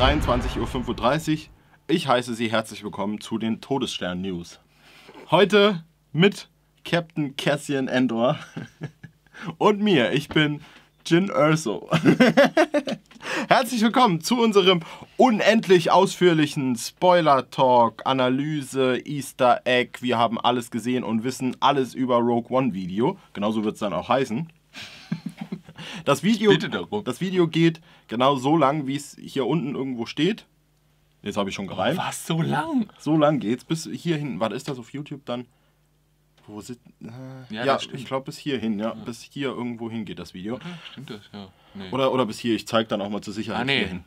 23.35 Uhr. Ich heiße Sie herzlich willkommen zu den Todesstern News. Heute mit Captain Cassian Endor und mir. Ich bin Jin Erso. Herzlich willkommen zu unserem unendlich ausführlichen Spoiler-Talk, Analyse, Easter Egg. Wir haben alles gesehen und wissen alles über Rogue One Video. Genauso wird es dann auch heißen. Das Video, das Video geht genau so lang, wie es hier unten irgendwo steht. Jetzt habe ich schon gereimt. was? So lang? So lang geht es bis hier hinten. Warte, ist das auf YouTube dann? Wo sind. Äh, ja, ja ich glaube bis hier hin, ja. ja. Bis hier irgendwo hin geht das Video. Ah, stimmt das, ja. Nee. Oder, oder bis hier, ich zeige dann auch mal zur Sicherheit ah, nee. hier hin.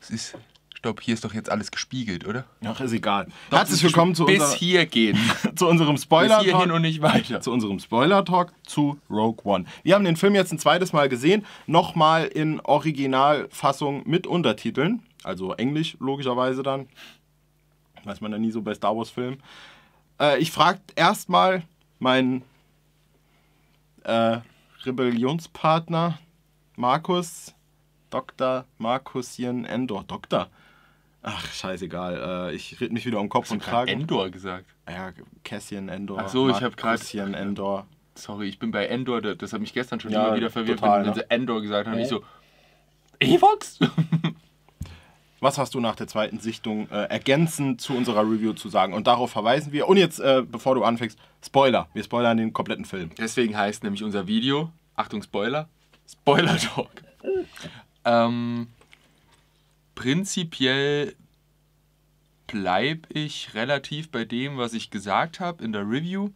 Es ist Stopp, hier ist doch jetzt alles gespiegelt, oder? Ach, ist egal. Doch, Herzlich willkommen zu, bis hier gehen. zu unserem Spoiler Talk. Bis hierhin und nicht weiter. Zu unserem Spoiler Talk zu Rogue One. Wir haben den Film jetzt ein zweites Mal gesehen, nochmal in Originalfassung mit Untertiteln, also Englisch logischerweise dann. Weiß man ja nie so bei Star Wars Filmen. Äh, ich frage erstmal meinen äh, Rebellionspartner Markus, Dr. Markus Endor. Doktor. Ach, scheißegal. Äh, ich red mich wieder um Kopf Hast und Kragen. Endor gesagt. Ja, Cassian Endor. Ach so, Mark ich habe gerade. Cassian Endor. Sorry, ich bin bei Endor, das hat mich gestern schon ja, immer wieder verwirrt, total, wenn sie ne? Endor gesagt haben. Hey. Ich oh. so, Evox? Was hast du nach der zweiten Sichtung äh, ergänzend zu unserer Review zu sagen? Und darauf verweisen wir. Und jetzt, äh, bevor du anfängst, Spoiler. Wir spoilern den kompletten Film. Deswegen heißt nämlich unser Video, Achtung Spoiler, Spoiler Talk. Ähm, prinzipiell bleibe ich relativ bei dem, was ich gesagt habe in der Review.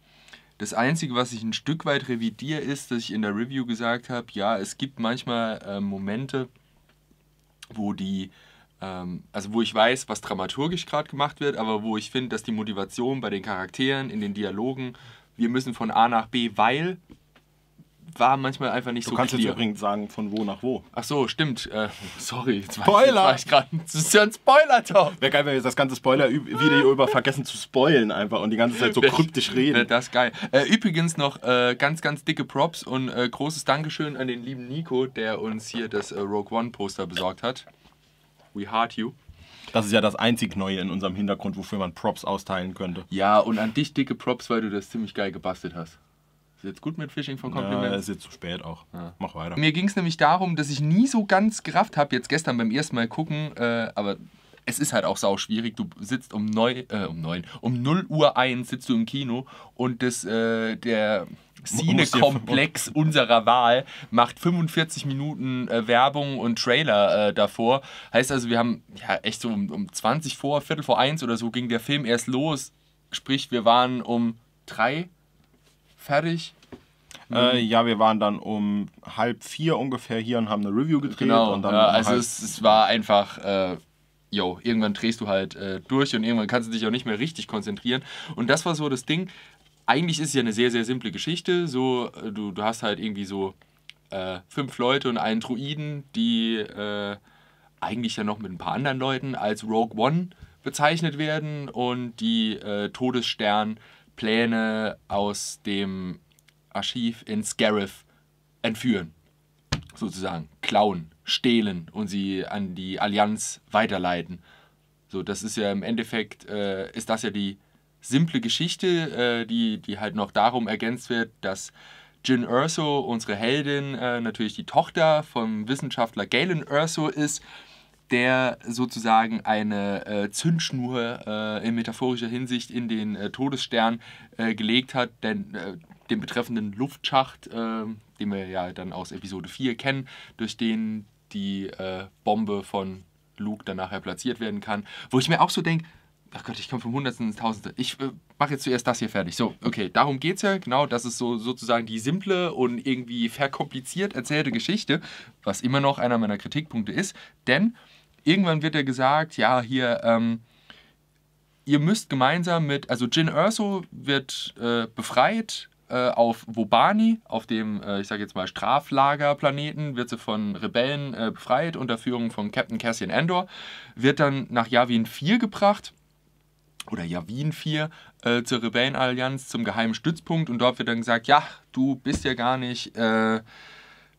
Das Einzige, was ich ein Stück weit revidiere, ist, dass ich in der Review gesagt habe, ja, es gibt manchmal äh, Momente, wo die, ähm, also wo ich weiß, was dramaturgisch gerade gemacht wird, aber wo ich finde, dass die Motivation bei den Charakteren, in den Dialogen, wir müssen von A nach B, weil war manchmal einfach nicht du so clear. Du kannst jetzt übrigens sagen, von wo nach wo. Ach so, stimmt. Äh, sorry, jetzt Spoiler! War ich, jetzt war ich grad, das ist ja ein Spoiler-Talk. Wäre geil, wenn wir jetzt das ganze Spoiler-Video über vergessen zu spoilen einfach und die ganze Zeit so wär, kryptisch reden. Wäre das geil. Äh, übrigens noch äh, ganz, ganz dicke Props und äh, großes Dankeschön an den lieben Nico, der uns hier das äh, Rogue One-Poster besorgt hat. We heart you. Das ist ja das einzig Neue in unserem Hintergrund, wofür man Props austeilen könnte. Ja, und an dich dicke Props, weil du das ziemlich geil gebastelt hast. Ist jetzt gut mit Phishing von Komplimenten? Ja, ist jetzt zu spät auch. Ja. Mach weiter. Mir ging es nämlich darum, dass ich nie so ganz gerafft habe, jetzt gestern beim ersten Mal gucken, äh, aber es ist halt auch sau schwierig. Du sitzt um, neun, äh, um, neun, um 0 Uhr eins sitzt du im Kino und das, äh, der Cinekomplex unserer Wahl macht 45 Minuten äh, Werbung und Trailer äh, davor. Heißt also, wir haben ja echt so um, um 20 vor, Viertel vor eins oder so ging der Film erst los. Sprich, wir waren um drei fertig. Äh, hm. ja, wir waren dann um halb vier ungefähr hier und haben eine Review gedreht. Genau, und dann ja, also halt es, es, war einfach, äh, yo, irgendwann drehst du halt äh, durch und irgendwann kannst du dich auch nicht mehr richtig konzentrieren. Und das war so das Ding. Eigentlich ist es ja eine sehr, sehr simple Geschichte. So, äh, du, du hast halt irgendwie so äh, fünf Leute und einen Druiden, die äh, eigentlich ja noch mit ein paar anderen Leuten als Rogue One bezeichnet werden und die äh, Todesstern Pläne aus dem Archiv in Scarif entführen, sozusagen klauen, stehlen und sie an die Allianz weiterleiten. So, das ist ja im Endeffekt, äh, ist das ja die simple Geschichte, äh, die, die halt noch darum ergänzt wird, dass Jin Urso, unsere Heldin, äh, natürlich die Tochter vom Wissenschaftler Galen Urso ist, der sozusagen eine äh, Zündschnur äh, in metaphorischer Hinsicht in den äh, Todesstern äh, gelegt hat, denn äh, den betreffenden Luftschacht, äh, den wir ja dann aus Episode 4 kennen, durch den die Bombe von Luke dann nachher platziert werden kann, wo ich mir auch so denke, ach Gott, ich komme vom Hundertsten ins Tausendste. Ich äh, mache jetzt zuerst das hier fertig. So, okay, darum geht's ja. Genau, das ist so sozusagen die simple und irgendwie verkompliziert erzählte Geschichte, was immer noch einer meiner Kritikpunkte ist. Denn irgendwann wird er gesagt, ja, hier, ähm, ihr müsst gemeinsam mit, also Jin Erso wird äh, befreit äh, auf Wobani, auf dem, äh, ich sage jetzt mal, Straflagerplaneten, wird sie von Rebellen äh, befreit unter Führung von Captain Cassian Endor, wird dann nach Yavin 4 gebracht oder Javin 4 äh, zur Rebellenallianz, zum geheimen Stützpunkt und dort wird dann gesagt, ja, du bist ja gar nicht... Äh,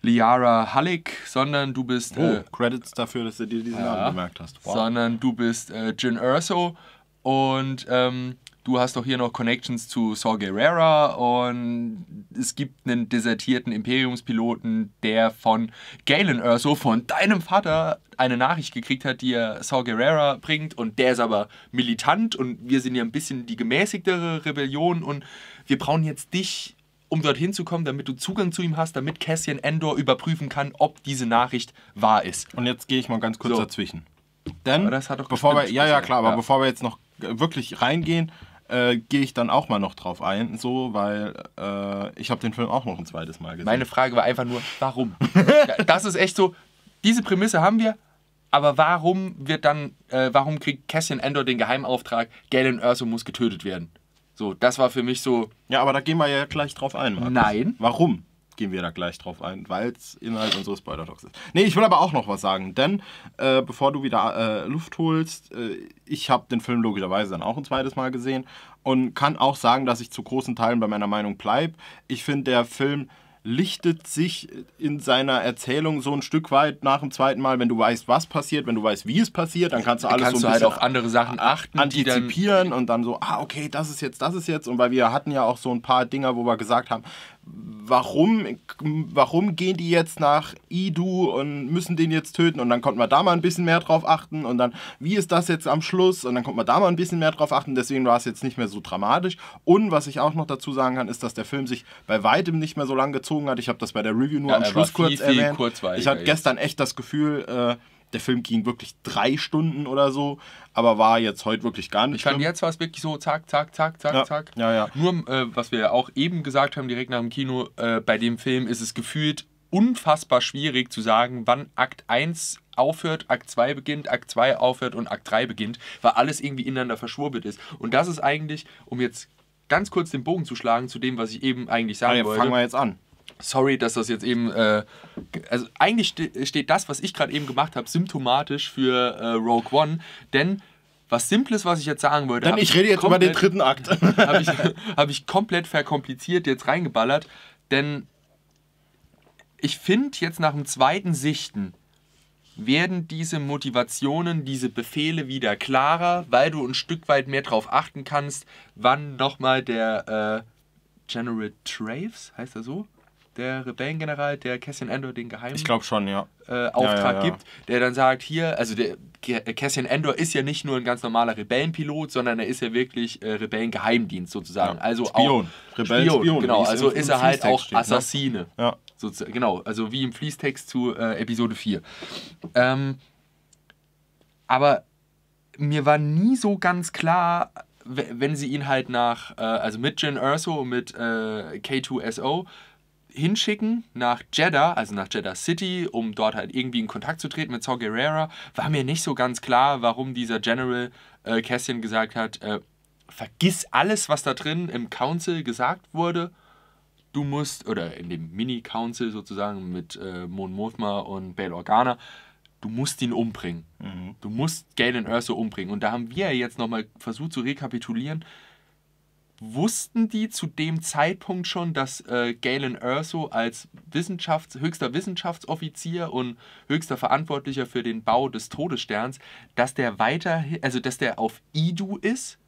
Liara Halleck, sondern du bist. Oh, äh, Credits dafür, dass du dir diesen Namen ja, gemerkt hast. Wow. Sondern du bist äh, Jin Erso und ähm, du hast doch hier noch Connections zu Saw Gerrera und es gibt einen desertierten Imperiumspiloten, der von Galen Erso, von deinem Vater, eine Nachricht gekriegt hat, die er Saw Gerrera bringt und der ist aber militant und wir sind ja ein bisschen die gemäßigtere Rebellion und wir brauchen jetzt dich um dorthin zu kommen, damit du Zugang zu ihm hast, damit Cassian Endor überprüfen kann, ob diese Nachricht wahr ist. Und jetzt gehe ich mal ganz kurz so. dazwischen. Denn, bevor wir, ja, ja, klar, aber ja. bevor wir jetzt noch äh, wirklich reingehen, äh, gehe ich dann auch mal noch drauf ein, so, weil äh, ich habe den Film auch noch ein zweites Mal gesehen. Meine Frage war einfach nur, warum? das ist echt so, diese Prämisse haben wir, aber warum wird dann, äh, warum kriegt Cassian Endor den Geheimauftrag, Galen Erso muss getötet werden? So, das war für mich so. Ja, aber da gehen wir ja gleich drauf ein, Markus. Nein. Warum gehen wir da gleich drauf ein? Weil es Inhalt unseres Spoiler-Talks ist. Nee, ich will aber auch noch was sagen, denn äh, bevor du wieder äh, Luft holst, äh, ich habe den Film logischerweise dann auch ein zweites Mal gesehen und kann auch sagen, dass ich zu großen Teilen bei meiner Meinung bleibe. Ich finde, der Film lichtet sich in seiner Erzählung so ein Stück weit nach dem zweiten Mal, wenn du weißt, was passiert, wenn du weißt, wie es passiert, dann kannst du alles kannst so ein du halt auf andere Sachen achten, antizipieren dann und dann so, ah okay, das ist jetzt, das ist jetzt und weil wir hatten ja auch so ein paar Dinger, wo wir gesagt haben, warum, warum gehen die jetzt nach Idu und müssen den jetzt töten und dann kommt man da mal ein bisschen mehr drauf achten und dann, wie ist das jetzt am Schluss und dann kommt man da mal ein bisschen mehr drauf achten, deswegen war es jetzt nicht mehr so dramatisch und was ich auch noch dazu sagen kann, ist, dass der Film sich bei weitem nicht mehr so lang gezogen hat, ich habe das bei der Review nur ja, am Schluss viel, kurz viel erwähnt, ich hatte gestern echt das Gefühl, äh, der Film ging wirklich drei Stunden oder so, aber war jetzt heute wirklich gar nicht. Ich schlimm. fand, jetzt war es wirklich so zack, zack, zack, zack, ja. zack. Ja, ja. Nur, äh, was wir auch eben gesagt haben, direkt nach dem Kino, äh, bei dem Film ist es gefühlt unfassbar schwierig zu sagen, wann Akt 1 aufhört, Akt 2 beginnt, Akt 2 aufhört und Akt 3 beginnt, weil alles irgendwie ineinander verschwurbelt ist. Und das ist eigentlich, um jetzt ganz kurz den Bogen zu schlagen zu dem, was ich eben eigentlich sagen ah, ja, wollte. Fangen wir jetzt an. Sorry, dass das jetzt eben. Äh, also eigentlich ste steht das, was ich gerade eben gemacht habe, symptomatisch für äh, Rogue One, denn was Simples, was ich jetzt sagen wollte... Denn ich rede jetzt komplett, über den dritten Akt. habe ich, hab ich komplett verkompliziert jetzt reingeballert, denn ich finde jetzt nach dem zweiten Sichten werden diese Motivationen, diese Befehle wieder klarer, weil du ein Stück weit mehr drauf achten kannst, wann nochmal der äh, General Traves, heißt er so? der Rebellengeneral, der Cassian Endor den geheimen ich schon, ja. Äh, Auftrag ja, ja, gibt, der dann sagt, hier, also der äh, Cassian Endor ist ja nicht nur ein ganz normaler Rebellenpilot, sondern er ist ja wirklich äh, Rebellengeheimdienst sozusagen. Also Spion. auch Rebellen Spion, Spion genau. Also ist er halt auch steht, ne? Assassine. Ne? Ja. So, genau, also wie im Fließtext zu äh, Episode 4. Ähm, aber mir war nie so ganz klar, wenn sie ihn halt nach, äh, also mit Jin Erso, mit äh, K2SO, hinschicken nach Jeddah, also nach Jeddah City, um dort halt irgendwie in Kontakt zu treten mit Saw Gerrera, war mir nicht so ganz klar, warum dieser General äh, Cassian gesagt hat, äh, vergiss alles, was da drin im Council gesagt wurde. Du musst, oder in dem Mini-Council sozusagen mit äh, Mon Mothma und Bail Organa, du musst ihn umbringen. Mhm. Du musst Galen Erso umbringen. Und da haben wir jetzt nochmal versucht zu rekapitulieren, wussten die zu dem Zeitpunkt schon, dass äh, Galen Erso als Wissenschafts-, höchster Wissenschaftsoffizier und höchster Verantwortlicher für den Bau des Todessterns, dass der weiter, also dass der auf Idu ist?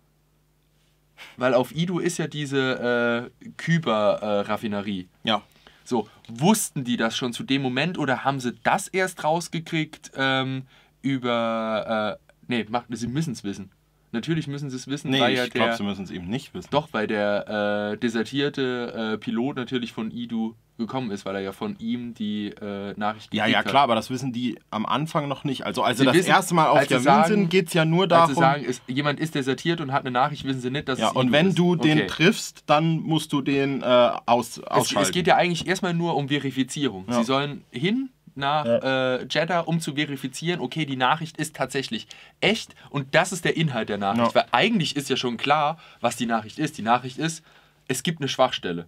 Weil auf Idu ist ja diese äh, Kyber-Raffinerie. Äh, ja. So, wussten die das schon zu dem Moment oder haben sie das erst rausgekriegt ähm, über. Äh, nee, sie müssen es wissen. Natürlich müssen sie es wissen. Nee, weil ich ja glaube, sie müssen es eben nicht wissen. Doch, weil der äh, desertierte äh, Pilot natürlich von Idu gekommen ist, weil er ja von ihm die äh, Nachricht gekriegt hat. Ja, ja, klar, hat. aber das wissen die am Anfang noch nicht. Also, als sie das wissen, erste Mal auf der sind, geht es ja nur darum... Als sie sagen, ist, jemand ist desertiert und hat eine Nachricht, wissen sie nicht, dass ja, es Ja, und wenn ist. du okay. den triffst, dann musst du den äh, aus, ausschalten. Es, es, geht ja eigentlich erstmal nur um Verifizierung. Ja. Sie sollen hin, nach ja. äh, Jeddah, um zu verifizieren, okay, die Nachricht ist tatsächlich echt und das ist der Inhalt der Nachricht. Ja. Weil eigentlich ist ja schon klar, was die Nachricht ist. Die Nachricht ist, es gibt eine Schwachstelle.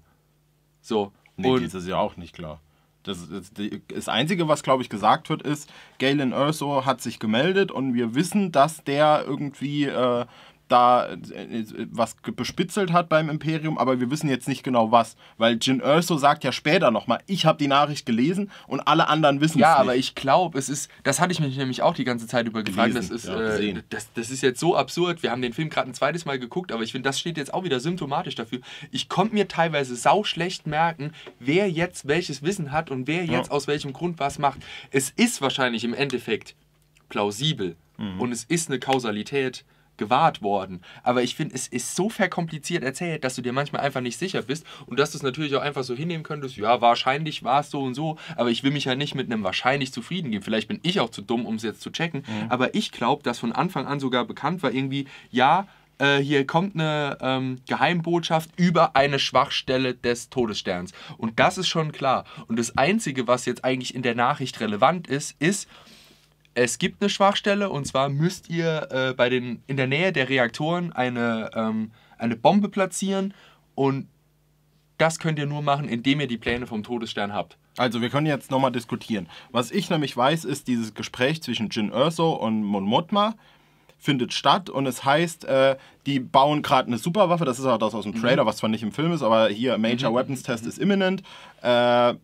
So. Nee, und das ist ja auch nicht klar. Das, das, das Einzige, was, glaube ich, gesagt wird, ist, Galen Erso hat sich gemeldet und wir wissen, dass der irgendwie äh, da äh, äh, was bespitzelt hat beim Imperium, aber wir wissen jetzt nicht genau was, weil Jin Erso sagt ja später nochmal, ich habe die Nachricht gelesen und alle anderen wissen ja, es Ja, aber ich glaube, es ist, das hatte ich mich nämlich auch die ganze Zeit über gefragt, das ist, ja, äh, das, das ist jetzt so absurd, wir haben den Film gerade ein zweites Mal geguckt, aber ich finde, das steht jetzt auch wieder symptomatisch dafür. Ich konnte mir teilweise sau schlecht merken, wer jetzt welches Wissen hat und wer jetzt ja. aus welchem Grund was macht. Es ist wahrscheinlich im Endeffekt plausibel mhm. und es ist eine Kausalität, gewahrt worden. Aber ich finde, es ist so verkompliziert erzählt, dass du dir manchmal einfach nicht sicher bist und dass du es natürlich auch einfach so hinnehmen könntest, ja, wahrscheinlich war es so und so, aber ich will mich ja nicht mit einem wahrscheinlich zufrieden geben. Vielleicht bin ich auch zu dumm, um es jetzt zu checken, mhm. aber ich glaube, dass von Anfang an sogar bekannt war, irgendwie, ja, äh, hier kommt eine ähm, Geheimbotschaft über eine Schwachstelle des Todessterns. Und das ist schon klar. Und das Einzige, was jetzt eigentlich in der Nachricht relevant ist, ist, es gibt eine Schwachstelle und zwar müsst ihr äh, bei den, in der Nähe der Reaktoren eine, ähm, eine Bombe platzieren und das könnt ihr nur machen, indem ihr die Pläne vom Todesstern habt. Also wir können jetzt nochmal diskutieren. Was ich nämlich weiß, ist dieses Gespräch zwischen Jin Erso und Mon Mothma findet statt und es heißt, äh, die bauen gerade eine Superwaffe, das ist auch das aus dem mhm. Trailer, mhm. was zwar nicht im Film ist, aber hier Major mhm. Weapons Test mhm. ist imminent. Äh,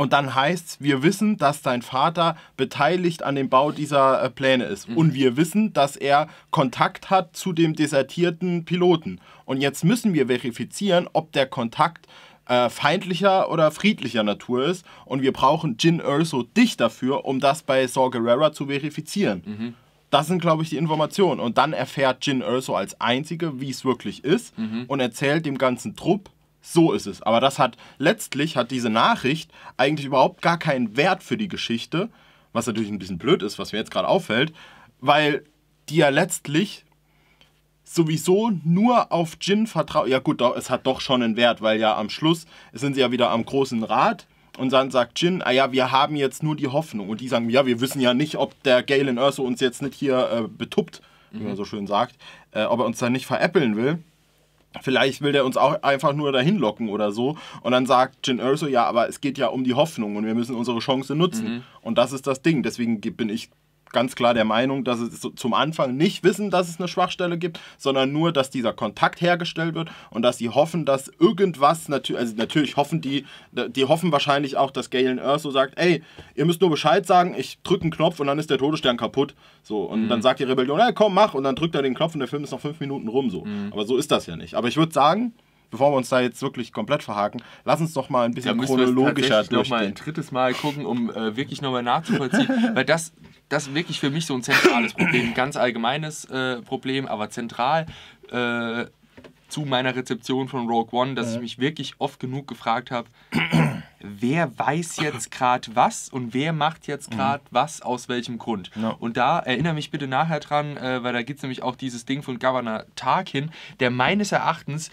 und dann heißt es, wir wissen, dass dein Vater beteiligt an dem Bau dieser äh, Pläne ist. Mhm. Und wir wissen, dass er Kontakt hat zu dem desertierten Piloten. Und jetzt müssen wir verifizieren, ob der Kontakt äh, feindlicher oder friedlicher Natur ist. Und wir brauchen Jin Erso dich dafür, um das bei Saw Gerrera zu verifizieren. Mhm. Das sind, glaube ich, die Informationen. Und dann erfährt Jin Erso als Einzige, wie es wirklich ist mhm. und erzählt dem ganzen Trupp, so ist es. Aber das hat letztlich hat diese Nachricht eigentlich überhaupt gar keinen Wert für die Geschichte, was natürlich ein bisschen blöd ist, was mir jetzt gerade auffällt, weil die ja letztlich sowieso nur auf Jin vertraut. Ja gut, doch, es hat doch schon einen Wert, weil ja am Schluss sind sie ja wieder am großen Rad und dann sagt Jin, ah ja, wir haben jetzt nur die Hoffnung. Und die sagen, ja, wir wissen ja nicht, ob der Galen Erso uns jetzt nicht hier äh, betuppt, wie man mhm. so schön sagt, äh, ob er uns dann nicht veräppeln will. Vielleicht will der uns auch einfach nur dahin locken oder so. Und dann sagt Jin Erso, ja, aber es geht ja um die Hoffnung und wir müssen unsere Chance nutzen. Mhm. Und das ist das Ding. Deswegen bin ich ganz klar der Meinung, dass es zum Anfang nicht wissen, dass es eine Schwachstelle gibt, sondern nur, dass dieser Kontakt hergestellt wird und dass sie hoffen, dass irgendwas, natürlich, also natürlich hoffen die, die hoffen wahrscheinlich auch, dass Galen Earth so sagt, ey, ihr müsst nur Bescheid sagen, ich drücke einen Knopf und dann ist der Todesstern kaputt. So, und mhm. dann sagt die Rebellion, ey, komm, mach, und dann drückt er den Knopf und der Film ist noch fünf Minuten rum, so. Mhm. Aber so ist das ja nicht. Aber ich würde sagen, bevor wir uns da jetzt wirklich komplett verhaken, lass uns doch mal ein bisschen da chronologischer wir durchgehen. Noch mal ein drittes Mal gucken, um äh, wirklich nochmal nachzuvollziehen, weil das das ist wirklich für mich so ein zentrales Problem, ein ganz allgemeines äh, Problem, aber zentral äh, zu meiner Rezeption von Rogue One, dass ja. ich mhm. mich wirklich oft genug gefragt habe, wer weiß jetzt gerade was und wer macht jetzt gerade mhm. was aus welchem Grund. No. Und da erinnere mich bitte nachher dran, äh, weil da gibt es nämlich auch dieses Ding von Governor Tarkin, der meines Erachtens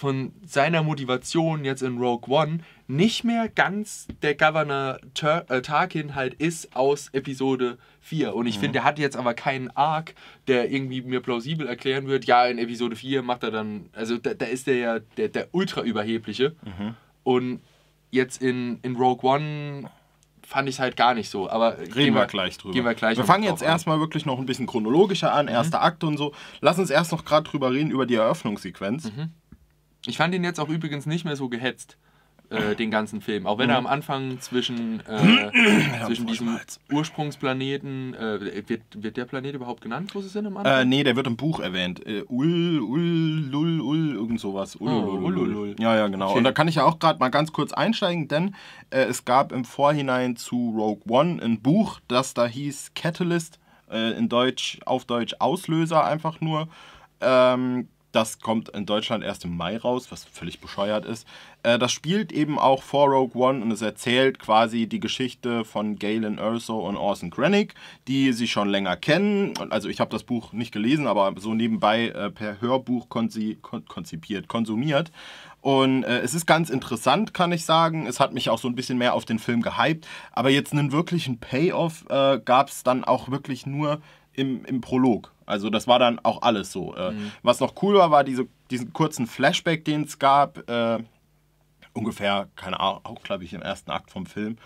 von seiner Motivation jetzt in Rogue One nicht mehr ganz der Governor Tur äh, Tarkin halt ist aus Episode 4. Und ich mhm. finde, der hat jetzt aber keinen Arc, der irgendwie mir plausibel erklären wird, ja, in Episode 4 macht er dann, also da, da ist der ja der, der Ultra-Überhebliche. Mhm. Und jetzt in, in Rogue One fand ich es halt gar nicht so. Aber reden wir, wir, gleich drüber. Gehen wir gleich wir fangen jetzt erstmal wirklich noch ein bisschen chronologischer an, mhm. erster Akt und so. Lass uns erst noch gerade drüber reden über die Eröffnungssequenz. Mhm. Ich fand ihn jetzt auch übrigens nicht mehr so gehetzt, äh, mhm. den ganzen Film. Auch wenn mhm. er am Anfang zwischen, äh, mhm. zwischen diesem Ursprungsplaneten, äh, wird, wird der Planet überhaupt genannt, wo sie sind am Anfang? Äh, nee, der wird im Buch erwähnt. Äh, Ul, Ul, Lul, Ul, irgend sowas. Ul, oh, Ul, Ul, Ul. Ja, ja, genau. Okay. Und da kann ich ja auch gerade mal ganz kurz einsteigen, denn äh, es gab im Vorhinein zu Rogue One ein Buch, das da hieß Catalyst, äh, in Deutsch, auf Deutsch Auslöser einfach nur. Ähm, das kommt in Deutschland erst im Mai raus, was völlig bescheuert ist. Äh, das spielt eben auch vor Rogue One und es erzählt quasi die Geschichte von Galen Erso und Orson Krennic, die sie schon länger kennen. Also ich habe das Buch nicht gelesen, aber so nebenbei äh, per Hörbuch konzi kon konzipiert, konsumiert. Und äh, es ist ganz interessant, kann ich sagen. Es hat mich auch so ein bisschen mehr auf den Film gehypt. Aber jetzt einen wirklichen Payoff äh, gab es dann auch wirklich nur im, im Prolog. Also das war dann auch alles so. Äh. Mhm. Was noch cool war, war diese, diesen kurzen Flashback, den es gab. Äh, ungefähr, keine Ahnung, auch glaube ich im ersten Akt vom Film.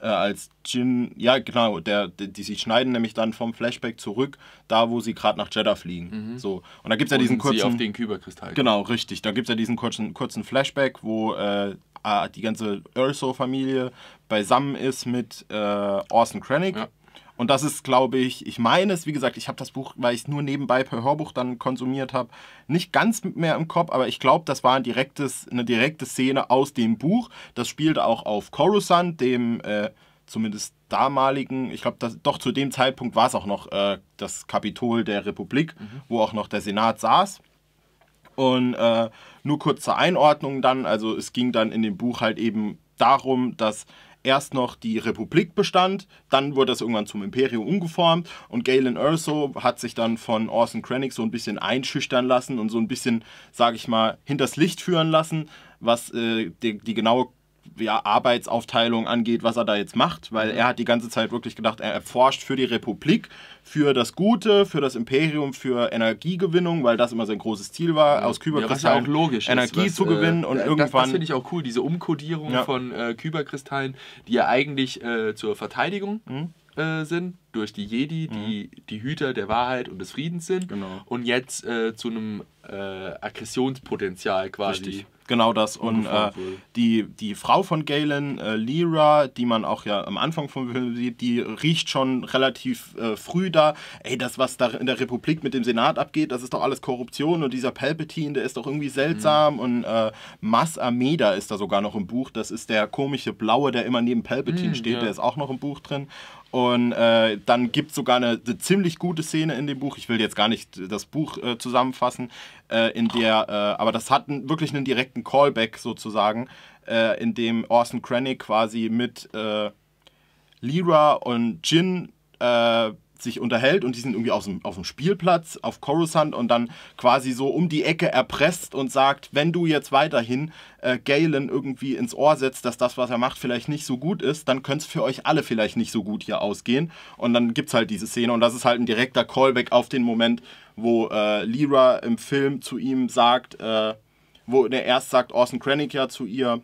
Äh, als Jin, ja genau, der, die, die, sie schneiden nämlich dann vom Flashback zurück, da wo sie gerade nach Jeddah fliegen. Mhm. So. Und da gibt es ja diesen kurzen. Sie auf den Kyberkristall. Genau, richtig. Da gibt es ja diesen kurzen, kurzen Flashback, wo äh, ah, die ganze Urso-Familie beisammen ist mit äh, Orson Krennic. Ja. Und das ist, glaube ich, ich meine es, wie gesagt, ich habe das Buch, weil ich es nur nebenbei per Hörbuch dann konsumiert habe, nicht ganz mehr im Kopf, aber ich glaube, das war ein direktes, eine direkte Szene aus dem Buch. Das spielt auch auf Coruscant, dem äh, zumindest damaligen, ich glaube, doch zu dem Zeitpunkt war es auch noch äh, das Kapitol der Republik, mhm. wo auch noch der Senat saß. Und äh, nur kurz zur Einordnung dann, also es ging dann in dem Buch halt eben darum, dass erst noch die Republik bestand, dann wurde das irgendwann zum Imperium umgeformt und Galen Erso hat sich dann von Orson Krennic so ein bisschen einschüchtern lassen und so ein bisschen, sage ich mal, hinters Licht führen lassen, was äh, die, die genaue ja, Arbeitsaufteilung angeht, was er da jetzt macht, weil mhm. er hat die ganze Zeit wirklich gedacht, er forscht für die Republik, für das Gute, für das Imperium, für Energiegewinnung, weil das immer sein großes Ziel war, aus Kyberkristallen ja, ja Energie ist, was, zu äh, gewinnen äh, und irgendwann... Das, das finde ich auch cool, diese Umkodierung ja. von äh, Kyberkristallen, die ja eigentlich äh, zur Verteidigung... Mhm äh, sind, durch die Jedi, mhm. die die Hüter der Wahrheit und des Friedens sind. Genau. Und jetzt äh, zu einem äh, Aggressionspotenzial quasi. Richtig. Genau das. Und äh, die, die Frau von Galen, äh, Lyra, die man auch ja am Anfang vom Film sieht, die riecht schon relativ äh, früh da. Ey, das, was da in der Republik mit dem Senat abgeht, das ist doch alles Korruption und dieser Palpatine, der ist doch irgendwie seltsam. Mhm. Und äh, Mas Ameda ist da sogar noch im Buch. Das ist der komische Blaue, der immer neben Palpatine mhm, steht, ja. der ist auch noch im Buch drin. Und äh, dann gibt es sogar eine, eine, ziemlich gute Szene in dem Buch. Ich will jetzt gar nicht äh, das Buch äh, zusammenfassen, äh, in der, äh, aber das hat einen, wirklich einen direkten Callback sozusagen, äh, in dem Orson Krennic quasi mit Lyra und Jin sich unterhält und die sind irgendwie auf dem, auf dem Spielplatz, auf Coruscant und dann quasi so um die Ecke erpresst und sagt, wenn du jetzt weiterhin äh, Galen irgendwie ins Ohr setzt, dass das, was er macht, vielleicht nicht so gut ist, dann könnte es für euch alle vielleicht nicht so gut hier ausgehen. Und dann gibt es halt diese Szene und das ist halt ein direkter Callback auf den Moment, wo äh, Lyra im Film zu ihm sagt, äh, wo der erst sagt Orson Krennic ja zu ihr,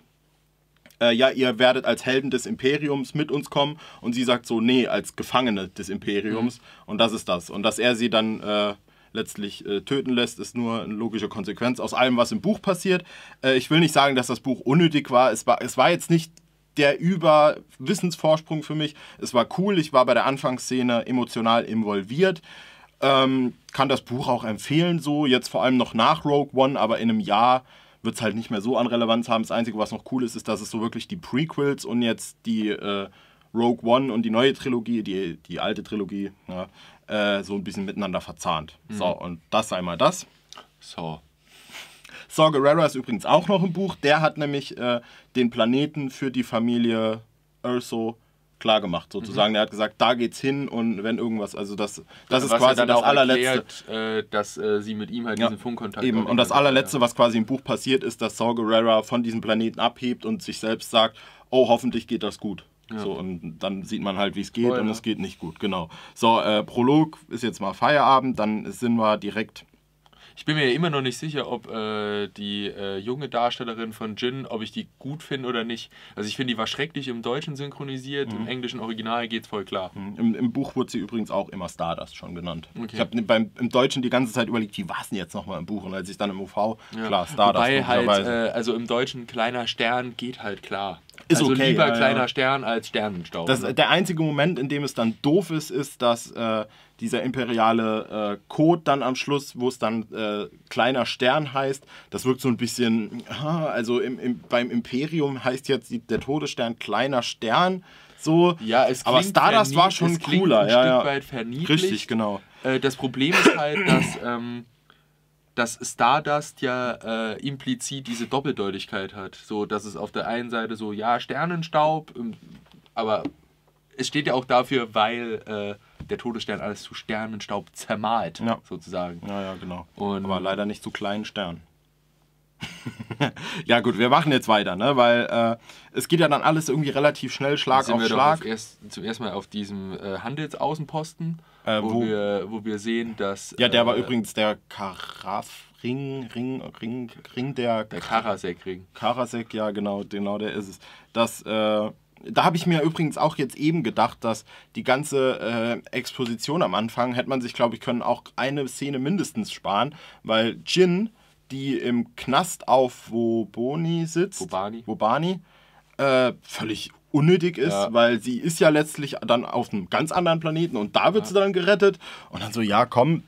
äh, ja, ihr werdet als Helden des Imperiums mit uns kommen. Und sie sagt so, nee, als Gefangene des Imperiums. Mhm. Und das ist das. Und dass er sie dann äh, letztlich äh, töten lässt, ist nur eine logische Konsequenz aus allem, was im Buch passiert. Äh, ich will nicht sagen, dass das Buch unnötig war. Es war, es war jetzt nicht der Überwissensvorsprung für mich. Es war cool, ich war bei der Anfangsszene emotional involviert. Ähm, kann das Buch auch empfehlen, so jetzt vor allem noch nach Rogue One, aber in einem Jahr wird es halt nicht mehr so an Relevanz haben. Das Einzige, was noch cool ist, ist, dass es so wirklich die Prequels und jetzt die äh, Rogue One und die neue Trilogie, die, die alte Trilogie, ja, ne, äh, so ein bisschen miteinander verzahnt. Mhm. So, und das sei mal das. So. Saw Gerrera ist übrigens auch noch im Buch. Der hat nämlich äh, den Planeten für die Familie Urso klar gemacht, mhm. sozusagen. Mhm. Er hat gesagt, da geht's hin und wenn irgendwas, also das, das ist was quasi das allerletzte. Erklärt, äh, dass äh, sie mit ihm halt ja, diesen Funkkontakt eben. Und das allerletzte, ja. was quasi im Buch passiert, ist, dass Saw Gerrera von diesem Planeten abhebt und sich selbst sagt, oh, hoffentlich geht das gut. Ja. So, und dann sieht man halt, wie es geht oh, und es geht nicht gut, genau. So, äh, Prolog ist jetzt mal Feierabend, dann sind wir direkt ich bin mir ja immer noch nicht sicher, ob äh, die äh, junge Darstellerin von Jin, ob ich die gut finde oder nicht. Also ich finde, die war schrecklich im Deutschen synchronisiert, mhm. im englischen Original geht's voll klar. Mhm. Im, Im, Buch wurde sie übrigens auch immer Stardust schon genannt. Okay. Ich habe ne, im Deutschen die ganze Zeit überlegt, wie war es denn jetzt nochmal im Buch? Und als ich dann im UV, ja. klar, Stardust. Wobei halt, äh, also im Deutschen kleiner Stern geht halt klar. Ist also okay, lieber ja, kleiner Stern als Sternenstaub. Das, der einzige Moment, in dem es dann doof ist, ist, dass äh, dieser imperiale äh, Code dann am Schluss, wo es dann äh, kleiner Stern heißt, das wirkt so ein bisschen, also im, im, beim Imperium heißt jetzt der Todesstern kleiner Stern. So, ja, es aber Stardust war schon cooler, ein ja, Stück ja. weit verniedlicht. Richtig, genau. Äh, das Problem ist halt, dass, ähm, dass Stardust ja äh, implizit diese Doppeldeutigkeit hat. So, dass es auf der einen Seite so, ja, Sternenstaub, ähm, aber es steht ja auch dafür, weil äh, der Todesstern alles zu Sternenstaub zermalt, ja. sozusagen. Ja, ja, genau. Und Aber leider nicht zu kleinen Sternen. ja gut, wir machen jetzt weiter, ne? weil äh, es geht ja dann alles irgendwie relativ schnell, Schlag sind auf wir Schlag. Doch auf erst, zum ersten Mal auf diesem äh, Handelsaußenposten, äh, wo, wo, wir, wo wir sehen, dass... Ja, der war äh, übrigens der Karaf... Ring, Ring, Ring, Ring der... Der Karasek-Ring. Karasek, ja genau, genau der ist es. Dass äh, da habe ich mir übrigens auch jetzt eben gedacht, dass die ganze äh, Exposition am Anfang hätte man sich, glaube ich, können auch eine Szene mindestens sparen, weil Jin, die im Knast auf Woboni sitzt, Wobani, Wobani äh, völlig unnötig ist, ja. weil sie ist ja letztlich dann auf einem ganz anderen Planeten und da wird ja. sie dann gerettet und dann so, ja komm,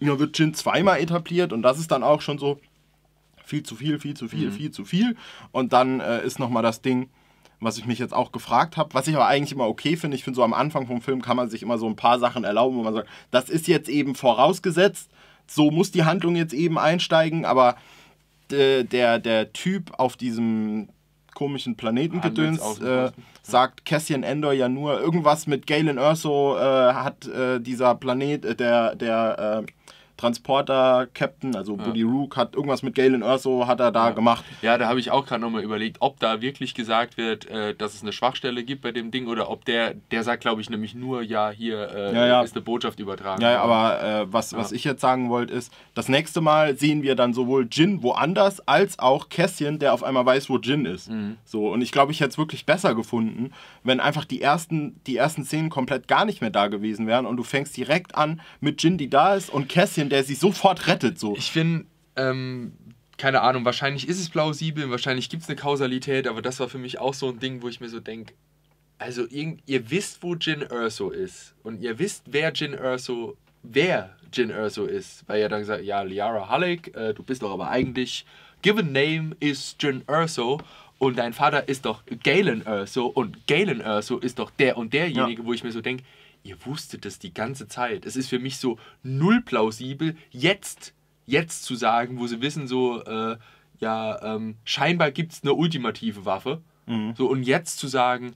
ja, wird Jin zweimal etabliert und das ist dann auch schon so viel zu viel, viel zu viel, mhm. viel zu viel und dann äh, ist nochmal das Ding, was ich mich jetzt auch gefragt habe, was ich aber eigentlich immer okay finde. Ich finde, so am Anfang vom Film kann man sich immer so ein paar Sachen erlauben, wo man sagt, das ist jetzt eben vorausgesetzt, so muss die Handlung jetzt eben einsteigen, aber der, der, Typ auf diesem komischen Planetengedöns äh, sagt Cassian Endor ja nur irgendwas mit Galen Erso äh, hat äh, dieser Planet, äh, der, der äh, Transporter-Captain, also ja. Buddy Rook, hat irgendwas mit Galen Erso, hat er da ja. gemacht. Ja, da habe ich auch gerade nochmal überlegt, ob da wirklich gesagt wird, äh, dass es eine Schwachstelle gibt bei dem Ding oder ob der, der sagt, glaube ich, nämlich nur, ja, hier äh, ja, ja. ist eine Botschaft übertragen. Ja, aber äh, was, was ich jetzt sagen wollte, ist, das nächste Mal sehen wir dann sowohl Jin woanders als auch Cassian, der auf einmal weiß, wo Jin ist. Mhm. So, und ich glaube, ich hätte es wirklich besser gefunden, wenn einfach die ersten, die ersten Szenen komplett gar nicht mehr da gewesen wären und du fängst direkt an mit Jin, die da ist und Cassian, der sich sofort rettet. So. Ich finde, ähm, keine Ahnung, wahrscheinlich ist es plausibel, wahrscheinlich gibt es eine Kausalität, aber das war für mich auch so ein Ding, wo ich mir so denke, also ihr, ihr wisst, wo Jin Erso ist und ihr wisst, wer Jin Erso, wer Jin Erso ist, weil er dann sagt, ja, Liara Halleck, äh, du bist doch aber eigentlich, given name is Jin Erso und dein Vater ist doch Galen Erso und Galen Erso ist doch der und derjenige, ja. wo ich mir so denke, ihr wusstet das die ganze Zeit. Es ist für mich so null plausibel, jetzt, jetzt zu sagen, wo sie wissen, so, äh, ja, ähm, scheinbar gibt es eine ultimative Waffe. Mhm. So, und jetzt zu sagen,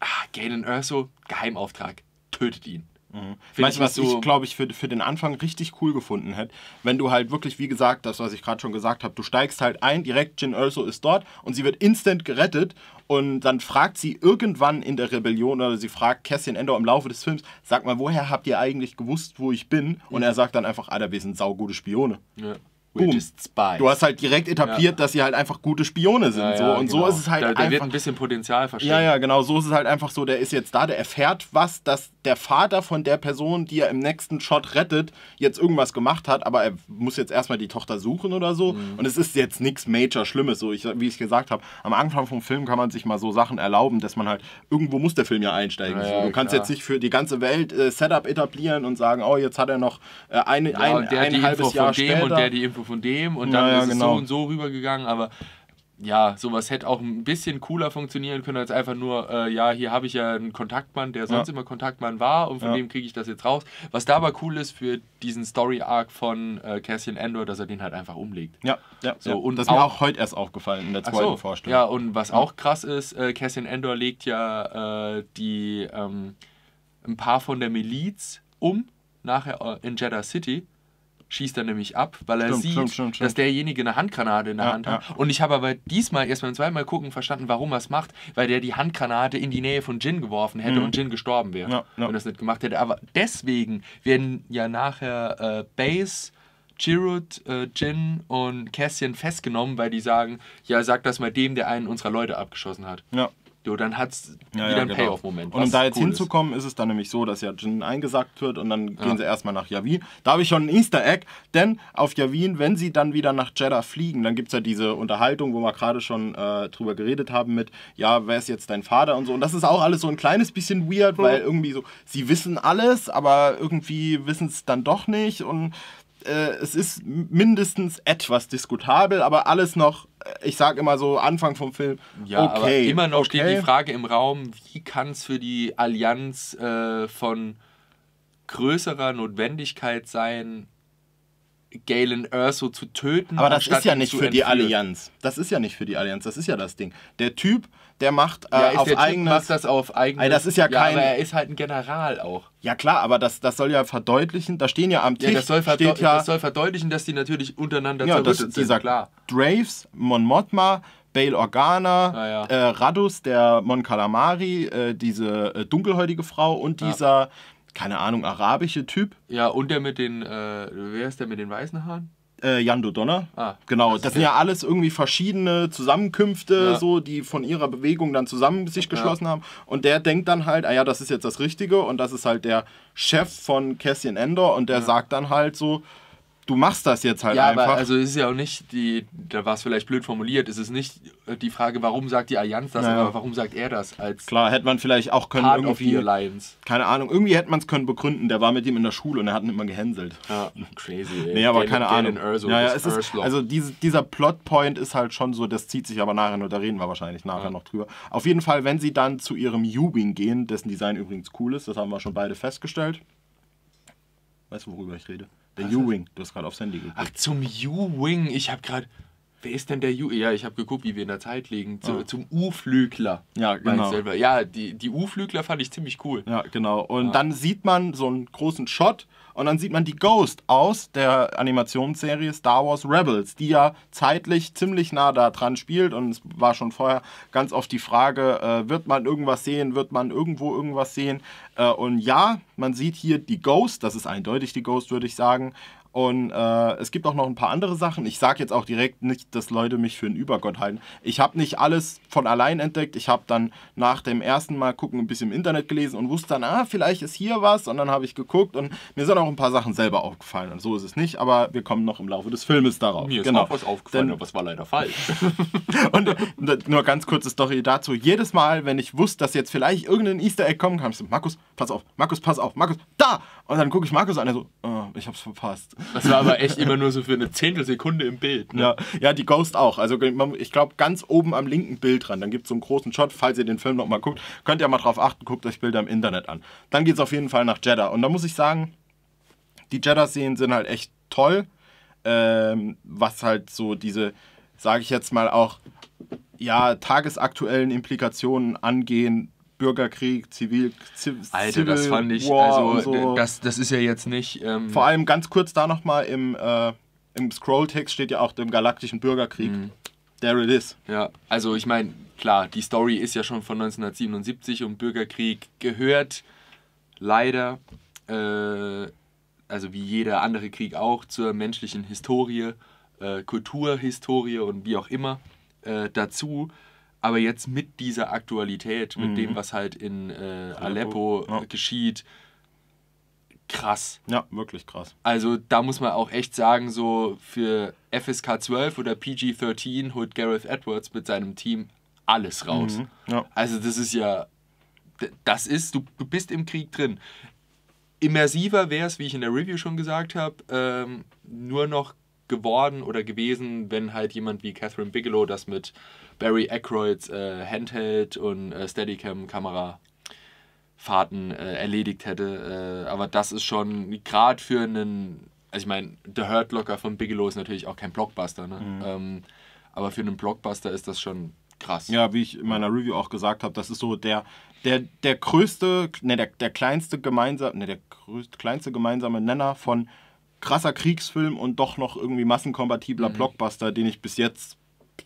ah, Galen Erso, Geheimauftrag, tötet ihn. Mhm. Weißt du, was ich, glaube ich, für, für den Anfang richtig cool gefunden hätte, wenn du halt wirklich, wie gesagt, das, was ich gerade schon gesagt habe, du steigst halt ein, direkt Jin Erso ist dort und sie wird instant gerettet und dann fragt sie irgendwann in der Rebellion oder sie fragt Cassian Endor im Laufe des Films, sag mal, woher habt ihr eigentlich gewusst, wo ich bin? Und mhm. er sagt dann einfach, Alter, ah, wir sind saugute Spione. Ja. Boom. Du hast halt direkt etabliert, ja. dass sie halt einfach gute Spione sind. Ja, so. Und genau. so ist es halt da, da einfach. wird ein bisschen Potenzial verschenkt. Ja, ja, genau. So ist es halt einfach so. Der ist jetzt da, der erfährt was, dass der Vater von der Person, die er im nächsten Shot rettet, jetzt irgendwas gemacht hat, aber er muss jetzt erstmal die Tochter suchen oder so. Mhm. Und es ist jetzt nichts Major Schlimmes. So, ich, wie ich gesagt habe, am Anfang vom Film kann man sich mal so Sachen erlauben, dass man halt irgendwo muss der Film ja einsteigen. Ja, so. Du klar. kannst jetzt nicht für die ganze Welt äh, Setup etablieren und sagen, oh, jetzt hat er noch äh, ein, ein, ein, ein halbes Info Jahr später. und der die Info Trikot von dem und dann ja, ist es so genau. und so rübergegangen, aber ja, sowas hätte auch ein bisschen cooler funktionieren können, als einfach nur, äh, ja, hier habe ich ja einen Kontaktmann, der sonst ja. immer Kontaktmann war und von ja. dem kriege ich das jetzt raus. Was da aber cool ist für diesen Story-Arc von äh, Cassian Endor, dass er den halt einfach umlegt. Ja, ja. So, ja. Und das ist mir auch heute erst aufgefallen in der zweiten so, Vorstellung. Ja, und was auch krass ist, äh, Cassian Endor legt ja äh, die ähm, ein paar von der Miliz um, nachher äh, in Jeddah City schießt er nämlich ab, weil er sieht, stimmt, stimmt, dass derjenige eine Handgranate in der ja, Hand hat. Ja. Und ich habe aber diesmal erst beim zweiten Mal gucken verstanden, warum er es macht, weil der die Handgranate in die Nähe von Jin geworfen hätte mhm. und Jin gestorben wäre, ja, wenn er das nicht gemacht hätte. Aber deswegen werden ja nachher äh, Base, Chirrut, äh, Jin und Cassian festgenommen, weil die sagen, ja, sag das mal dem, der einen unserer Leute abgeschossen hat. Ja. Jo, dann hat es ja, wieder ja, einen genau. Payoff-Moment. Und um da jetzt cool hinzukommen, ist. ist. es dann nämlich so, dass ja Jin eingesackt wird und dann ja. gehen sie erstmal nach Yavin. Da habe ich schon ein Easter Egg, denn auf Yavin, wenn sie dann wieder nach Jeddah fliegen, dann gibt es ja diese Unterhaltung, wo wir gerade schon äh, drüber geredet haben mit, ja, wer ist jetzt dein Vater und so. Und das ist auch alles so ein kleines bisschen weird, weil irgendwie so, sie wissen alles, aber irgendwie wissen es dann doch nicht und äh, es ist mindestens etwas diskutabel, aber alles noch, äh, ich sage immer so, Anfang vom Film. Ja, okay, immer noch okay. steht die Frage im Raum, wie kann es für die Allianz äh, von größerer Notwendigkeit sein, Galen Erso zu töten. Aber das ist ja nicht für entführen. die Allianz. Das ist ja nicht für die Allianz, das ist ja das Ding. Der Typ der macht äh, ja, äh, auf eigenes. das auf eigenes. Ey, das ist ja, ja kein. aber er ist halt ein General auch. Ja klar, aber das, das soll ja verdeutlichen. Da stehen ja am Tisch. Ja, das soll, steht ja, das soll verdeutlichen, dass die natürlich untereinander ja, das, sind. Dieser klar. Draves, Mon Mothma, Bail Organa, ah, ja. äh, Radus, der Mon Calamari, äh, diese äh, dunkelhäutige Frau und dieser keine Ahnung, arabische Typ. Ja, und der mit den, äh, wer ist der mit den weißen Haaren? Äh, Jan Donner. Ah, genau, also das, das sind ja alles irgendwie verschiedene Zusammenkünfte, ja. so die von ihrer Bewegung dann zusammen sich geschlossen ja. haben. Und der denkt dann halt, ah ja, das ist jetzt das Richtige und das ist halt der Chef von Cassian Endor und der ja. sagt dann halt so, du machst das jetzt halt ja, einfach. Aber also ist ja auch nicht die, da war es vielleicht blöd formuliert, ist es nicht äh, die Frage, warum sagt die Allianz das, naja. aber warum sagt er das als. Klar, hätte man vielleicht auch können. Part irgendwie, of the Alliance. Keine Ahnung, irgendwie hätte man es können begründen. Der war mit ihm in der Schule und er hat ihn immer gehänselt. Ja, crazy. Ey. Nee, aber Game, keine Ahnung. Urso, ja, ja, es ist, also diese, dieser Plotpoint ist halt schon so, das zieht sich aber nachher nur, da reden wir wahrscheinlich nachher ja. noch drüber. Auf jeden Fall, wenn sie dann zu ihrem Jubing gehen, dessen Design übrigens cool ist, das haben wir schon beide festgestellt. Weißt du, worüber ich rede? Der U-Wing. Du hast gerade aufs Handy geguckt. Ach, zum U-Wing. Ich habe gerade. Wer ist denn der U? Ja, ich habe geguckt, wie wir in der Zeit liegen. Zu, oh. Zum U-Flügler. Ja, genau. Ja, die, die U-Flügler fand ich ziemlich cool. Ja, genau. Und ja. Ah. dann sieht man so einen großen Shot und dann sieht man die Ghost aus der Animationsserie Star Wars Rebels, die ja zeitlich ziemlich nah da dran spielt. Und es war schon vorher ganz oft die Frage, äh, wird man irgendwas sehen, wird man irgendwo irgendwas sehen. Äh, und ja, man sieht hier die Ghost, das ist eindeutig die Ghost, würde ich sagen. Und äh, es gibt auch noch ein paar andere Sachen. Ich sage jetzt auch direkt nicht, dass Leute mich für einen Übergott halten. Ich habe nicht alles von allein entdeckt. Ich habe dann nach dem ersten Mal gucken ein bisschen im Internet gelesen und wusste dann, ah, vielleicht ist hier was. Und dann habe ich geguckt und mir sind auch ein paar Sachen selber aufgefallen. Und so ist es nicht, aber wir kommen noch im Laufe des Filmes darauf. Mir ist genau. auch was aufgefallen, Denn, aber es war leider falsch. und äh, nur ganz kurze Story dazu. Jedes Mal, wenn ich wusste, dass jetzt vielleicht irgendein Easter Egg kommen kann, ich so, Markus, pass auf, Markus, pass auf, Markus, da! Und dann gucke ich Markus an, er so, äh, ja, ich hab's verpasst. Das war aber echt immer nur so für eine Zehntelsekunde im Bild. Ne? Ja, ja, die Ghost auch. Also ich glaube, ganz oben am linken Bild dran, dann gibt es so einen großen Shot, falls ihr den Film nochmal guckt, könnt ihr mal drauf achten, guckt euch Bilder im Internet an. Dann geht's auf jeden Fall nach Jeddah. Und da muss ich sagen, die Jeddah-Szenen sind halt echt toll. Ähm, was halt so diese, sage ich jetzt mal auch, ja, tagesaktuellen Implikationen angehen, Bürgerkrieg, Zivil, Zivil Alter, das fand ich, War also so. das, das ist ja jetzt nicht... Ähm Vor allem ganz kurz da nochmal im, äh, im Scrolltext steht ja auch dem galaktischen Bürgerkrieg. Mhm. There it is. Ja, also ich meine, klar, die Story ist ja schon von 1977 und Bürgerkrieg gehört leider, äh, also wie jeder andere Krieg auch, zur menschlichen Historie, äh, Kulturhistorie und wie auch immer äh, dazu. Aber jetzt mit dieser Aktualität, mit mhm. dem, was halt in äh, Aleppo, ja. geschieht, krass. Ja, wirklich krass. Also da muss man auch echt sagen, so für FSK 12 oder PG 13 holt Gareth Edwards mit seinem Team alles raus. Mhm. Ja. Also das ist ja, das ist, du, du bist im Krieg drin. Immersiver wäre es, wie ich in der Review schon gesagt habe, ähm, nur noch geworden oder gewesen, wenn halt jemand wie Catherine Bigelow das mit Barry Aykroyds äh, Handheld- und äh, Steadicam-Kamerafahrten äh, erledigt hätte. Äh, aber das ist schon gerade für einen, also ich meine, The Hurt Locker von Bigelow ist natürlich auch kein Blockbuster, ne? Mhm. Ähm, aber für einen Blockbuster ist das schon krass. Ja, wie ich in meiner Review auch gesagt habe, das ist so der, der, der größte, ne, der, der kleinste gemeinsame, ne, der größte, kleinste gemeinsame Nenner von krasser Kriegsfilm und doch noch irgendwie massenkompatibler mhm. Blockbuster, den ich bis jetzt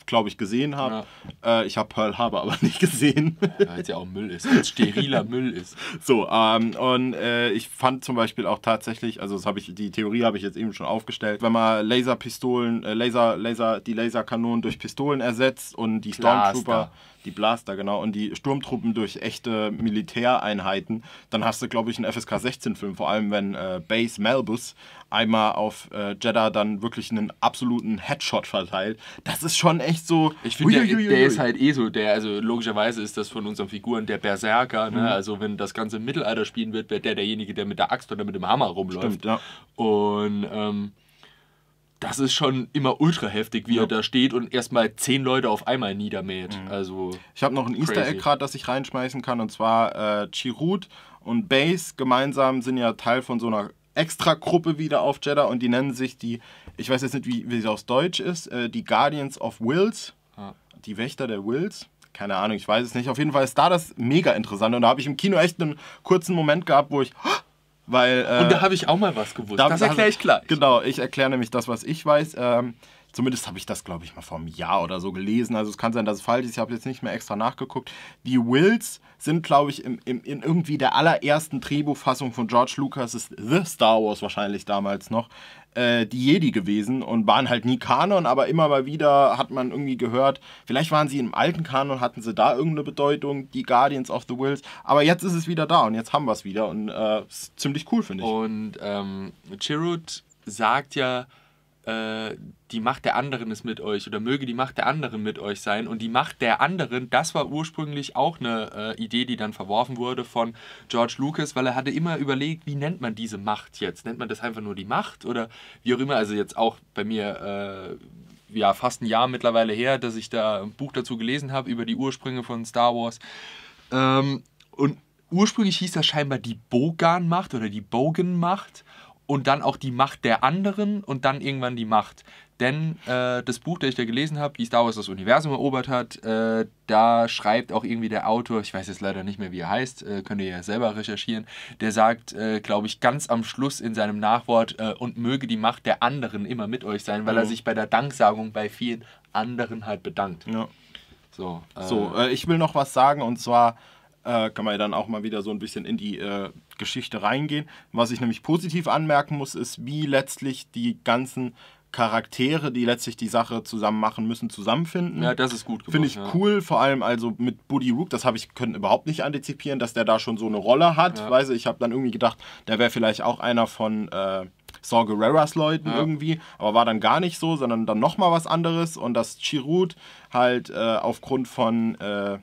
glaube ich, gesehen habe. Ja. Äh, ich habe Pearl Harbor aber nicht gesehen. Ja, weil es ja auch Müll ist, weil es steriler Müll ist. So, ähm, und äh, ich fand zum Beispiel auch tatsächlich, also das habe ich, die Theorie habe ich jetzt eben schon aufgestellt, wenn man Laserpistolen, äh, Laser, Laser, die Laserkanonen durch Pistolen ersetzt und die Klar Stormtrooper. Die Blaster, genau. Und die Sturmtruppen durch echte Militäreinheiten. Dann hast du, glaube ich, einen FSK 16-Film. Vor allem, wenn äh, Base Malbus einmal auf äh, Jeddah dann wirklich einen absoluten Headshot verteilt. Das ist schon echt so. Ich finde, der, der, ist halt eh so der. Also logischerweise ist das von unseren Figuren der Berserker. Ne? Mhm. Also, wenn das Ganze im Mittelalter spielen wird, wird der derjenige, der mit der Axt oder mit dem Hammer rumläuft. Stimmt, ja. Und. Ähm, das ist schon immer ultra heftig, wie ja. er da steht und erstmal zehn Leute auf einmal niedermäht. Mhm. Also ich habe noch ein crazy. Easter Egg gerade, das ich reinschmeißen kann, und zwar äh, Chirut und Base gemeinsam sind ja Teil von so einer Extra-Gruppe wieder auf Jeddah und die nennen sich die, ich weiß jetzt nicht, wie, wie sie aus Deutsch ist, äh, die Guardians of Wills, ah. die Wächter der Wills. Keine Ahnung, ich weiß es nicht. Auf jeden Fall ist da das mega interessant und da habe ich im Kino echt einen kurzen Moment gehabt, wo ich, oh, weil, äh, und da äh, habe ich auch mal was gewusst. das erkläre ich gleich. Genau, ich erkläre nämlich das, was ich weiß. Ähm, Zumindest habe ich das, glaube ich, mal vor einem Jahr oder so gelesen. Also es kann sein, dass es falsch ist. Ich habe jetzt nicht mehr extra nachgeguckt. Die Wills sind, glaube ich, im, im, in irgendwie der allerersten Drehbuchfassung von George Lucas, ist The Star Wars wahrscheinlich damals noch, äh, die Jedi gewesen und waren halt nie Kanon, aber immer mal wieder hat man irgendwie gehört, vielleicht waren sie im alten Kanon, hatten sie da irgendeine Bedeutung, die Guardians of the Wills. Aber jetzt ist es wieder da und jetzt haben wir es wieder und äh, ist ziemlich cool, finde ich. Und ähm, Chirrut sagt ja, äh, die Macht der anderen ist mit euch oder möge die Macht der anderen mit euch sein. Und die Macht der anderen, das war ursprünglich auch eine äh, Idee, die dann verworfen wurde von George Lucas, weil er hatte immer überlegt, wie nennt man diese Macht jetzt? Nennt man das einfach nur die Macht oder wie auch immer? Also jetzt auch bei mir. Äh, ja, fast ein Jahr mittlerweile her, dass ich da ein Buch dazu gelesen habe über die Ursprünge von Star Wars. Ähm, und ursprünglich hieß das scheinbar die Bogan-Macht oder die Bogan-Macht und dann auch die Macht der anderen und dann irgendwann die Macht. Denn äh, das Buch, das ich da gelesen habe, wie Star Wars das Universum erobert hat, äh, da schreibt auch irgendwie der Autor, ich weiß jetzt leider nicht mehr, wie er heißt, äh, könnt ihr ja selber recherchieren, der sagt, äh, glaube ich, ganz am Schluss in seinem Nachwort, äh, und möge die Macht der anderen immer mit euch sein, weil mhm. er sich bei der Danksagung bei vielen anderen halt bedankt. Ja. So, äh, so ich will noch was sagen und zwar äh, kann man ja dann auch mal wieder so ein bisschen in die äh, Geschichte reingehen. Was ich nämlich positiv anmerken muss, ist, wie letztlich die ganzen Charaktere, die letztlich die Sache zusammen machen müssen, zusammenfinden. Ja, das ist gut Finde ich ja. cool, vor allem also mit Buddy Rook, das habe ich können überhaupt nicht antizipieren, dass der da schon so eine Rolle hat. Ja. Weiß ich habe dann irgendwie gedacht, der wäre vielleicht auch einer von äh, Saw Guerreras Leuten ja. irgendwie, aber war dann gar nicht so, sondern dann nochmal was anderes und dass Chirut halt äh, aufgrund von äh,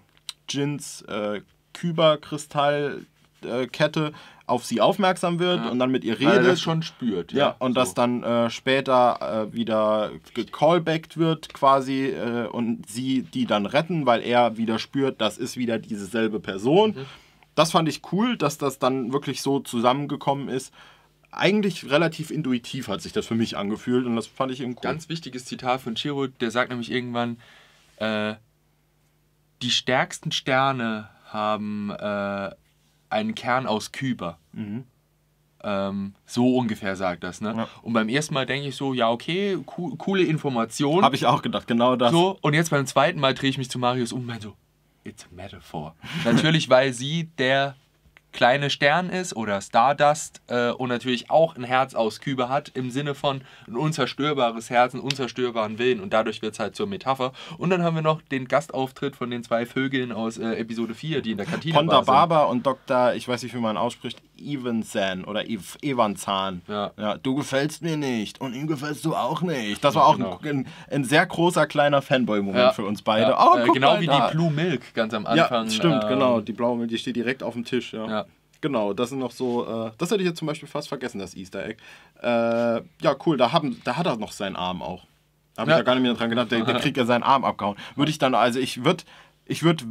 Jins äh, Kyberkristallkette auf sie aufmerksam wird ja. und dann mit ihr redet. Weil das schon spürt. Ja, ja und so. das dann äh, später äh, wieder gecallbackt wird quasi äh, und sie die dann retten, weil er wieder spürt, das ist wieder dieselbe Person. Mhm. Das fand ich cool, dass das dann wirklich so zusammengekommen ist. Eigentlich relativ intuitiv hat sich das für mich angefühlt und das fand ich eben cool. Ganz wichtiges Zitat von Chiro, der sagt nämlich irgendwann, äh, die stärksten Sterne haben äh, einen Kern aus Küber. Mhm. Ähm, so ungefähr sagt das. Ne? Ja. Und beim ersten Mal denke ich so, ja, okay, co coole Information. Habe ich auch gedacht, genau das. So, und jetzt beim zweiten Mal drehe ich mich zu Marius um und meine so, it's a metaphor. Natürlich, weil sie der kleine Stern ist oder Stardust äh, und natürlich auch ein Herz aus Kübe hat, im Sinne von ein unzerstörbares Herz, einen unzerstörbaren Willen und dadurch wird es halt zur Metapher. Und dann haben wir noch den Gastauftritt von den zwei Vögeln aus äh, Episode 4, die in der Kantine Ponda Baba und Dr., ich weiß nicht, wie man ausspricht, Evensan oder Evanzahn. Ja. ja. Du gefällst mir nicht und ihm gefällst du auch nicht. Das war auch genau. ein, ein, sehr großer kleiner Fanboy-Moment ja. für uns beide. Ja. Oh, äh, genau wie da. die Blue Milk ganz am Anfang. Ja, stimmt, ähm, genau. Die blaue Milk, die steht direkt auf dem Tisch. ja. Genau, das sind noch so, äh, das hätte ich jetzt zum Beispiel fast vergessen, das Easter Egg. Äh, ja, cool, da, haben, da hat er noch seinen Arm auch. Da habe ja. ich ja gar nicht mehr dran gedacht, der, der kriegt ja seinen Arm abgehauen. Würde ich dann, also ich würde ich würd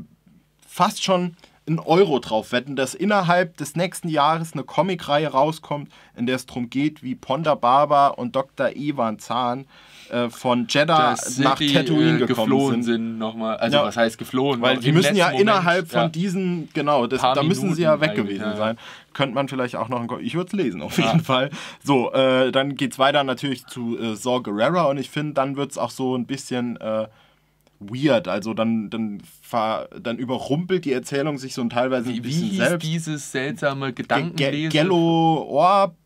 fast schon einen Euro drauf wetten, dass innerhalb des nächsten Jahres eine Comicreihe rauskommt, in der es darum geht, wie Ponda Baba und Dr. Ivan Zahn äh, von Jeddah nach die, äh, Tatooine äh, geflohen sind. sind nochmal. Also ja, was heißt geflohen? Weil die müssen ja Moment, innerhalb von ja. diesen, genau, das, da müssen sie ja weg gewesen ja. sein. Könnte man vielleicht auch noch, ich würde es lesen auf jeden Fall. So, äh, dann geht es weiter natürlich zu äh, Saw Gerrera und ich finde, dann wird es auch so ein bisschen... Äh, weird. Also dann, dann, dann überrumpelt die Erzählung sich so ein teilweise ein wie, bisschen wie hieß selbst. dieses seltsame Gedankenlesen? Ge Gello Orb,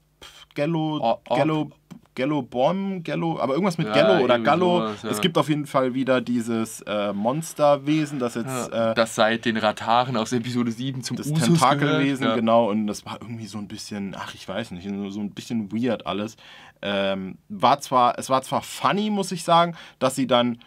Gello, Orb. Gello, Gello Bomb, Gello, aber irgendwas mit ja, Gello oder Gallo. Sowas, ja. Es gibt auf jeden Fall wieder dieses äh, Monsterwesen, das jetzt... Ja, äh, das seit den Rataren aus Episode 7 zum Das Usus Tentakelwesen, gehört, genau. Und das war irgendwie so ein bisschen, ach ich weiß nicht, so ein bisschen weird alles. Ähm, war zwar, es war zwar funny, muss ich sagen, dass sie dann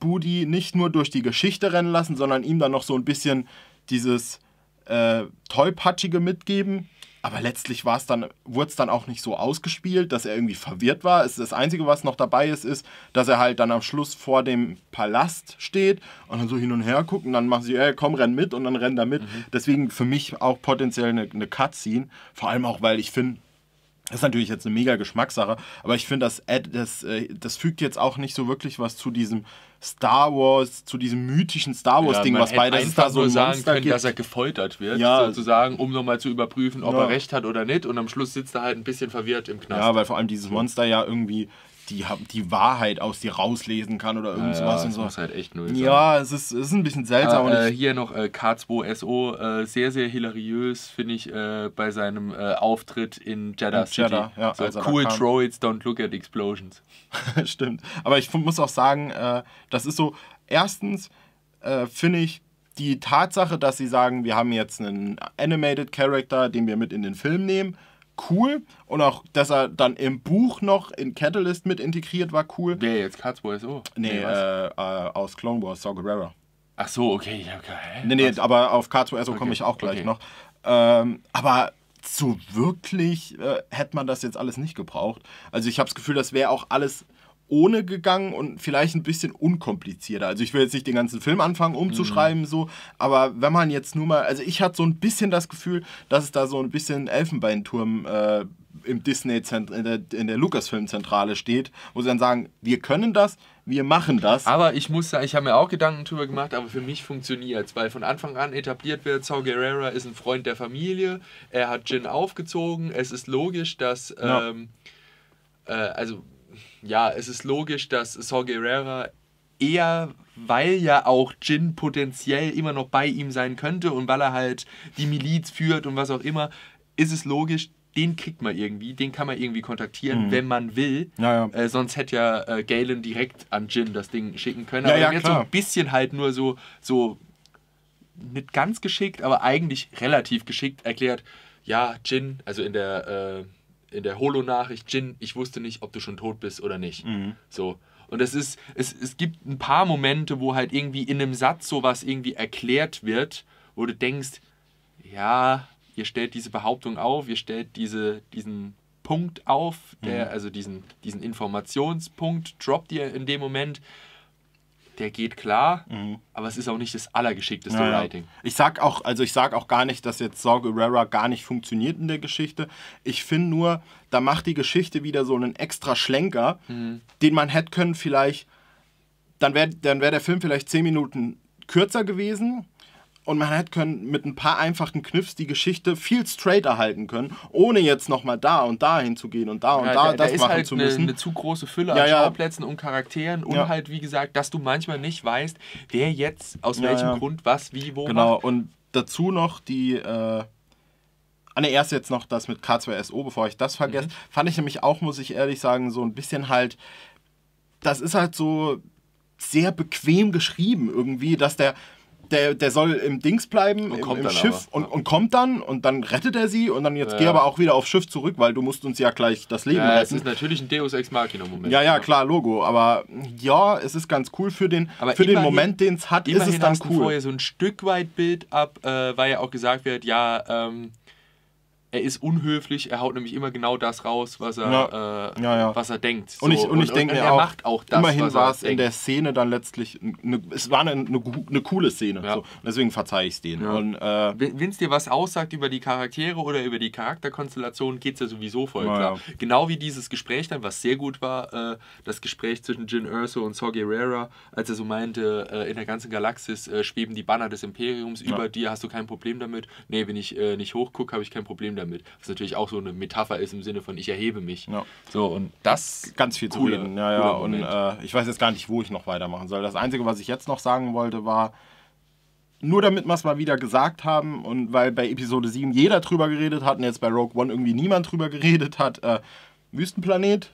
Budi nicht nur durch die Geschichte rennen lassen, sondern ihm dann noch so ein bisschen dieses äh, tollpatschige mitgeben. Aber letztlich dann, wurde es dann auch nicht so ausgespielt, dass er irgendwie verwirrt war. Es, das Einzige, was noch dabei ist, ist, dass er halt dann am Schluss vor dem Palast steht und dann so hin und her guckt und dann machen sie, hey, komm, renn mit und dann rennt er mit. Mhm. Deswegen für mich auch potenziell eine, eine Cutscene. Vor allem auch, weil ich finde, das ist natürlich jetzt eine mega Geschmackssache, aber ich finde, das, das, äh, das fügt jetzt auch nicht so wirklich was zu diesem Star Wars, zu diesem mythischen Star Wars-Ding, ja, was beide ist, da so nur sagen Monster können, gibt. dass er gefoltert wird, ja. sozusagen, um nochmal zu überprüfen, ob ja. er recht hat oder nicht. Und am Schluss sitzt er halt ein bisschen verwirrt im Knast. Ja, weil vor allem dieses Monster ja irgendwie die, die Wahrheit aus dir rauslesen kann oder irgendwas ja, und so. Das ist halt echt null. Ja, es ist, es ist ein bisschen seltsam. Ah, äh, hier noch äh, K2SO, äh, sehr, sehr hilariös, finde ich, äh, bei seinem äh, Auftritt in Jeddah City. Jeddah, ja, so, also cool Droids, don't look at explosions. Stimmt. Aber ich muss auch sagen, äh, das ist so, erstens finde ich, die Tatsache, dass sie sagen, wir haben jetzt einen Animated Character, den wir mit in den Film nehmen, cool. Und auch, dass er dann im Buch noch in Catalyst mit integriert war, cool. Wer nee, jetzt Cardboy so? Nee, nee äh, äh, aus Clone Wars, Saw Gerrera. Ach so, okay. okay. Nee, nee, was? aber auf K2SO okay. komme ich auch gleich okay. noch. Ähm, aber so wirklich äh, hätte man das jetzt alles nicht gebraucht. Also ich habe das Gefühl, das wäre auch alles ohne gegangen und vielleicht ein bisschen unkomplizierter. Also ich will jetzt nicht den ganzen Film anfangen umzuschreiben mhm. so, aber wenn man jetzt nur mal, also ich hatte so ein bisschen das Gefühl, dass es da so ein bisschen Elfenbeinturm äh, im Disney in der, in der Lucasfilm Zentrale steht, wo sie dann sagen, wir können das, wir machen das. Aber ich muss sagen, ich habe mir auch Gedanken darüber gemacht, aber für mich funktioniert es, weil von Anfang an etabliert wird, Saw Gerrera ist ein Freund der Familie, er hat Jin aufgezogen, es ist logisch, dass ja. ähm, äh, also ja, es ist logisch, dass Saw Gerrera eher, weil ja auch Jin potenziell immer noch bei ihm sein könnte und weil er halt die Miliz führt und was auch immer, ist es logisch, den kriegt man irgendwie, den kann man irgendwie kontaktieren, mhm. wenn man will. Ja, ja. Äh, sonst hätte ja äh, Galen direkt an Jin das Ding schicken können. Aber ja, ja, jetzt so ein bisschen halt nur so, so nicht ganz geschickt, aber eigentlich relativ geschickt erklärt, ja, Jin, also in der äh, in der Holo-Nachricht, Jin, ich wusste nicht, ob du schon tot bist oder nicht. Mhm. So. Und es ist, es, es gibt ein paar Momente, wo halt irgendwie in einem Satz sowas irgendwie erklärt wird, wo du denkst, ja, ihr stellt diese Behauptung auf, ihr stellt diese, diesen Punkt auf, der, mhm. also diesen, diesen Informationspunkt droppt ihr in dem Moment der geht klar, mhm. aber es ist auch nicht das allergeschickteste naja. Writing. Ich sag auch, also ich sag auch gar nicht, dass jetzt Saw Gerrera gar nicht funktioniert in der Geschichte. Ich finde nur, da macht die Geschichte wieder so einen extra Schlenker, mhm. den man hätte können vielleicht, dann wäre dann wär der Film vielleicht zehn Minuten kürzer gewesen und man hätte können mit ein paar einfachen Kniffs die Geschichte viel straighter halten können, ohne jetzt nochmal da und da hinzugehen und da und ja, da, da, das da ist machen halt zu müssen. Eine, eine zu große Fülle ja, an Schauplätzen und Charakteren und halt, wie gesagt, dass du manchmal nicht weißt, wer jetzt aus welchem Grund was, wie, wo Genau, macht. und dazu noch die... Äh, Ah erst jetzt noch das mit K2SO, bevor ich das vergesse. Mhm. Fand ich nämlich auch, muss ich ehrlich sagen, so ein bisschen halt. Das ist halt so sehr bequem geschrieben irgendwie, dass der der, der soll im Dings bleiben, im, im Schiff und, und kommt dann und dann rettet er sie und dann jetzt ja. geh aber auch wieder aufs Schiff zurück, weil du musst uns ja gleich das Leben ja, retten. Es ist natürlich ein Deus Ex Machina Moment. Ja, ja, klar, Logo, aber ja, es ist ganz cool für den, aber für den Moment, den es hat, ist es dann cool. vorher so ein Stück weit Bild ab, äh, weil ja auch gesagt wird, ja, ähm, er ist unhöflich, er haut nämlich immer genau das raus, was er, ja, äh, ja, ja. Was er denkt. So. Und ich, und, und ich denke, er, auch, macht auch das. Immerhin war es in der Szene dann letztlich, ne, es war eine, eine, eine coole Szene. So. Deswegen verzeihe ich es denen. Und, äh, Wenn es dir was aussagt über die Charaktere oder über die Charakterkonstellation, geht es ja sowieso voll klar. Genau wie dieses Gespräch dann, was sehr gut war, äh, das Gespräch zwischen Jin Erso und Saw Gerrera, als er so meinte, äh, in der ganzen Galaxis äh, schweben die Banner des Imperiums über dir, hast du kein Problem damit? Nee, wenn ich äh, nicht hochgucke, habe ich kein Problem damit damit. Was natürlich auch so eine Metapher ist im Sinne von ich erhebe mich. Ja. So und das ganz viel zu cooler, reden. Ja, ja. Und äh, ich weiß jetzt gar nicht, wo ich noch weitermachen soll. Das Einzige, was ich jetzt noch sagen wollte, war nur damit wir es mal wieder gesagt haben und weil bei Episode 7 jeder drüber geredet hat und jetzt bei Rogue One irgendwie niemand drüber geredet hat. Äh, Wüstenplanet,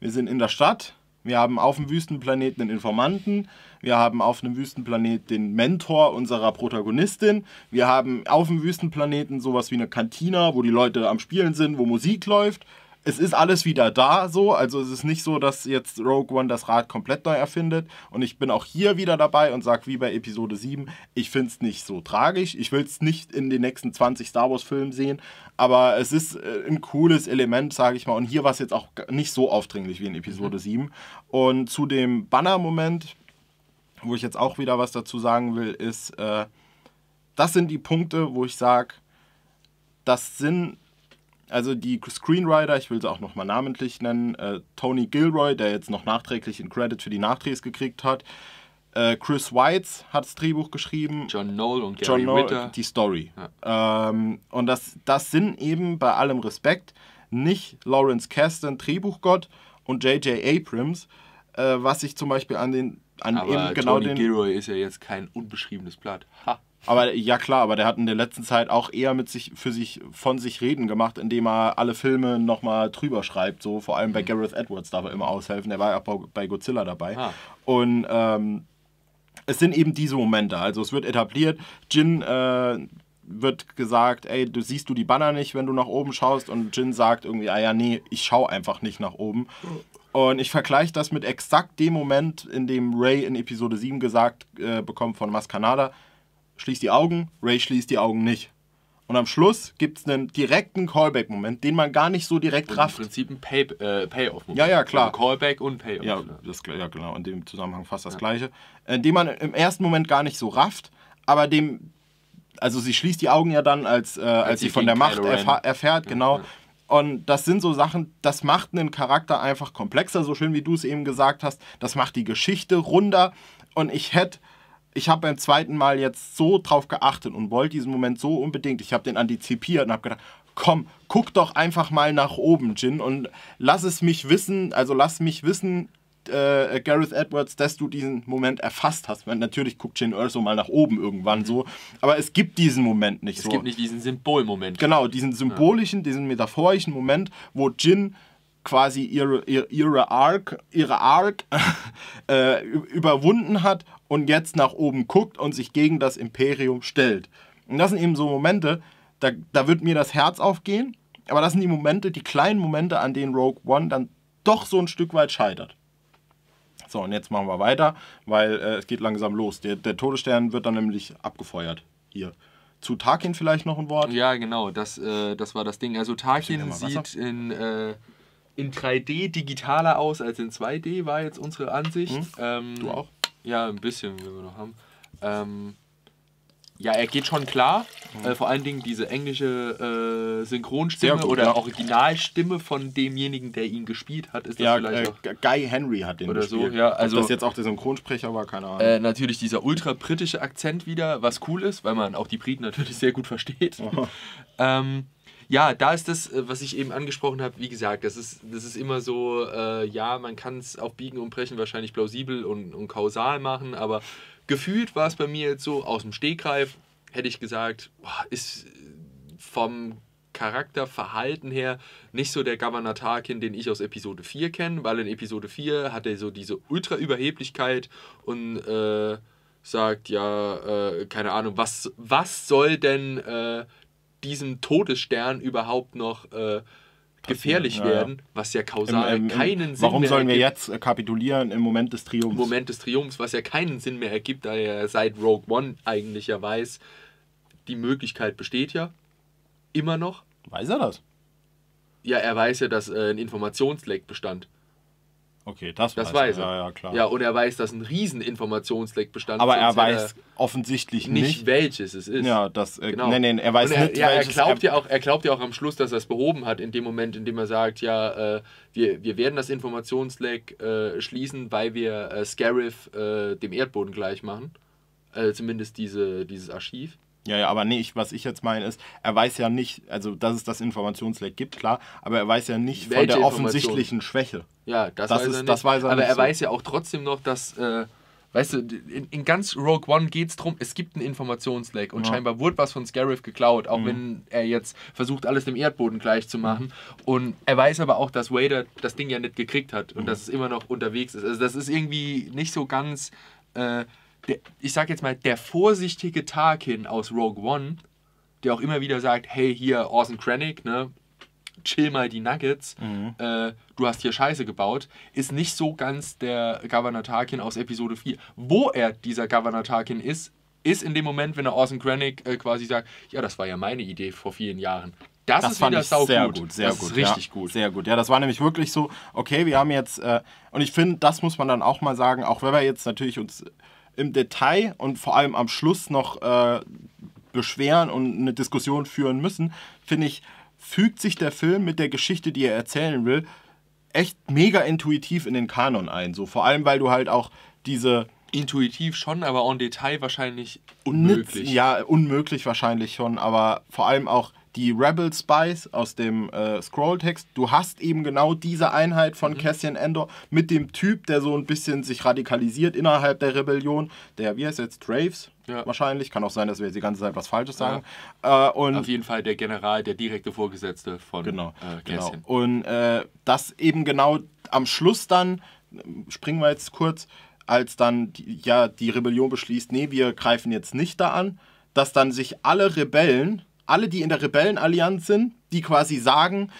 wir sind in der Stadt, wir haben auf dem Wüstenplaneten einen Informanten wir haben auf einem Wüstenplanet den Mentor unserer Protagonistin. Wir haben auf dem Wüstenplaneten sowas wie eine Kantina, wo die Leute am Spielen sind, wo Musik läuft. Es ist alles wieder da so, also es ist nicht so, dass jetzt Rogue One das Rad komplett neu erfindet. Und ich bin auch hier wieder dabei und sage wie bei Episode 7, ich finde es nicht so tragisch. Ich will es nicht in den nächsten 20 Star Wars-Filmen sehen, aber es ist äh, ein cooles Element, sage ich mal. Und hier war es jetzt auch nicht so aufdringlich wie in Episode mhm. 7. Und zu dem Banner-Moment wo ich jetzt auch wieder was dazu sagen will, ist, äh, das sind die Punkte, wo ich sage, das sind, also die Screenwriter, ich will sie auch nochmal namentlich nennen, äh, Tony Gilroy, der jetzt noch nachträglich einen Credit für die Nachdrehs gekriegt hat, äh, Chris Weitz hat das Drehbuch geschrieben. John Noel und Gary John Knoll, Ritter. Die Story. Ja. Ähm, und das, das sind eben bei allem Respekt nicht Lawrence Kasdan, Drehbuchgott und J.J. Abrams, äh, was ich zum Beispiel an den an aber eben genau Tony den. Gilroy ist ja jetzt kein unbeschriebenes Blatt. Ha. Aber ja klar, aber der hat in der letzten Zeit auch eher mit sich für sich von sich reden gemacht, indem er alle Filme nochmal drüber schreibt. So vor allem mhm. bei Gareth Edwards darf er immer aushelfen. Der war ja auch bei Godzilla dabei. Ah. Und ähm, es sind eben diese Momente. Also es wird etabliert, Jin äh, wird gesagt, ey, du siehst du die Banner nicht, wenn du nach oben schaust und Jin sagt irgendwie, ah ja, nee, ich schaue einfach nicht nach oben. Oh. Und ich vergleiche das mit exakt dem Moment, in dem Ray in Episode 7 gesagt äh, bekommt von Maskanada, schließ die Augen, Ray schließt die Augen nicht. Und am Schluss gibt es einen direkten Callback-Moment, den man gar nicht so direkt und rafft. Im Prinzip ein Pay, äh, Payoff-Moment. Ja, ja, also klar. Also Callback und Payoff. Ja, ne? das, ja, genau. In dem Zusammenhang fast das ja. Gleiche. Äh, den man im ersten Moment gar nicht so rafft, aber dem. Also sie schließt die Augen ja dann, als, äh, als, als sie von der Macht erfahr erfährt, ja, genau. Ja. Und das sind so Sachen, das macht einen Charakter einfach komplexer, so schön wie du es eben gesagt hast. Das macht die Geschichte runder. Und ich hätte ich habe beim zweiten Mal jetzt so drauf geachtet und wollte diesen Moment so unbedingt. Ich habe den antizipiert und habe gedacht, komm, guck doch einfach mal nach oben, Jin, und lass es mich wissen, also lass mich wissen, äh, Gareth Edwards, dass du diesen Moment erfasst hast. Meine, natürlich guckt Jane Urso mal nach oben irgendwann mhm. so, aber es gibt diesen Moment nicht es so. Es gibt nicht diesen Symbolmoment. Genau, diesen symbolischen, ja. diesen metaphorischen Moment, wo Jin quasi ihre, ihre, ihre Arc, ihre Arc äh, überwunden hat und jetzt nach oben guckt und sich gegen das Imperium stellt. Und das sind eben so Momente, da, da wird mir das Herz aufgehen, aber das sind die Momente, die kleinen Momente, an denen Rogue One dann doch so ein Stück weit scheitert. So, und jetzt machen wir weiter, weil äh, es geht langsam los. Der, der Todesstern wird dann nämlich abgefeuert. Hier. Zu Tarkin vielleicht noch ein Wort? Ja, genau, das, äh, das war das Ding. Also Tarkin sieht in, äh, in 3D digitaler aus als in 2D, war jetzt unsere Ansicht. Hm? Ähm, du auch? Ja, ein bisschen, wenn wir noch haben. Ähm, ja, er geht schon klar. Mhm. Äh, vor allen Dingen diese englische äh, Synchronstimme gut, oder ja. Originalstimme von demjenigen, der ihn gespielt hat, ist das ja, vielleicht äh, auch, Guy Henry hat den oder gespielt. so. Ja, also Ob das jetzt auch der Synchronsprecher war, keine Ahnung. Äh, natürlich dieser ultra britische Akzent wieder, was cool ist, weil man auch die Briten natürlich sehr gut versteht. ähm, ja, da ist das, äh, was ich eben angesprochen habe, wie gesagt, das ist, das ist immer so, äh, ja, man kann es auf Biegen und Brechen wahrscheinlich plausibel und, und kausal machen, aber gefühlt war es bei mir jetzt so, aus dem Stegreif hätte ich gesagt, ist vom Charakterverhalten her nicht so der Governor Tarkin, den ich aus Episode 4 kenne, weil in Episode 4 hat er so diese Ultra-Überheblichkeit und äh, sagt, ja, äh, keine Ahnung, was, was soll denn äh, diesem Todesstern überhaupt noch äh, gefährlich ja, werden, was ja kausal Im, im, im, keinen Sinn Warum sollen wir jetzt äh, kapitulieren im Moment des Triumphs? Im Moment des Triumphs, was ja keinen Sinn mehr ergibt, da er seit Rogue One eigentlich ja weiß, die Möglichkeit besteht ja immer noch. Weiß er das? Ja, er weiß ja, dass äh, ein Informationsleck bestand. Okay, das, das weiß, weiß er. Ja, ja, klar. Ja, und er weiß, dass ein Rieseninformationsleck bestand. Aber er weiß offensichtlich nicht, nicht, welches es ist. Ja, das. Äh, genau. Nein, nein, er weiß er, nicht, ja, welches. Er glaubt, ja auch, er glaubt ja auch am Schluss, dass er es behoben hat, in dem Moment, in dem er sagt, ja, äh, wir, wir werden das Informationsleck äh, schließen, weil wir äh, Scarif äh, dem Erdboden gleich machen. Äh, zumindest diese, dieses Archiv. Ja, ja, aber nee, ich, was ich jetzt meine ist, er weiß ja nicht, also dass es das Informationsleck gibt, klar, aber er weiß ja nicht Welche von der offensichtlichen Schwäche. Ja, das, das weiß ist, er nicht. Das weiß er aber nicht er so. weiß ja auch trotzdem noch, dass, äh, weißt du, in, in, ganz Rogue One geht es darum, es gibt einen Informationsleck und ja. scheinbar wurde was von Scarif geklaut, auch mhm. wenn er jetzt versucht, alles dem Erdboden gleich zu machen. Mhm. Und er weiß aber auch, dass Vader das Ding ja nicht gekriegt hat und mhm. dass es immer noch unterwegs ist. Also das ist irgendwie nicht so ganz... Äh, der, ich sag jetzt mal, der vorsichtige Tarkin aus Rogue One, der auch immer wieder sagt, hey, hier, Orson Krennic, ne, chill mal die Nuggets, mhm. äh, du hast hier Scheiße gebaut, ist nicht so ganz der Governor Tarkin aus Episode 4. Wo er dieser Governor Tarkin ist, ist in dem Moment, wenn er Orson Krennic äh, quasi sagt, ja, das war ja meine Idee vor vielen Jahren. Das, das ist fand ich ich sehr gut. gut. sehr das gut, ist richtig ja, gut. Sehr gut. Ja, das war nämlich wirklich so, okay, wir haben jetzt, äh, und ich finde, das muss man dann auch mal sagen, auch wenn wir jetzt natürlich uns im Detail und vor allem am Schluss noch äh, beschweren und eine Diskussion führen müssen, finde ich, fügt sich der Film mit der Geschichte, die er erzählen will, echt mega intuitiv in den Kanon ein. So vor allem, weil du halt auch diese intuitiv schon, aber en Detail wahrscheinlich unmöglich. Nitz, ja, unmöglich wahrscheinlich schon, aber vor allem auch die Rebel Spies aus dem äh, Scrolltext. Du hast eben genau diese Einheit von mhm. Cassian Endor mit dem Typ, der so ein bisschen sich radikalisiert innerhalb der Rebellion. Der, wie heißt jetzt, Draves? Ja. Wahrscheinlich. Kann auch sein, dass wir jetzt die ganze Zeit was Falsches sagen. Ja. Äh, und Auf jeden Fall der General, der direkte Vorgesetzte von genau, äh, genau. Cassian. Genau. Und äh, das eben genau am Schluss dann, springen wir jetzt kurz, als dann die, ja, die Rebellion beschließt, nee, wir greifen jetzt nicht da an, dass dann sich alle Rebellen alle, die in der Rebellenallianz sind, die quasi sagen,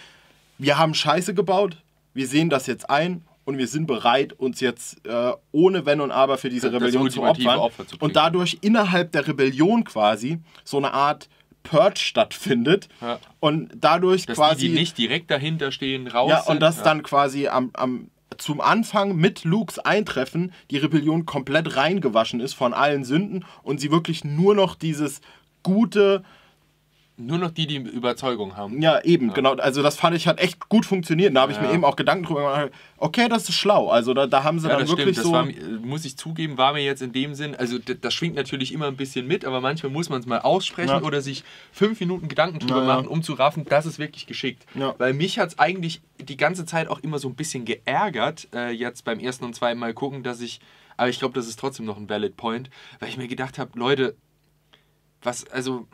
wir haben Scheiße gebaut, wir sehen das jetzt ein und wir sind bereit, uns jetzt äh, ohne Wenn und Aber für diese Rebellion zu opfern. Opfer zu und dadurch innerhalb der Rebellion quasi so eine Art Purge stattfindet ja. und dadurch dass quasi... Die, die nicht direkt dahinter stehen, raus Ja, und dass ja. dann quasi am, am, zum Anfang mit Lukes Eintreffen die Rebellion komplett reingewaschen ist von allen Sünden und sie wirklich nur noch dieses gute nur noch die, die Überzeugung haben. Ja, eben, ja. genau. Also das fand ich hat echt gut funktioniert. Da habe ich ja. mir eben auch Gedanken drüber gemacht. Okay, das ist schlau. Also da, da haben sie ja, dann das wirklich stimmt. so... Das war, muss ich zugeben, war mir jetzt in dem Sinn, also das schwingt natürlich immer ein bisschen mit, aber manchmal muss man es mal aussprechen oder sich fünf Minuten Gedanken drüber machen, um zu raffen, das ist wirklich geschickt. Weil mich hat es eigentlich die ganze Zeit auch immer so ein bisschen geärgert, äh, jetzt beim ersten und zweiten Mal gucken, dass ich... Aber ich glaube, das ist trotzdem noch ein valid point, weil ich mir gedacht habe, Leute, was, also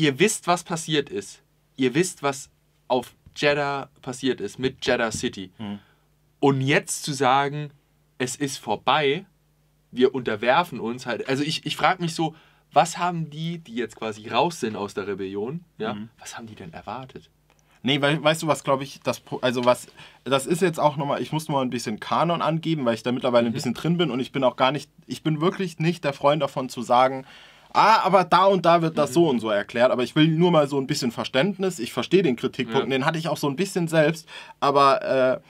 ihr wisst, was passiert ist. Ihr wisst, was auf Jeddah passiert ist mit Jeddah City. Mhm. Und jetzt zu sagen, es ist vorbei, wir unterwerfen uns halt. Also ich, ich frage mich so, was haben die, die jetzt quasi raus sind aus der Rebellion, ja, mhm. was haben die denn erwartet? Nee, weil, weißt du, was glaube ich, das, also was, das ist jetzt auch nochmal, ich muss mal ein bisschen Kanon angeben, weil ich da mittlerweile ein mhm. bisschen drin bin und ich bin auch gar nicht, ich bin wirklich nicht der Freund davon zu sagen, ah, aber da und da wird das mhm. so und so erklärt. Aber ich will nur mal so ein bisschen Verständnis. Ich verstehe den Kritikpunkt, ja. den hatte ich auch so ein bisschen selbst. Aber äh,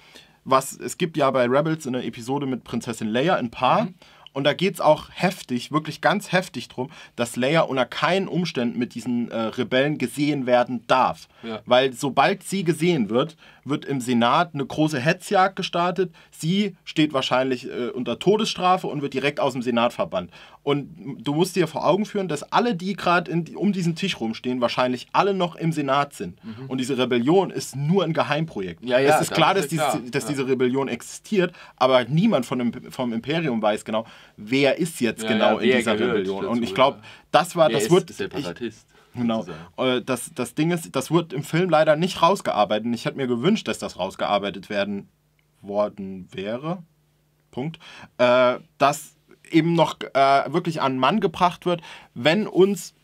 was, es gibt ja bei Rebels eine Episode mit Prinzessin Leia ein Paar. Mhm. Und da geht es auch heftig, wirklich ganz heftig drum, dass Leia unter keinen Umständen mit diesen äh, Rebellen gesehen werden darf. Ja. Weil sobald sie gesehen wird, wird im Senat eine große Hetzjagd gestartet. Sie steht wahrscheinlich äh, unter Todesstrafe und wird direkt aus dem Senat verbannt. Und du musst dir vor Augen führen, dass alle, die gerade um diesen Tisch rumstehen, wahrscheinlich alle noch im Senat sind. Mhm. Und diese Rebellion ist nur ein Geheimprojekt. Ja, ja, es ist klar, ist dass, dieses, klar. dass ja. diese Rebellion existiert, aber niemand von dem, vom Imperium weiß genau, wer ist jetzt ja, genau in dieser gehört, Rebellion. Und ich glaube, das war, wer das wird. Separatist. Ich, Genau. Äh, das, das Ding ist, das wird im Film leider nicht rausgearbeitet. Ich hätte mir gewünscht, dass das rausgearbeitet werden worden wäre. Punkt. Äh, dass eben noch äh, wirklich an Mann gebracht wird, wenn uns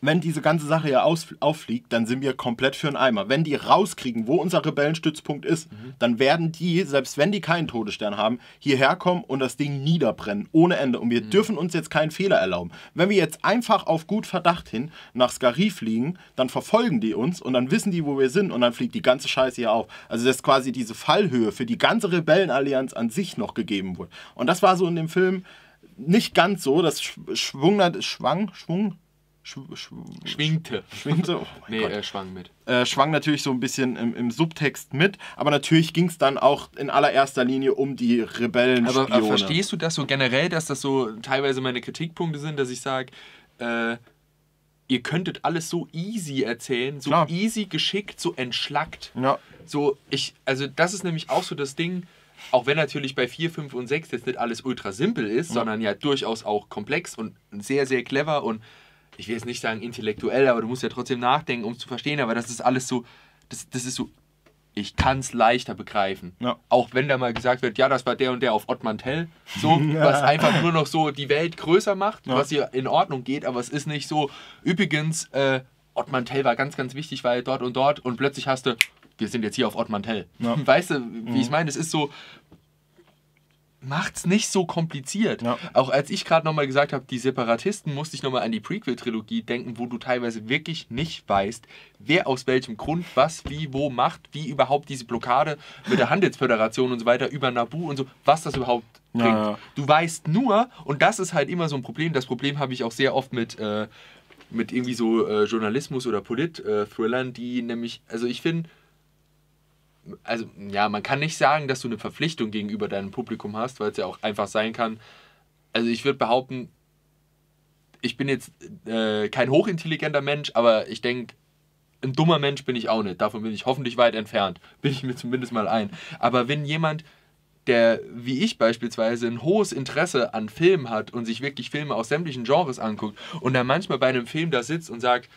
wenn diese ganze Sache ja auffliegt, dann sind wir komplett für einen Eimer. Wenn die rauskriegen, wo unser Rebellenstützpunkt ist, mhm. dann werden die, selbst wenn die keinen Todesstern haben, hierher kommen und das Ding niederbrennen, ohne Ende. Und wir mhm. dürfen uns jetzt keinen Fehler erlauben. Wenn wir jetzt einfach auf gut Verdacht hin nach Skari fliegen, dann verfolgen die uns und dann wissen die, wo wir sind und dann fliegt die ganze Scheiße hier auf. Also dass quasi diese Fallhöhe für die ganze Rebellenallianz an sich noch gegeben wurde. Und das war so in dem Film nicht ganz so. Das Schwung, Schwang, Schwung, schw schwingte. Schwingte? Oh nee, Gott. Äh, schwang mit. Äh, schwang natürlich so ein bisschen im, im Subtext mit, aber natürlich ging es dann auch in allererster Linie um die Rebellen. Aber, aber verstehst du das so generell, dass das so teilweise meine Kritikpunkte sind, dass ich sage, äh, ihr könntet alles so easy erzählen, so Klar. easy geschickt, so entschlackt. Ja. So, ich, also das ist nämlich auch so das Ding, auch wenn natürlich bei 4, 5 und 6 jetzt nicht alles ultra simpel ist, mhm. sondern ja durchaus auch komplex und sehr, sehr clever und ich will jetzt nicht sagen intellektuell, aber du musst ja trotzdem nachdenken, um es zu verstehen. Aber das ist alles so, das, das ist so, ich kann es leichter begreifen. Ja. Auch wenn da mal gesagt wird, ja, das war der und der auf Ottmann Tell, so, ja. was einfach nur noch so die Welt größer macht, ja. was hier in Ordnung geht, aber es ist nicht so. Übrigens, äh, Ottmann Tell war ganz, ganz wichtig, weil dort und dort und plötzlich hast du, wir sind jetzt hier auf Ottmantell. Ja. Weißt du, wie mhm. ich meine? Es ist so, macht's nicht so kompliziert. Ja. Auch als ich gerade nochmal gesagt habe, die Separatisten, musste ich nochmal an die Prequel-Trilogie denken, wo du teilweise wirklich nicht weißt, wer aus welchem Grund was, wie, wo macht, wie überhaupt diese Blockade mit der Handelsföderation und so weiter über Nabu und so, was das überhaupt bringt. Ja. Du weißt nur, und das ist halt immer so ein Problem, das Problem habe ich auch sehr oft mit. Äh, mit irgendwie so äh, Journalismus oder Polit-Thrillern, äh, die nämlich, also ich finde, also ja, man kann nicht sagen, dass du eine Verpflichtung gegenüber deinem Publikum hast, weil es ja auch einfach sein kann. Also ich würde behaupten, ich bin jetzt äh, kein hochintelligenter Mensch, aber ich denke, ein dummer Mensch bin ich auch nicht. Davon bin ich hoffentlich weit entfernt. Bin ich mir zumindest mal ein. Aber wenn jemand, der wie ich beispielsweise ein hohes Interesse an Filmen hat und sich wirklich Filme aus sämtlichen Genres anguckt und dann manchmal bei einem Film da sitzt und sagt,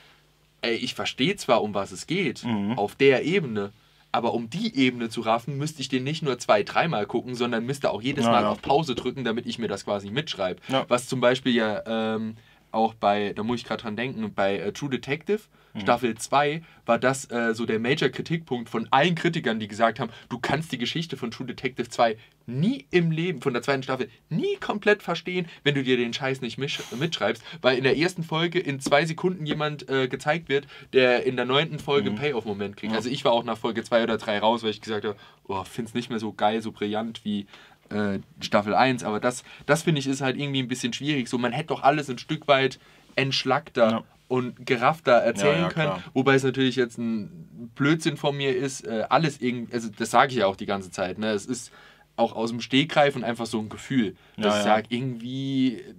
ey, ich verstehe zwar, um was es geht, mhm. auf der Ebene, aber um die Ebene zu raffen, müsste ich den nicht nur zwei, dreimal gucken, sondern müsste auch jedes Mal ja. auf Pause drücken, damit ich mir das quasi mitschreibe. Ja. Was zum Beispiel ja ähm, auch bei, da muss ich gerade dran denken, bei äh, True Detective Mhm. Staffel 2 war das äh, so der Major-Kritikpunkt von allen Kritikern, die gesagt haben, du kannst die Geschichte von True Detective 2 nie im Leben, von der zweiten Staffel, nie komplett verstehen, wenn du dir den Scheiß nicht mitschreibst, weil in der ersten Folge in zwei Sekunden jemand äh, gezeigt wird, der in der neunten Folge mhm. einen Payoff-Moment kriegt. Also ich war auch nach Folge 2 oder 3 raus, weil ich gesagt habe, oh, find's nicht mehr so geil, so brillant wie äh, Staffel 1, aber das, das finde ich ist halt irgendwie ein bisschen schwierig. So, man hätte doch alles ein Stück weit entschlackter ja und geraffter erzählen ja, ja, können. Klar. Wobei es natürlich jetzt ein Blödsinn von mir ist, äh, alles irgendwie, also das sage ich ja auch die ganze Zeit, ne? Es ist auch aus dem Stegreif und einfach so ein Gefühl, dass ja, ich sage, irgendwie äh,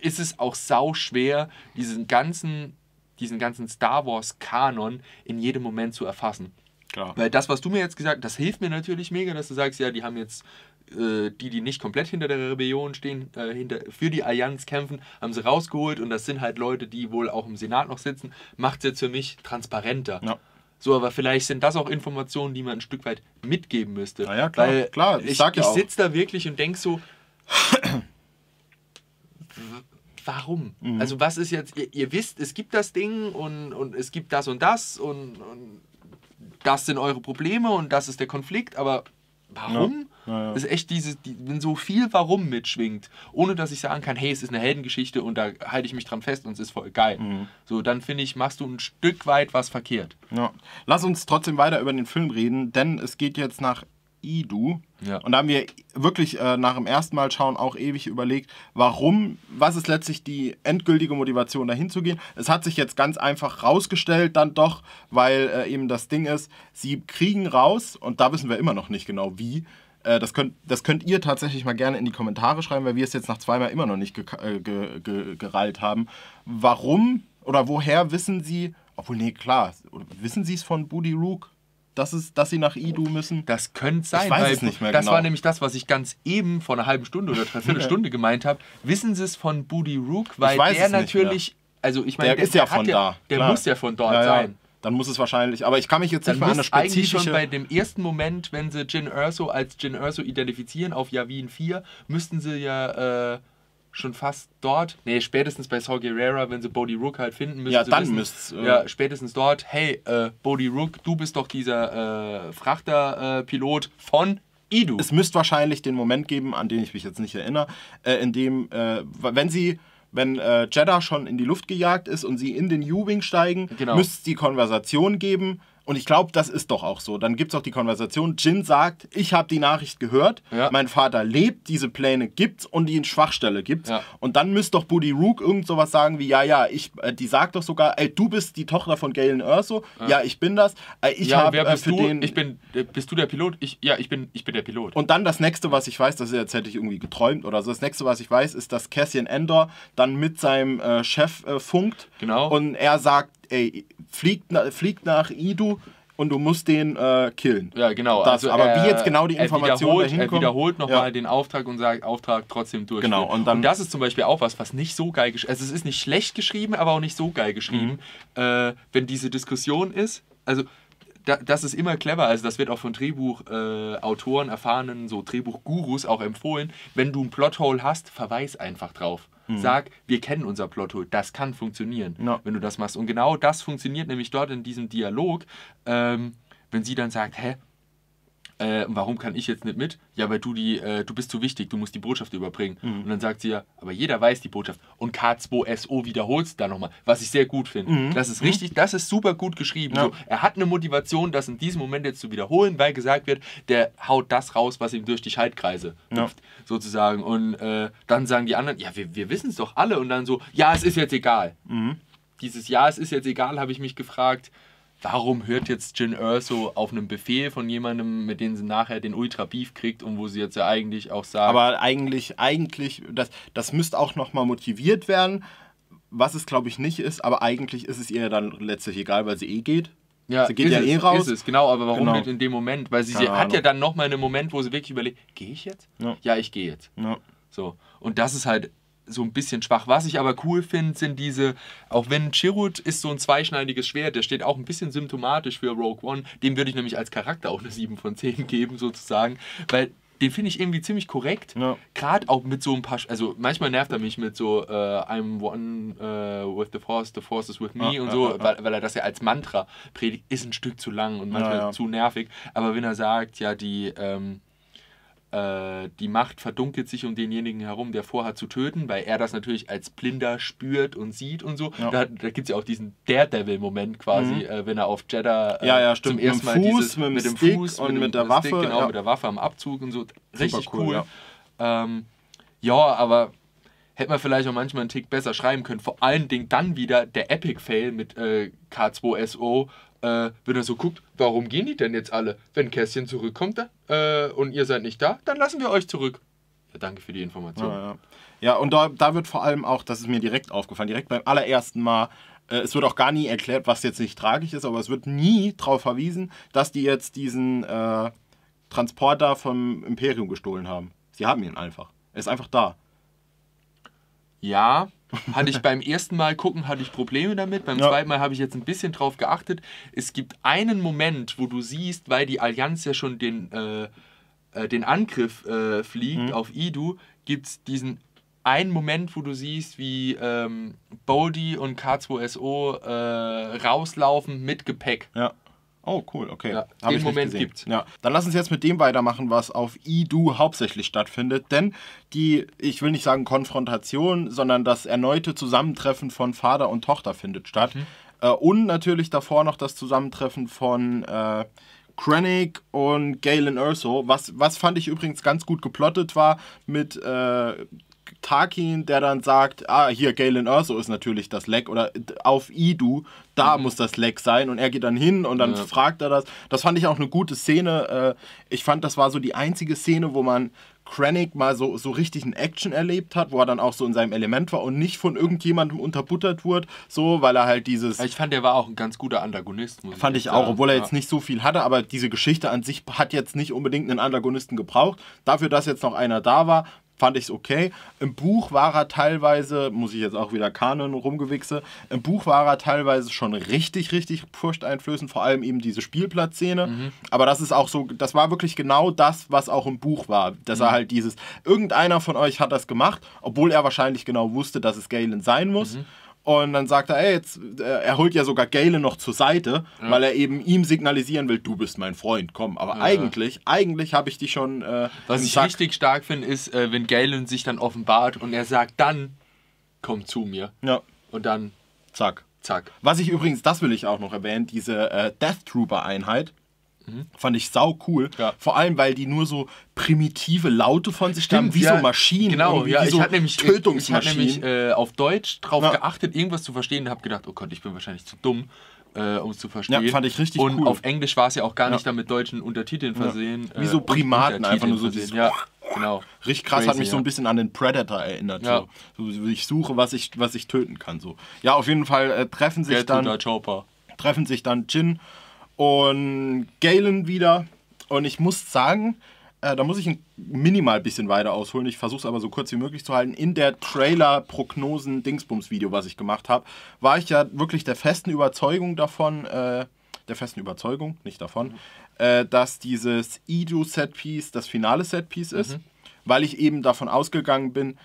ist es auch sau schwer, diesen ganzen, diesen ganzen Star Wars-Kanon in jedem Moment zu erfassen. Klar. Weil das, was du mir jetzt gesagt hast, das hilft mir natürlich mega, dass du sagst, ja, die haben jetzt äh, die, die nicht komplett hinter der Rebellion stehen, äh, hinter, für die Allianz kämpfen, haben sie rausgeholt und das sind halt Leute, die wohl auch im Senat noch sitzen. Macht es jetzt für mich transparenter. Ja. So, aber vielleicht sind das auch Informationen, die man ein Stück weit mitgeben müsste. Na klar, Weil klar. Ich, ich, ja ich sitze da wirklich und denke so, warum? Mhm. Also was ist jetzt, ihr, ihr, wisst, es gibt das Ding und, und es gibt das und das und, und das sind eure Probleme und das ist der Konflikt, aber warum? Ja. Ja, ja. Das ist echt dieses, die, wenn so viel Warum mitschwingt, ohne dass ich sagen kann, hey, es ist eine Heldengeschichte und da halte ich mich dran fest und es ist voll geil. Mhm. So, dann finde ich, machst du ein Stück weit was verkehrt. Ja. Lass uns trotzdem weiter über den Film reden, denn es geht jetzt nach Idu. Ja. Und da haben wir wirklich äh, nach dem ersten Mal schauen auch ewig überlegt, warum, was ist letztlich die endgültige Motivation dahin zu gehen. Es hat sich jetzt ganz einfach rausgestellt dann doch, weil äh, eben das Ding ist, sie kriegen raus und da wissen wir immer noch nicht genau wie. Äh, das könnt, das könnt ihr tatsächlich mal gerne in die Kommentare schreiben, weil wir es jetzt nach zweimal immer noch nicht ge äh, ge ge gerallt haben. Warum oder woher wissen sie, obwohl, nee, klar, wissen sie es von Booty Rook? dass, es, dass sie nach Idu müssen? Das könnte sein, ich weiß weil es nicht mehr das genau. war nämlich das, was ich ganz eben vor einer halben Stunde oder dreiviertel Stunde gemeint habe. Wissen Sie es von Budi Rook? Weil der natürlich, mehr. also ich meine, der, der ist der ja von da. Der Klar. muss ja von dort ja, sein. Dann muss es wahrscheinlich, aber ich kann mich jetzt dann nicht mehr an eine spezifische... eigentlich schon bei dem ersten Moment, wenn sie Jin Erso als Jin Erso identifizieren auf Yavin 4, müssten sie ja... Äh, schon fast dort, nee, spätestens bei Saw Guerrera, wenn sie Bodie Rook halt finden müssen. Ja, dann müsst's. Äh ja, spätestens dort, hey, äh, Bodie Rook, du bist doch dieser äh, Frachterpilot äh, von Idu. Es müsste wahrscheinlich den Moment geben, an den ich mich jetzt nicht erinnere, äh, in dem, äh, wenn sie wenn äh, Jeddah schon in die Luft gejagt ist und sie in den U-Wing steigen, genau. müsste es die Konversation geben, und ich glaube, das ist doch auch so. Dann gibt es auch die Konversation. Jin sagt, ich habe die Nachricht gehört, ja. mein Vater lebt, diese Pläne gibt's und die in Schwachstelle gibt's. Ja. Und dann müsste doch Buddy Rook irgend sowas sagen wie, ja, ja, ich, äh, die sagt doch sogar, ey, du bist die Tochter von Galen Urso. ja, ja ich bin das. Äh, ich ja, hab, wer äh, bist äh, für du? Den ich bin, äh, bist du der Pilot? Ich, ja, ich bin, ich bin der Pilot. Und dann das nächste, was ich weiß, das ist, jetzt hätte ich irgendwie geträumt oder so, das nächste, was ich weiß, ist, dass Cassian Endor dann mit seinem äh, Chef funkt. Genau. Und er sagt, ey, fliegt, fliegt nach Idu und du musst den äh, killen. Ja, genau. Das, also, aber er, wie jetzt genau die Information er wiederholt, er wiederholt nochmal ja. den Auftrag und sagt, Auftrag trotzdem durch. Genau. Und, dann, und das ist zum Beispiel auch was, was nicht so geil geschrieben Also es ist nicht schlecht geschrieben, aber auch nicht so geil geschrieben. Mhm. Äh, wenn diese Diskussion ist, also da, das ist immer clever, also das wird auch von Drehbuchautoren, äh, erfahrenen so Drehbuchgurus auch empfohlen. Wenn du ein Plothole hast, verweis einfach drauf. Mhm. Sag, wir kennen unser Plotto, das kann funktionieren, no. wenn du das machst. Und genau das funktioniert nämlich dort in diesem Dialog, ähm, wenn sie dann sagt, hä, äh, warum kann ich jetzt nicht mit? Ja, weil du die, äh, du bist zu wichtig, du musst die Botschaft überbringen. Mhm. Und dann sagt sie ja, aber jeder weiß die Botschaft. Und K2SO wiederholst da nochmal, was ich sehr gut finde. Mhm. Das ist mhm. richtig, das ist super gut geschrieben. Ja. So, er hat eine Motivation, das in diesem Moment jetzt zu wiederholen, weil gesagt wird, der haut das raus, was ihm durch die Schaltkreise hüpft, ja. sozusagen. Und äh, dann sagen die anderen, ja, wir, wir wissen es doch alle. Und dann so, ja, es ist jetzt egal. Mhm. Dieses Ja, es ist jetzt egal, habe ich mich gefragt warum hört jetzt Jin Erso auf einen Befehl von jemandem, mit dem sie nachher den Ultra Beef kriegt und wo sie jetzt ja eigentlich auch sagt. Aber eigentlich, eigentlich, das, das müsste auch nochmal motiviert werden. Was es, glaube ich, nicht ist, aber eigentlich ist es ihr ja dann letztlich egal, weil sie eh geht. Ja, sie geht ja es, eh raus. Ist es, genau, aber warum genau. nicht halt in dem Moment? Weil sie, sie hat ja dann nochmal einen Moment, wo sie wirklich überlegt, gehe ich jetzt? Ja, ja ich gehe jetzt. Ja. So. Und das ist halt so ein bisschen schwach. Was ich aber cool finde, sind diese, auch wenn Chirrut ist so ein zweischneidiges Schwert, der steht auch ein bisschen symptomatisch für Rogue One, dem würde ich nämlich als Charakter auch eine 7 von 10 geben, sozusagen, weil den finde ich irgendwie ziemlich korrekt. Ja. Gerade auch mit so ein paar, also manchmal nervt er mich mit so äh, I'm one äh, with the force, the force is with me ja, und so, ja, weil, weil, er das ja als Mantra predigt, ist ein Stück zu lang und manchmal zu nervig. Aber wenn er sagt, ja, die. Ähm, äh, die Macht verdunkelt sich um denjenigen herum, der vorhat zu töten, weil er das natürlich als Blinder spürt und sieht und so. Ja. Da, da gibt es ja auch diesen Daredevil-Moment quasi, mhm. äh, wenn er auf Jeddah äh, ja, ja, zum ersten Mal dieses, mit, dem mit dem Fuß und mit, mit der Waffe, Stick, genau, mit der Waffe am Abzug und so. Richtig cool. cool. Ähm, ja, aber hätte man vielleicht auch manchmal einen Tick besser schreiben können. Vor allen Dingen dann wieder der Epic-Fail mit äh, K2SO, äh, wenn er so guckt, warum gehen die denn jetzt alle? Wenn Kästchen zurückkommt äh, und ihr seid nicht da, dann lassen wir euch zurück. Ja, danke für die Information. Ja, ja. ja und da, da wird vor allem auch, das ist mir direkt aufgefallen, direkt beim allerersten Mal, äh, es wird auch gar nie erklärt, was jetzt nicht tragisch ist, aber es wird nie darauf verwiesen, dass die jetzt diesen äh, Transporter vom Imperium gestohlen haben. Sie haben ihn einfach. Er ist einfach da. Ja, hatte ich beim ersten Mal gucken, hatte ich Probleme damit. Beim ja. zweiten Mal habe ich jetzt ein bisschen drauf geachtet. Es gibt einen Moment, wo du siehst, weil die Allianz ja schon den, äh, äh den Angriff äh, fliegt mhm. auf Idu, gibt es diesen einen Moment, wo du siehst, wie ähm, Bodhi und K2SO äh, rauslaufen mit Gepäck. Ja. Oh, cool, okay. Ja, Hab den Moment gibt. Ja. Dann lass uns jetzt mit dem weitermachen, was auf IDU hauptsächlich stattfindet. Denn die, ich will nicht sagen Konfrontation, sondern das erneute Zusammentreffen von Vater und Tochter findet statt. Mhm. Äh, und natürlich davor noch das Zusammentreffen von äh, Krennic und Galen Erso, was, was fand ich übrigens ganz gut geplottet war mit äh, Tarkin, der dann sagt, ah, hier Galen Erso ist natürlich das Leck oder auf Idu, da mhm. muss das Leck sein und er geht dann hin und dann ja. fragt er das. Das fand ich auch eine gute Szene. Äh, ich fand, das war so die einzige Szene, wo man Krennic mal so, so richtig in Action erlebt hat, wo er dann auch so in seinem Element war und nicht von irgendjemandem unterbuttert wurde, so, weil er halt dieses... Ich fand, der war auch ein ganz guter Antagonist. Muss fand ich, ich auch, obwohl er jetzt nicht so viel hatte, aber diese Geschichte an sich hat jetzt nicht unbedingt einen Antagonisten gebraucht. Dafür, dass jetzt noch einer da war, fand ich es okay. Im Buch war er teilweise, muss ich jetzt auch wieder Kanon rumgewichse, im Buch war er teilweise schon richtig, richtig furchteinflößend, vor allem eben diese Spielplatzszene. Mhm. Aber das ist auch so, das war wirklich genau das, was auch im Buch war. Dass mhm. er halt dieses, irgendeiner von euch hat das gemacht, obwohl er wahrscheinlich genau wusste, dass es Galen sein muss. Mhm. Und dann sagt er, ey, jetzt, äh, er holt ja sogar Gale noch zur Seite, ja. weil er eben ihm signalisieren will, du bist mein Freund, komm. Aber ja. eigentlich, eigentlich habe ich dich schon. Äh, Was ich Sack. richtig stark finde, ist, äh, wenn Galen sich dann offenbart und er sagt dann, komm zu mir. Ja. Und dann. Zack. Zack. Was ich übrigens, das will ich auch noch erwähnen, diese äh, Death Trooper Einheit Mhm. Fand ich sau cool. Ja. Vor allem, weil die nur so primitive Laute von sich Stimmt, wie ja, so Maschinen. Genau, ja, ich hatte nämlich, äh, Tötungsmaschinen. Ich, ich nämlich äh, auf Deutsch drauf ja. geachtet, irgendwas zu verstehen und habe gedacht, oh Gott, ich bin wahrscheinlich zu dumm. Äh, um es zu verstehen. Ja, fand ich richtig und cool. Und auf Englisch war es ja auch gar nicht ja. damit deutschen Untertiteln versehen. Wie so äh, Primaten, einfach nur so dieses ja, genau. Richtig krass, Crazy, hat mich so ein bisschen an den Predator erinnert. Ja. So. so. ich suche, was ich, was ich töten kann. So. Ja, auf jeden Fall äh, treffen sich Geld dann... Treffen sich dann Jin und Galen wieder. Und ich muss sagen, äh, da muss ich ein minimal bisschen weiter ausholen. Ich versuche es aber so kurz wie möglich zu halten. In der Trailer-Prognosen-Dingsbums-Video, was ich gemacht habe, war ich ja wirklich der festen Überzeugung davon, äh, der festen Überzeugung, nicht davon, mhm. äh, dass dieses Idu-Set-Piece das finale Set-Piece mhm. ist, weil ich eben davon ausgegangen bin,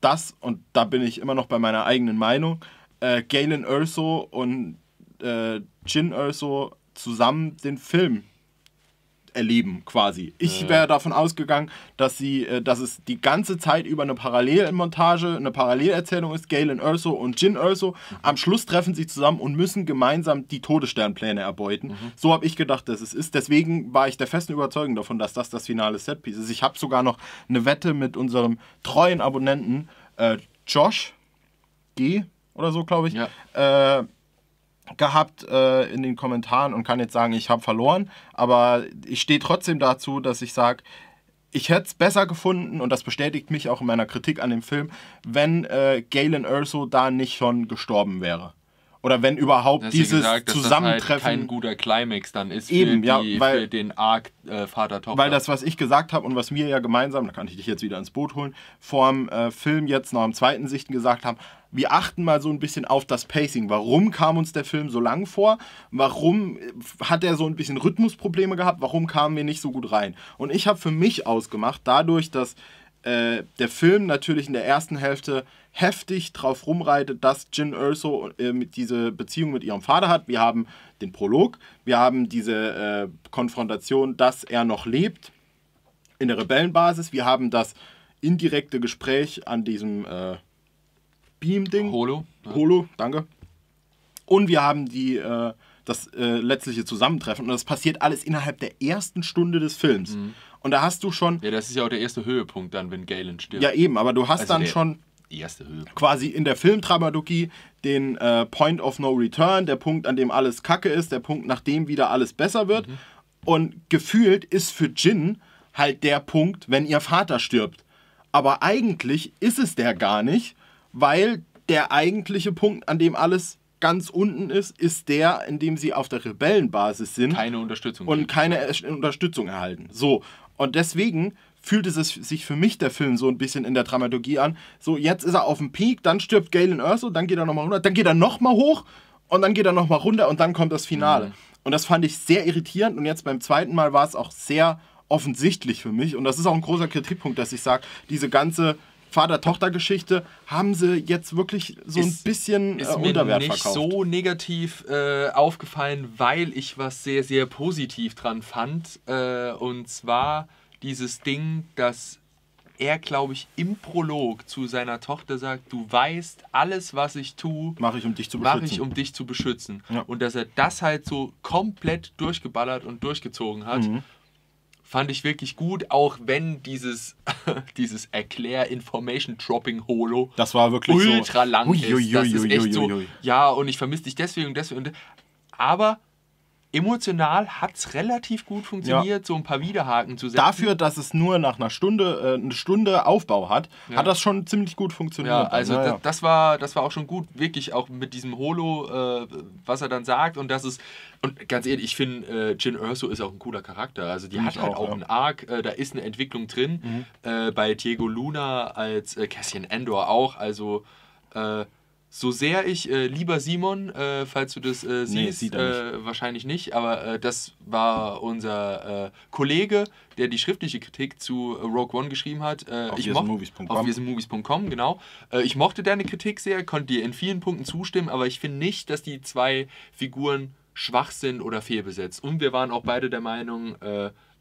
dass, und da bin ich immer noch bei meiner eigenen Meinung, äh, Galen Urso und äh, Jin Urso zusammen den Film erleben quasi. Ich wäre davon ausgegangen, dass sie, äh, dass es die ganze Zeit über eine Parallelmontage, eine Parallelerzählung ist. Galen Urso und Jin Urso. Am Schluss treffen sie zusammen und müssen gemeinsam die Todessternpläne erbeuten. Mhm. So habe ich gedacht, dass es ist. Deswegen war ich der festen Überzeugung davon, dass das das finale Setpiece ist. Ich habe sogar noch eine Wette mit unserem treuen Abonnenten äh, Josh G oder so, glaube ich. Ja. Äh, gehabt äh, in den Kommentaren und kann jetzt sagen, ich habe verloren. Aber ich stehe trotzdem dazu, dass ich sage, ich hätte es besser gefunden, und das bestätigt mich auch in meiner Kritik an dem Film, wenn äh, Galen Erso da nicht schon gestorben wäre. Oder wenn überhaupt dieses gesagt, halt Zusammentreffen. Halt kein guter Climax dann ist eben, die, ja, weil, für den Arc äh, Vater-Tochter. Weil das, was ich gesagt habe und was wir ja gemeinsam, da kann ich dich jetzt wieder ins Boot holen, vorm äh, Film jetzt noch am zweiten Sichten gesagt haben, wir achten mal so ein bisschen auf das Pacing. Warum kam uns der Film so lang vor? Warum äh, hat er so ein bisschen Rhythmusprobleme gehabt? Warum kamen wir nicht so gut rein? Und ich habe für mich ausgemacht, dadurch, dass äh, der Film natürlich in der ersten Hälfte heftig drauf rumreitet, dass Jin Erso äh, diese Beziehung mit ihrem Vater hat. Wir haben den Prolog, wir haben diese äh, Konfrontation, dass er noch lebt in der Rebellenbasis, wir haben das indirekte Gespräch an diesem äh, Beam-Ding. Holo. Ja. Holo, danke. Und wir haben die, äh, das äh, letztliche Zusammentreffen und das passiert alles innerhalb der ersten Stunde des Films. Mhm. Und da hast du schon. Ja, das ist ja auch der erste Höhepunkt dann, wenn Galen stirbt. Ja, eben, aber du hast also dann schon. Erste Höhepunkt. Quasi in der Filmdramaturgie den äh, Point of No Return, der Punkt, an dem alles kacke ist, der Punkt, nachdem wieder alles besser wird. Mhm. Und gefühlt ist für Jin halt der Punkt, wenn ihr Vater stirbt. Aber eigentlich ist es der gar nicht, weil der eigentliche Punkt, an dem alles ganz unten ist, ist der, in dem sie auf der Rebellenbasis sind. Keine Unterstützung. Und gibt. keine Unterstützung erhalten. So, und deswegen fühlte es sich für mich der Film so ein bisschen in der Dramaturgie an. So, jetzt ist er auf dem Peak, dann stirbt Galen Erso, dann geht er nochmal runter, dann geht er nochmal hoch und dann geht er nochmal runter und dann kommt das Finale. Mhm. Und das fand ich sehr irritierend und jetzt beim zweiten Mal war es auch sehr offensichtlich für mich. Und das ist auch ein großer Kritikpunkt, dass ich sage, diese ganze Vater-Tochter-Geschichte haben sie jetzt wirklich so ist, ein bisschen ist äh, Unterwert mir nicht verkauft. so negativ äh, aufgefallen, weil ich was sehr, sehr positiv dran fand. Äh, und zwar dieses Ding, dass er, glaube ich, im Prolog zu seiner Tochter sagt, du weißt, alles, was ich tue, mache ich, um dich zu beschützen. Mach ich, um dich zu beschützen. Ja. Und dass er das halt so komplett durchgeballert und durchgezogen hat. Mhm fand ich wirklich gut, auch wenn dieses, dieses Erklär-Information-Dropping-Holo das war wirklich ultra so, lang ui, ui, ist. Das ui, ist echt so, ja, und ich vermisse dich deswegen und deswegen. aber emotional hat es relativ gut funktioniert, ja. so ein paar Wiederhaken zu setzen. Dafür, dass es nur nach einer Stunde, äh, eine Stunde Aufbau hat, ja. hat das schon ziemlich gut funktioniert. Ja, also das, das, war, das war auch schon gut, wirklich auch mit diesem Holo, äh, was er dann sagt und dass es, und ganz ehrlich, ich finde, äh, Jin Erso ist auch ein cooler Charakter. Also die hat halt auch, auch einen Arc, äh, da ist eine Entwicklung drin. Mhm. Äh, bei Diego Luna als äh, Cassian Endor auch, also so sehr ich, äh, lieber Simon, äh, falls du das äh, siehst, nee, nicht. Äh, wahrscheinlich nicht, aber äh, das war unser äh, Kollege, der die schriftliche Kritik zu Rogue One geschrieben hat. auf wesenmovies.com. Auf wesenmovies.com, genau. ich mochte deine Kritik sehr, konnte dir in vielen Punkten zustimmen, aber ich finde nicht, dass die zwei Figuren schwach sind oder fehlbesetzt. Und wir waren auch beide der Meinung,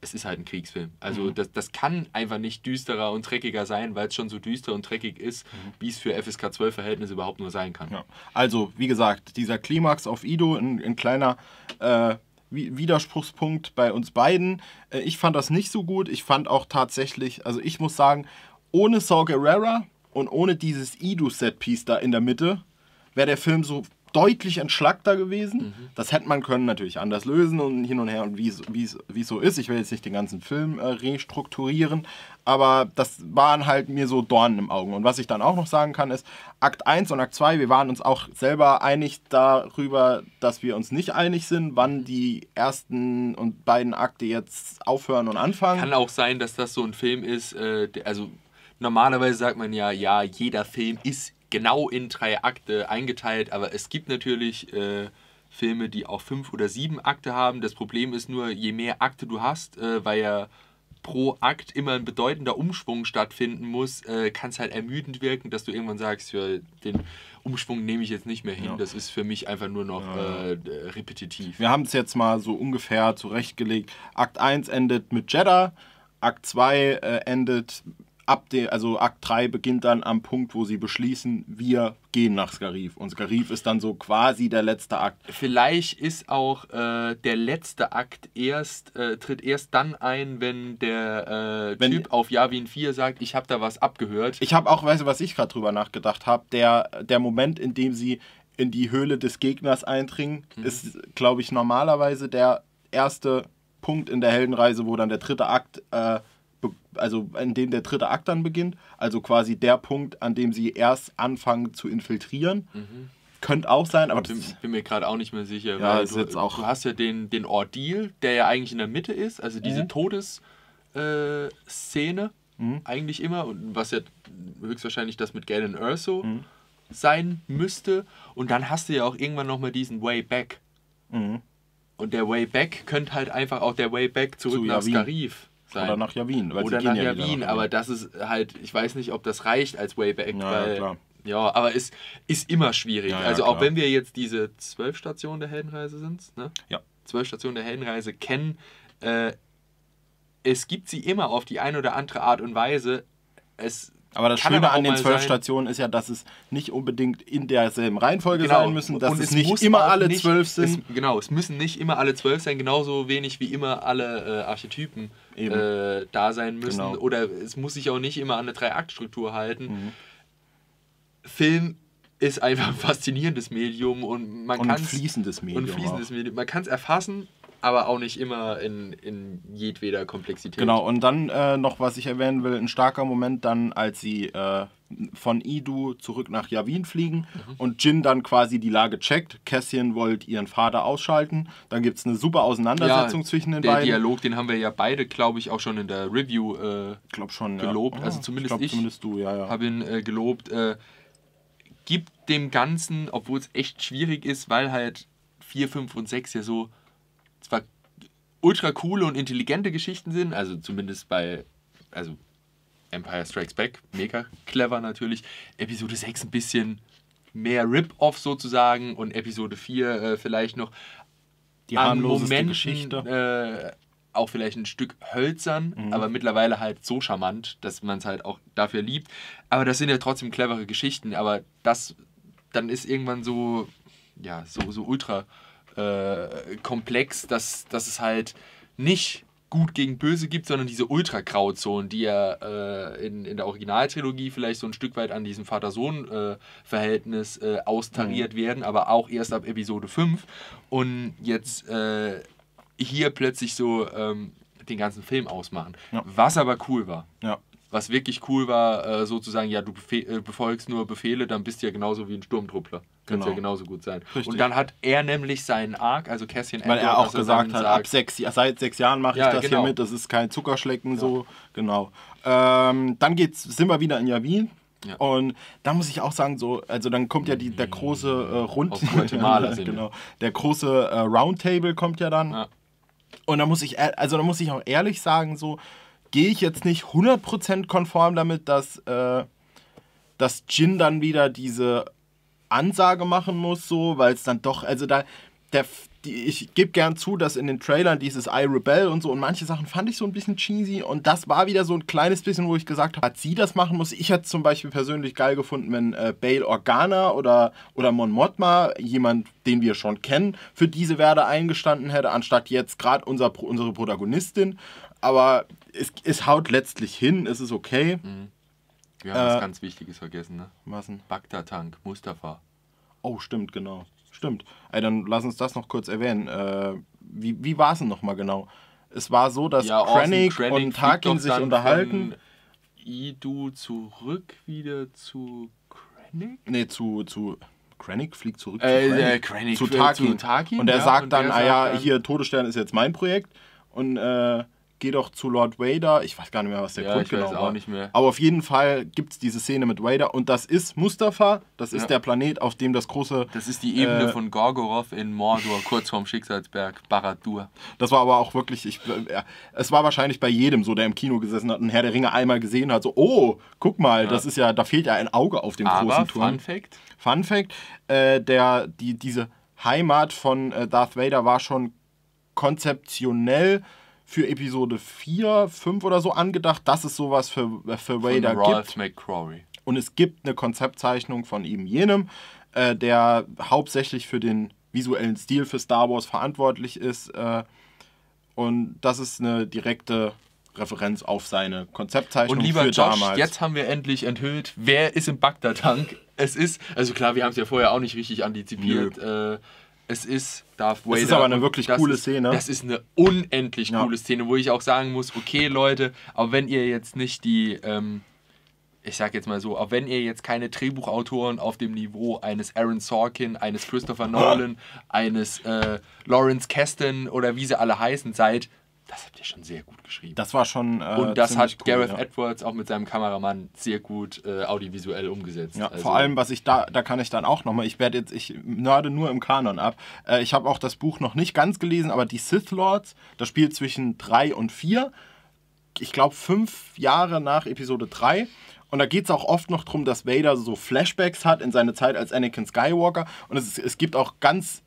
es ist halt ein Kriegsfilm. Also mhm. das, das kann einfach nicht düsterer und dreckiger sein, weil es schon so düster und dreckig ist, mhm. wie es für FSK 12-Verhältnisse überhaupt nur sein kann. Ja. Also, wie gesagt, dieser Klimax auf Ido, ein, ein kleiner äh, Widerspruchspunkt bei uns beiden. Äh, ich fand das nicht so gut. Ich fand auch tatsächlich, also ich muss sagen, ohne Saw Gerrera und ohne dieses ido setpiece da in der Mitte, wäre der Film so deutlich entschlackter gewesen. Mhm. Das hätte man können natürlich anders lösen und hin und her und wie es so ist. Ich will jetzt nicht den ganzen Film äh, restrukturieren, aber das waren halt mir so Dornen im Augen. Und was ich dann auch noch sagen kann, ist, Akt 1 und Akt 2, wir waren uns auch selber einig darüber, dass wir uns nicht einig sind, wann die ersten und beiden Akte jetzt aufhören und anfangen. Kann auch sein, dass das so ein Film ist, äh, also normalerweise sagt man ja, ja, jeder Film ist genau in drei Akte eingeteilt, aber es gibt natürlich äh, Filme, die auch fünf oder sieben Akte haben. Das Problem ist nur, je mehr Akte du hast, äh, weil ja pro Akt immer ein bedeutender Umschwung stattfinden muss, äh, kann es halt ermüdend wirken, dass du irgendwann sagst, ja, den Umschwung nehme ich jetzt nicht mehr hin. Ja. Das ist für mich einfach nur noch ja. äh, repetitiv. Wir haben es jetzt mal so ungefähr zurechtgelegt. Akt 1 endet mit Jeddah, Akt 2 äh, endet ab der, also Akt 3 beginnt dann am Punkt, wo sie beschließen, wir gehen nach Skarif. Und Skarif ist dann so quasi der letzte Akt. Vielleicht ist auch äh, der letzte Akt erst, äh, tritt erst dann ein, wenn der äh, wenn, Typ auf Javin 4 sagt, ich habe da was abgehört. Ich habe auch, weißt du, was ich gerade drüber nachgedacht habe, der, der Moment, in dem sie in die Höhle des Gegners eindringen, mhm. ist, glaube ich, normalerweise der erste Punkt in der Heldenreise, wo dann der dritte Akt äh, also in dem der dritte Akt dann beginnt, also quasi der Punkt, an dem sie erst anfangen zu infiltrieren. Mhm. Könnte auch sein, aber. Ich bin, bin, mir gerade auch nicht mehr sicher, ja, weil du, jetzt auch du hast ja den, den Ordeal, der ja eigentlich in der Mitte ist, also diese mhm. Todesszene äh, mhm. eigentlich immer, und was ja höchstwahrscheinlich das mit Galen Erso mhm. sein müsste. Und dann hast du ja auch irgendwann nochmal diesen Way Back. Mhm. Und der Way Back könnte halt einfach auch der Way Back zurück zu nach Yavin. Skarif sein. Oder nach Jawin. Oder nach ja Jawin, nach aber das ist halt, ich weiß nicht, ob das reicht als Wayback, ja, weil. Ja, klar. Ja, aber es ist immer schwierig. Ja, also auch wenn wir jetzt diese zwölf Stationen der Heldenreise sind, ne? Ja. Zwölf Stationen der Heldenreise kennen, äh, es gibt sie immer auf die eine oder andere Art und Weise. Es aber das Kann Schöne aber an den zwölf Stationen ist ja, dass es nicht unbedingt in derselben Reihenfolge genau. sein müssen, dass es, es nicht immer alle zwölf sind. Es, genau, es müssen nicht immer alle zwölf sein, genauso wenig wie immer alle äh, Archetypen äh, da sein müssen. Genau. Oder es muss sich auch nicht immer an eine Drei-Akt-Struktur halten. Mhm. Film ist einfach ein faszinierendes Medium und man kann. Und fließendes Medium. fließendes Medium. Man kann es erfassen aber auch nicht immer in, in jedweder Komplexität. Genau, und dann äh, noch, was ich erwähnen will, ein starker Moment dann, als sie äh, von Idu zurück nach Yavin fliegen mhm. und Jin dann quasi die Lage checkt. Cassian wollte ihren Vater ausschalten. Dann gibt es eine super Auseinandersetzung ja, zwischen den der beiden. Der Dialog, den haben wir ja beide, glaube ich, auch schon in der Review äh, glaub schon, gelobt. Ja. Oh, also zumindest ich, glaub, ich zumindest du, ja, ja. habe ihn äh, gelobt. Äh, gibt dem Ganzen, obwohl es echt schwierig ist, weil halt 4, 5 und 6 ja so ultra coole und intelligente Geschichten sind. Also zumindest bei also Empire Strikes Back, mega clever natürlich. Episode 6 ein bisschen mehr Rip-Off sozusagen und Episode 4 äh, vielleicht noch die harmloseste Momenten, Geschichte. Äh, auch vielleicht ein Stück hölzern, mhm. aber mittlerweile halt so charmant, dass man es halt auch dafür liebt. Aber das sind ja trotzdem clevere Geschichten, aber das dann ist irgendwann so, ja, so, so ultra äh, komplex, dass, dass es halt nicht gut gegen böse gibt, sondern diese Ultra-Grauzonen, die ja äh, in, in der Originaltrilogie vielleicht so ein Stück weit an diesem Vater-Sohn-Verhältnis äh, austariert mhm. werden, aber auch erst ab Episode 5 und jetzt äh, hier plötzlich so ähm, den ganzen Film ausmachen. Ja. Was aber cool war. Ja was wirklich cool war, äh, sozusagen, ja, du befolgst nur Befehle, dann bist du ja genauso wie ein Sturmtruppler. Genau. Könnte ja genauso gut sein. Richtig. Und dann hat er nämlich seinen Arc, also Cassian Weil Andor, er auch gesagt er hat, ab sechs, seit sechs Jahren mache ich das genau. hier mit, das ist kein Zuckerschlecken, ja. so, genau. Ähm, dann geht's, sind wir wieder in Yavin, ja. Und da muss ich auch sagen, so, also dann kommt ja die, der große äh, mhm. Rund genau, der große äh, Roundtable kommt ja dann. Ja. Und da muss ich, also da muss ich auch ehrlich sagen, so gehe ich jetzt nicht 100% konform damit, dass, äh, dass Jin dann wieder diese Ansage machen muss, so, weil es dann doch, also da, der, die, ich gebe gern zu, dass in den Trailern dieses I Rebel und so und manche Sachen fand ich so ein bisschen cheesy und das war wieder so ein kleines bisschen, wo ich gesagt habe, hat sie das machen muss. Ich hätte zum Beispiel persönlich geil gefunden, wenn äh, Bale Organa oder, oder Mon Mothma, jemand, den wir schon kennen, für diese Werde eingestanden hätte, anstatt jetzt gerade unser, unsere Protagonistin. Aber es, es haut letztlich hin, es ist okay. Mhm. Wir haben äh, was ganz Wichtiges vergessen, ne? Was denn? Bagdad-Tank, Mustafa. Oh, stimmt, genau. Stimmt. Ey, dann lass uns das noch kurz erwähnen. Äh, wie wie war es denn nochmal genau? Es war so, dass ja, Krennic, Krennic und Tarkin sich unterhalten. Idu zurück wieder zu Krennic? Nee, zu, zu Krennic fliegt zurück zu, äh, Krennic. Äh, Krennic zu, Tarkin. zu Tarkin. Und er ja, sagt und dann, ah ja, hier, Todesstern ist jetzt mein Projekt. Und äh, geh doch zu Lord Vader. Ich weiß gar nicht mehr, was der ja, Grund genau war. Nicht mehr. Aber auf jeden Fall gibt es diese Szene mit Vader und das ist Mustafa. Das ist ja. der Planet, auf dem das große. Das ist die Ebene äh, von Gorgoroth in Mordor, kurz vorm Schicksalsberg, Baradur. Das war aber auch wirklich. Ich, ja, es war wahrscheinlich bei jedem so, der im Kino gesessen hat und Herr der Ringe einmal gesehen hat, so, oh, guck mal, das ist ja, da fehlt ja ein Auge auf dem aber, großen Turm. Fun Fact. Fun Fact, äh, der, die, diese Heimat von äh, Darth Vader war schon konzeptionell für Episode 4, 5 oder so angedacht, dass es sowas für, äh, für Vader von Ralph gibt. McCrory. Und es gibt eine Konzeptzeichnung von ihm jenem, äh, der hauptsächlich für den visuellen Stil für Star Wars verantwortlich ist. Äh, und das ist eine direkte Referenz auf seine Konzeptzeichnung. Und lieber für Josh, damals. jetzt haben wir endlich enthüllt, wer ist im Bagdad-Tank. es ist, also klar, wir haben es ja vorher auch nicht richtig antizipiert. Äh, es ist Darth Vader. Das ist aber eine wirklich coole ist, Szene. Das ist eine unendlich ja. coole Szene, wo ich auch sagen muss, okay Leute, auch wenn ihr jetzt nicht die, ähm, ich sag jetzt mal so, auch wenn ihr jetzt keine Drehbuchautoren auf dem Niveau eines Aaron Sorkin, eines Christopher Nolan, eines äh, Lawrence Keston oder wie sie alle heißen seid, das habt ihr schon sehr gut geschrieben. Das war schon. Äh, und das hat cool, Gareth ja. Edwards auch mit seinem Kameramann sehr gut äh, audiovisuell umgesetzt. Ja, also vor allem, was ich da, da kann ich dann auch nochmal, ich werde jetzt, ich nörde nur im Kanon ab. Äh, ich habe auch das Buch noch nicht ganz gelesen, aber die Sith Lords, das spielt zwischen 3 und 4, ich glaube fünf Jahre nach Episode 3. Und da geht es auch oft noch darum, dass Vader so Flashbacks hat in seine Zeit als Anakin Skywalker. Und es, es gibt auch ganz,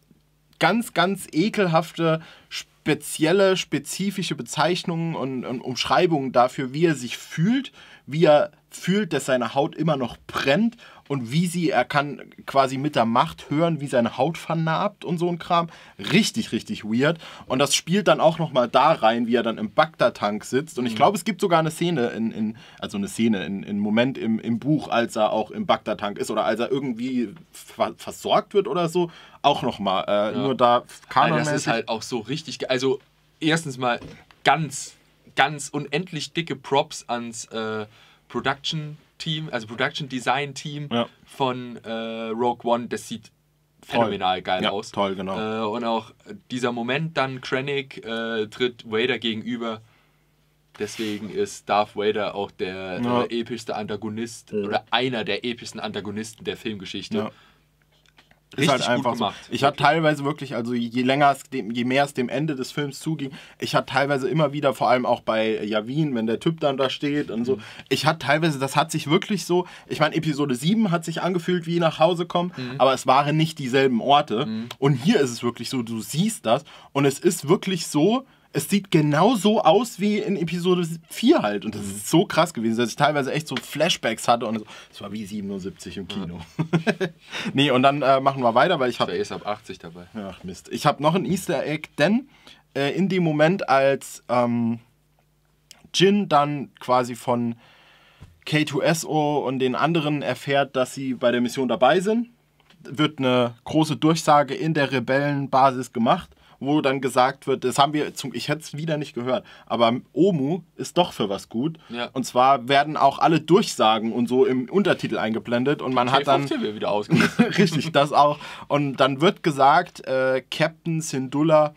ganz, ganz ekelhafte Spiele spezielle, spezifische Bezeichnungen und, und Umschreibungen dafür, wie er sich fühlt wie er fühlt, dass seine Haut immer noch brennt und wie sie, er kann quasi mit der Macht hören, wie seine Haut vernarbt und so ein Kram. Richtig, richtig weird. Und das spielt dann auch nochmal da rein, wie er dann im Bagdad-Tank sitzt. Und ich mhm. glaube, es gibt sogar eine Szene, in, in also eine Szene, einen in Moment im, im Buch, als er auch im Bagdad-Tank ist oder als er irgendwie ver versorgt wird oder so, auch nochmal. Äh, ja. Nur da kann also Das ist halt auch so richtig, also erstens mal ganz ganz unendlich dicke Props ans äh, Production Team, also Production Design Team ja. von äh, Rogue One. Das sieht phänomenal geil ja, aus. Toll, genau. Äh, und auch dieser Moment dann, Krennic äh, tritt Vader gegenüber. Deswegen ist Darth Vader auch der, ja. der epischste Antagonist mhm. oder einer der epischsten Antagonisten der Filmgeschichte. Ja. Ist halt einfach so. Ich hatte teilweise wirklich, also je länger es dem, je mehr es dem Ende des Films zuging, ich hatte teilweise immer wieder, vor allem auch bei äh, Javin, wenn der Typ dann da steht und so, mhm. ich hatte teilweise, das hat sich wirklich so, ich meine, Episode 7 hat sich angefühlt wie nach Hause kommen, mhm. aber es waren nicht dieselben Orte. Mhm. Und hier ist es wirklich so, du siehst das und es ist wirklich so, es sieht genau so aus wie in Episode 4 halt. Und das mhm. ist so krass gewesen, dass ich teilweise echt so Flashbacks hatte und es war wie 77 im Kino. Ja. nee, und dann äh, machen wir weiter, weil ich habe. Der ist ab 80 dabei. Ach Mist. Ich habe noch ein Easter Egg, denn äh, in dem Moment, als ähm, Jin dann quasi von K2SO und den anderen erfährt, dass sie bei der Mission dabei sind, wird eine große Durchsage in der Rebellenbasis gemacht wo dann gesagt wird, das haben wir, zum, ich hätte es wieder nicht gehört, aber OMU ist doch für was gut. Ja. Und zwar werden auch alle Durchsagen und so im Untertitel eingeblendet und man okay, hat dann... Wir wieder richtig, das auch. Und dann wird gesagt, äh, Captain Sindulla,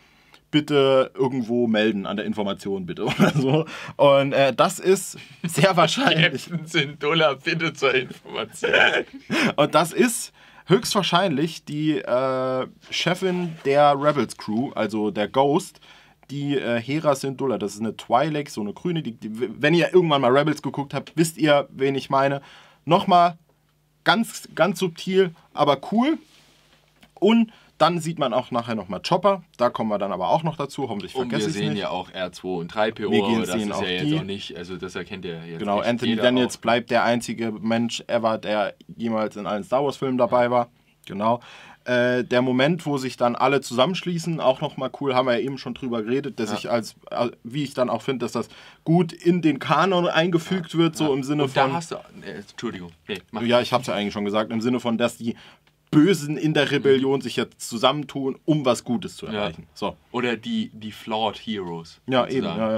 bitte irgendwo melden an der Information bitte oder so. Und äh, das ist sehr wahrscheinlich. Captain Sindulla, bitte zur Information. Und das ist höchstwahrscheinlich die äh, Chefin der Rebels Crew, also der Ghost, die äh, Hera Syndulla. Das ist eine Twi'lek, so eine grüne. Die, die, wenn ihr irgendwann mal Rebels geguckt habt, wisst ihr, wen ich meine. Nochmal ganz, ganz subtil, aber cool. Und dann sieht man auch nachher nochmal Chopper. Da kommen wir dann aber auch noch dazu. Hoffentlich und vergesse ich nicht. wir sehen ja auch R2 und 3PO. Wir gehen das sehen ist auch ja jetzt auch nicht, also das erkennt ja jetzt Genau, Anthony Daniels auch. bleibt der einzige Mensch ever, der jemals in allen Star Wars Filmen dabei war. Genau. Äh, der Moment, wo sich dann alle zusammenschließen, auch nochmal cool, haben wir ja eben schon drüber geredet, dass ja. ich als, wie ich dann auch finde, dass das gut in den Kanon eingefügt ja. wird, so im Sinne Und von. Da hast du, äh, Entschuldigung, nee, Ja, ich hab's ja eigentlich schon gesagt, im Sinne von, dass die Bösen in der Rebellion sich jetzt zusammentun, um was Gutes zu erreichen. Ja. So. Oder die, die Flawed Heroes. Ja, sozusagen. eben. Ja,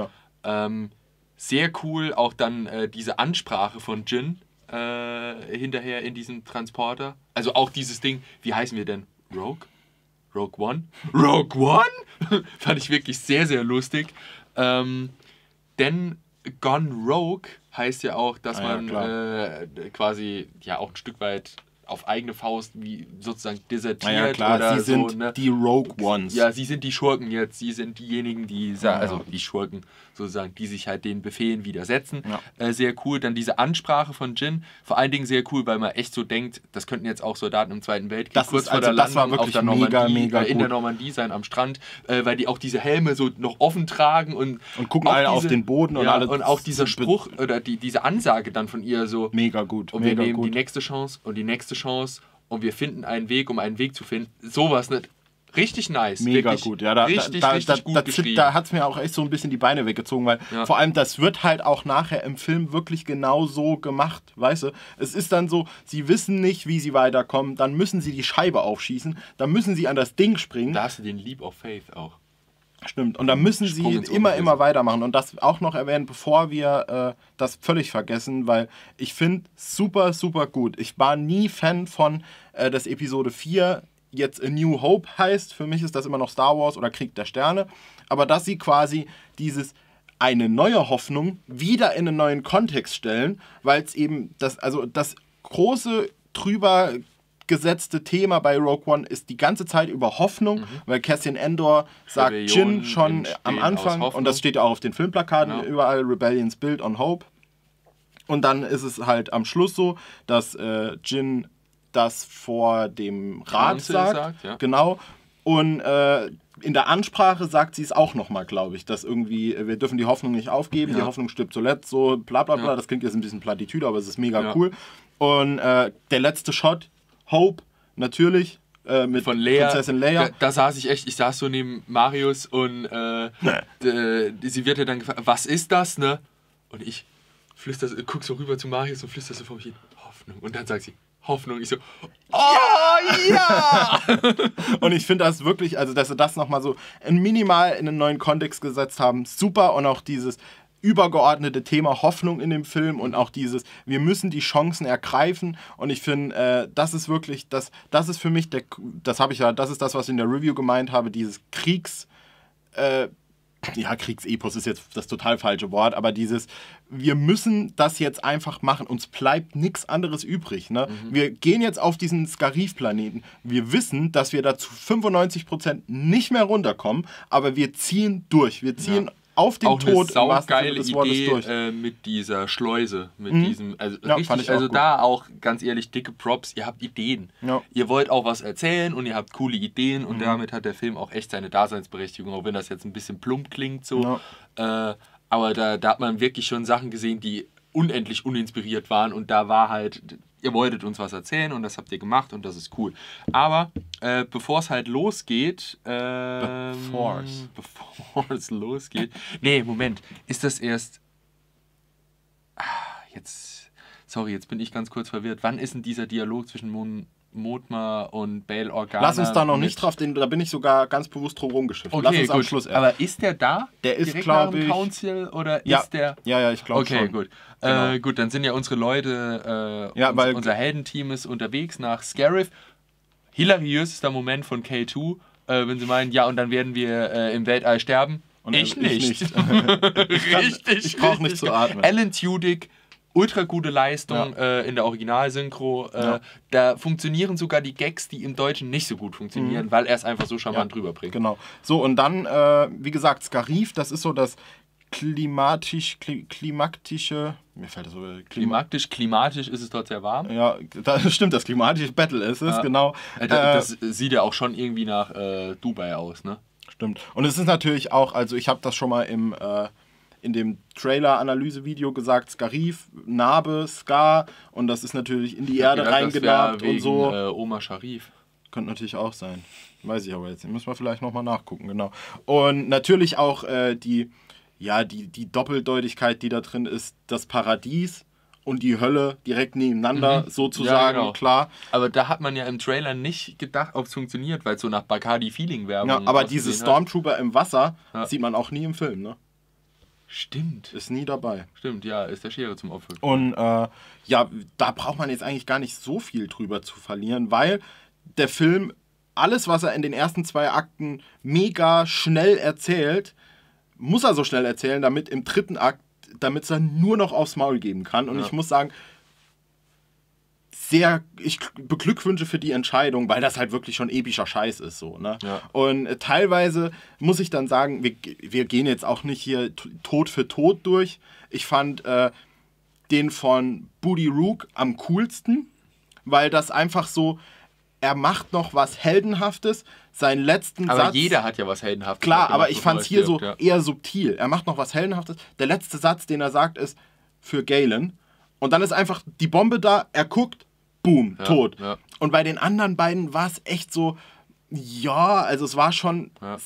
ja. Ähm, sehr cool auch dann äh, diese Ansprache von Jin äh, hinterher in diesem Transporter. Also auch dieses Ding, wie heißen wir denn? Rogue? Rogue One? Rogue One? Fand ich wirklich sehr, sehr lustig. Ähm, denn Gone Rogue heißt ja auch, dass ah, ja, man äh, quasi ja auch ein Stück weit auf eigene Faust wie sozusagen desertiert ja, klar, oder sie so, sind ne? die Rogue Ones. Ja, sie sind die Schurken jetzt, sie sind diejenigen, die also ja. die Schurken sozusagen, die sich halt den Befehlen widersetzen. Äh, sehr cool, dann diese Ansprache von Jin, vor allen Dingen sehr cool, weil man echt so denkt, das könnten jetzt auch Soldaten im Zweiten Weltkrieg das kurz ist, vor also der Landung auf der mega, mega äh, in der Normandie sein am Strand, äh, weil die auch diese Helme so noch offen tragen und und gucken alle diese, auf den Boden und alle und auch dieser Spruch oder die, diese Ansage dann von ihr so mega gut und mega wir nehmen gut. die nächste Chance und die nächste Chance Chance und wir finden einen Weg, um einen Weg zu finden. Sowas, ne? Richtig nice. Mega wirklich. gut, ja. Da, richtig, da, da, richtig da, gut da, da hat es mir auch echt so ein bisschen die Beine weggezogen, weil ja. vor allem das wird halt auch nachher im Film wirklich genau so gemacht, weißt du? Es ist dann so, sie wissen nicht, wie sie weiterkommen, dann müssen sie die Scheibe aufschießen, dann müssen sie an das Ding springen. Da hast du den Leap of Faith auch. Stimmt, und da müssen Sprung sie immer, immer weitermachen. Und das auch noch erwähnen, bevor wir äh, das völlig vergessen, weil ich finde super, super gut. Ich war nie Fan von, äh, dass Episode 4 jetzt A New Hope heißt. Für mich ist das immer noch Star Wars oder Krieg der Sterne. Aber dass sie quasi dieses eine neue Hoffnung wieder in einen neuen Kontext stellen, weil es eben das, also das große drüber gesetzte Thema bei Rogue One ist die ganze Zeit über Hoffnung, mhm. weil Cassian Endor sagt Rebellion Jin schon am Anfang und das steht ja auch auf den Filmplakaten genau. überall Rebellions Build on Hope. Und dann ist es halt am Schluss so, dass äh, Jin das vor dem Rat Kanzel sagt, sagt ja. genau. Und äh, in der Ansprache sagt sie es auch nochmal, glaube ich, dass irgendwie, äh, wir dürfen die Hoffnung nicht aufgeben, ja. die Hoffnung stirbt zuletzt, so bla bla bla. Ja. Das klingt jetzt ein bisschen platitüde, aber es ist mega cool. Und äh, der letzte Shot Hope, natürlich. Äh, mit von Leia. Prinzessin Leia. Da, da, saß ich echt, ich saß so neben Marius und äh, nee. sie wird ja dann gefragt, was ist das, ne? Und ich flüster, guck so rüber zu Marius und flüster so vor mich hin, Hoffnung. Und dann sagt sie, Hoffnung. Ich so, oh ja! ja! und ich finde das wirklich, also dass sie das nochmal so minimal in einen neuen Kontext gesetzt haben, super. Und auch dieses, übergeordnete Thema Hoffnung in dem Film und auch dieses, wir müssen die Chancen ergreifen und ich finde, äh, das ist wirklich, das, das ist für mich, der, das habe ich ja, das ist das, was ich in der Review gemeint habe, dieses Kriegs, äh, ja, Kriegsepos ist jetzt das total falsche Wort, aber dieses, wir müssen das jetzt einfach machen, uns bleibt nichts anderes übrig. Ne? Mhm. Wir gehen jetzt auf diesen Skarif-Planeten. Wir wissen, dass wir da zu 95% nicht mehr runterkommen, aber wir ziehen durch. Wir ziehen ja auf den auch Tod eine saugeile Idee äh, mit dieser Schleuse, mit mhm. diesem, also ja, richtig, also gut. da auch ganz ehrlich dicke Props. Ihr habt Ideen, ja. ihr wollt auch was erzählen und ihr habt coole Ideen und mhm. damit hat der Film auch echt seine Daseinsberechtigung, auch wenn das jetzt ein bisschen plump klingt so. Ja. Äh, aber da, da hat man wirklich schon Sachen gesehen, die unendlich uninspiriert waren und da war halt ihr wolltet uns was erzählen und das habt ihr gemacht und das ist cool. Aber äh, bevor es halt losgeht. Ähm, bevor es losgeht. nee, Moment. Ist das erst. Ah, jetzt. Sorry, jetzt bin ich ganz kurz verwirrt. Wann ist denn dieser Dialog zwischen Mon Motma und Bale Organa. Lass uns da noch nicht drauf, den, da bin ich sogar ganz bewusst drum rumgeschifft. Okay, Lass uns gut. am Schluss. Ey. Aber ist der da? Der ist, glaube ich. Council oder ja. ist der? Ja, ja, ich glaube okay, schon. Okay, gut. Äh, genau. Äh, gut, dann sind ja unsere Leute, äh, ja, uns, weil, unser Heldenteam ist unterwegs nach Scarif. Hilariösester Moment von K2, äh, wenn sie meinen, ja, und dann werden wir äh, im Weltall sterben. Und ich, nicht. nicht. ich kann, richtig. Ich brauche nicht zu atmen. Alan Tudyk ultra gute Leistung ja. äh, in der Originalsynchro. Äh, ja. Da funktionieren sogar die Gags, die im Deutschen nicht so gut funktionieren, mhm. weil er es einfach so charmant ja. rüberbringt. Genau. So, und dann, äh, wie gesagt, Scarif, das ist so das klimatisch, kli klimaktische, mir fällt das so. Äh, klima Klimaktisch, klimatisch ist es dort sehr warm. Ja, das stimmt, das klimatische Battle ist es, genau. Äh, äh, das, sieht ja auch schon irgendwie nach Dubai aus, ne? Stimmt. Und es ist natürlich auch, also ich habe das schon mal im in dem Trailer-Analyse-Video gesagt, Skarif, Narbe, Scar und das ist natürlich in die Erde gedacht, und so. Äh, Oma Sharif. Könnte natürlich auch sein. Weiß ich aber jetzt nicht. Müssen wir vielleicht nochmal nachgucken, genau. Und natürlich auch äh, die, ja, die, die Doppeldeutigkeit, die da drin ist, das Paradies und die Hölle direkt nebeneinander, mhm. sozusagen, ja, genau. klar. Aber da hat man ja im Trailer nicht gedacht, ob es funktioniert, weil es so nach bacardi feeling wäre. Ja, aber diese Stormtrooper hat. im Wasser ja. sieht man auch nie im Film, ne? Stimmt. Ist nie dabei. Stimmt, ja, ist der Schere zum Opfer. Und äh, ja, da braucht man jetzt eigentlich gar nicht so viel drüber zu verlieren, weil der Film alles, was er in den ersten zwei Akten mega schnell erzählt, muss er so schnell erzählen, damit im dritten Akt, damit es dann nur noch aufs Maul geben kann. Und ja. ich muss sagen, sehr, ich beglückwünsche für die Entscheidung, weil das halt wirklich schon epischer Scheiß ist. So, ne? Ja. Und äh, teilweise muss ich dann sagen, wir, wir gehen jetzt auch nicht hier tot für tot durch. Ich fand äh, den von Booty Rook am coolsten, weil das einfach so, er macht noch was Heldenhaftes. Seinen letzten aber Satz. Aber jeder hat ja was Heldenhaftes. Klar, gemacht, aber ich fand es hier so ja. eher subtil. Er macht noch was Heldenhaftes. Der letzte Satz, den er sagt, ist für Galen. Und dann ist einfach die Bombe da, er guckt, boom, ja, tot. Ja. Und bei den anderen beiden war es echt so, ja, also es war schon ja.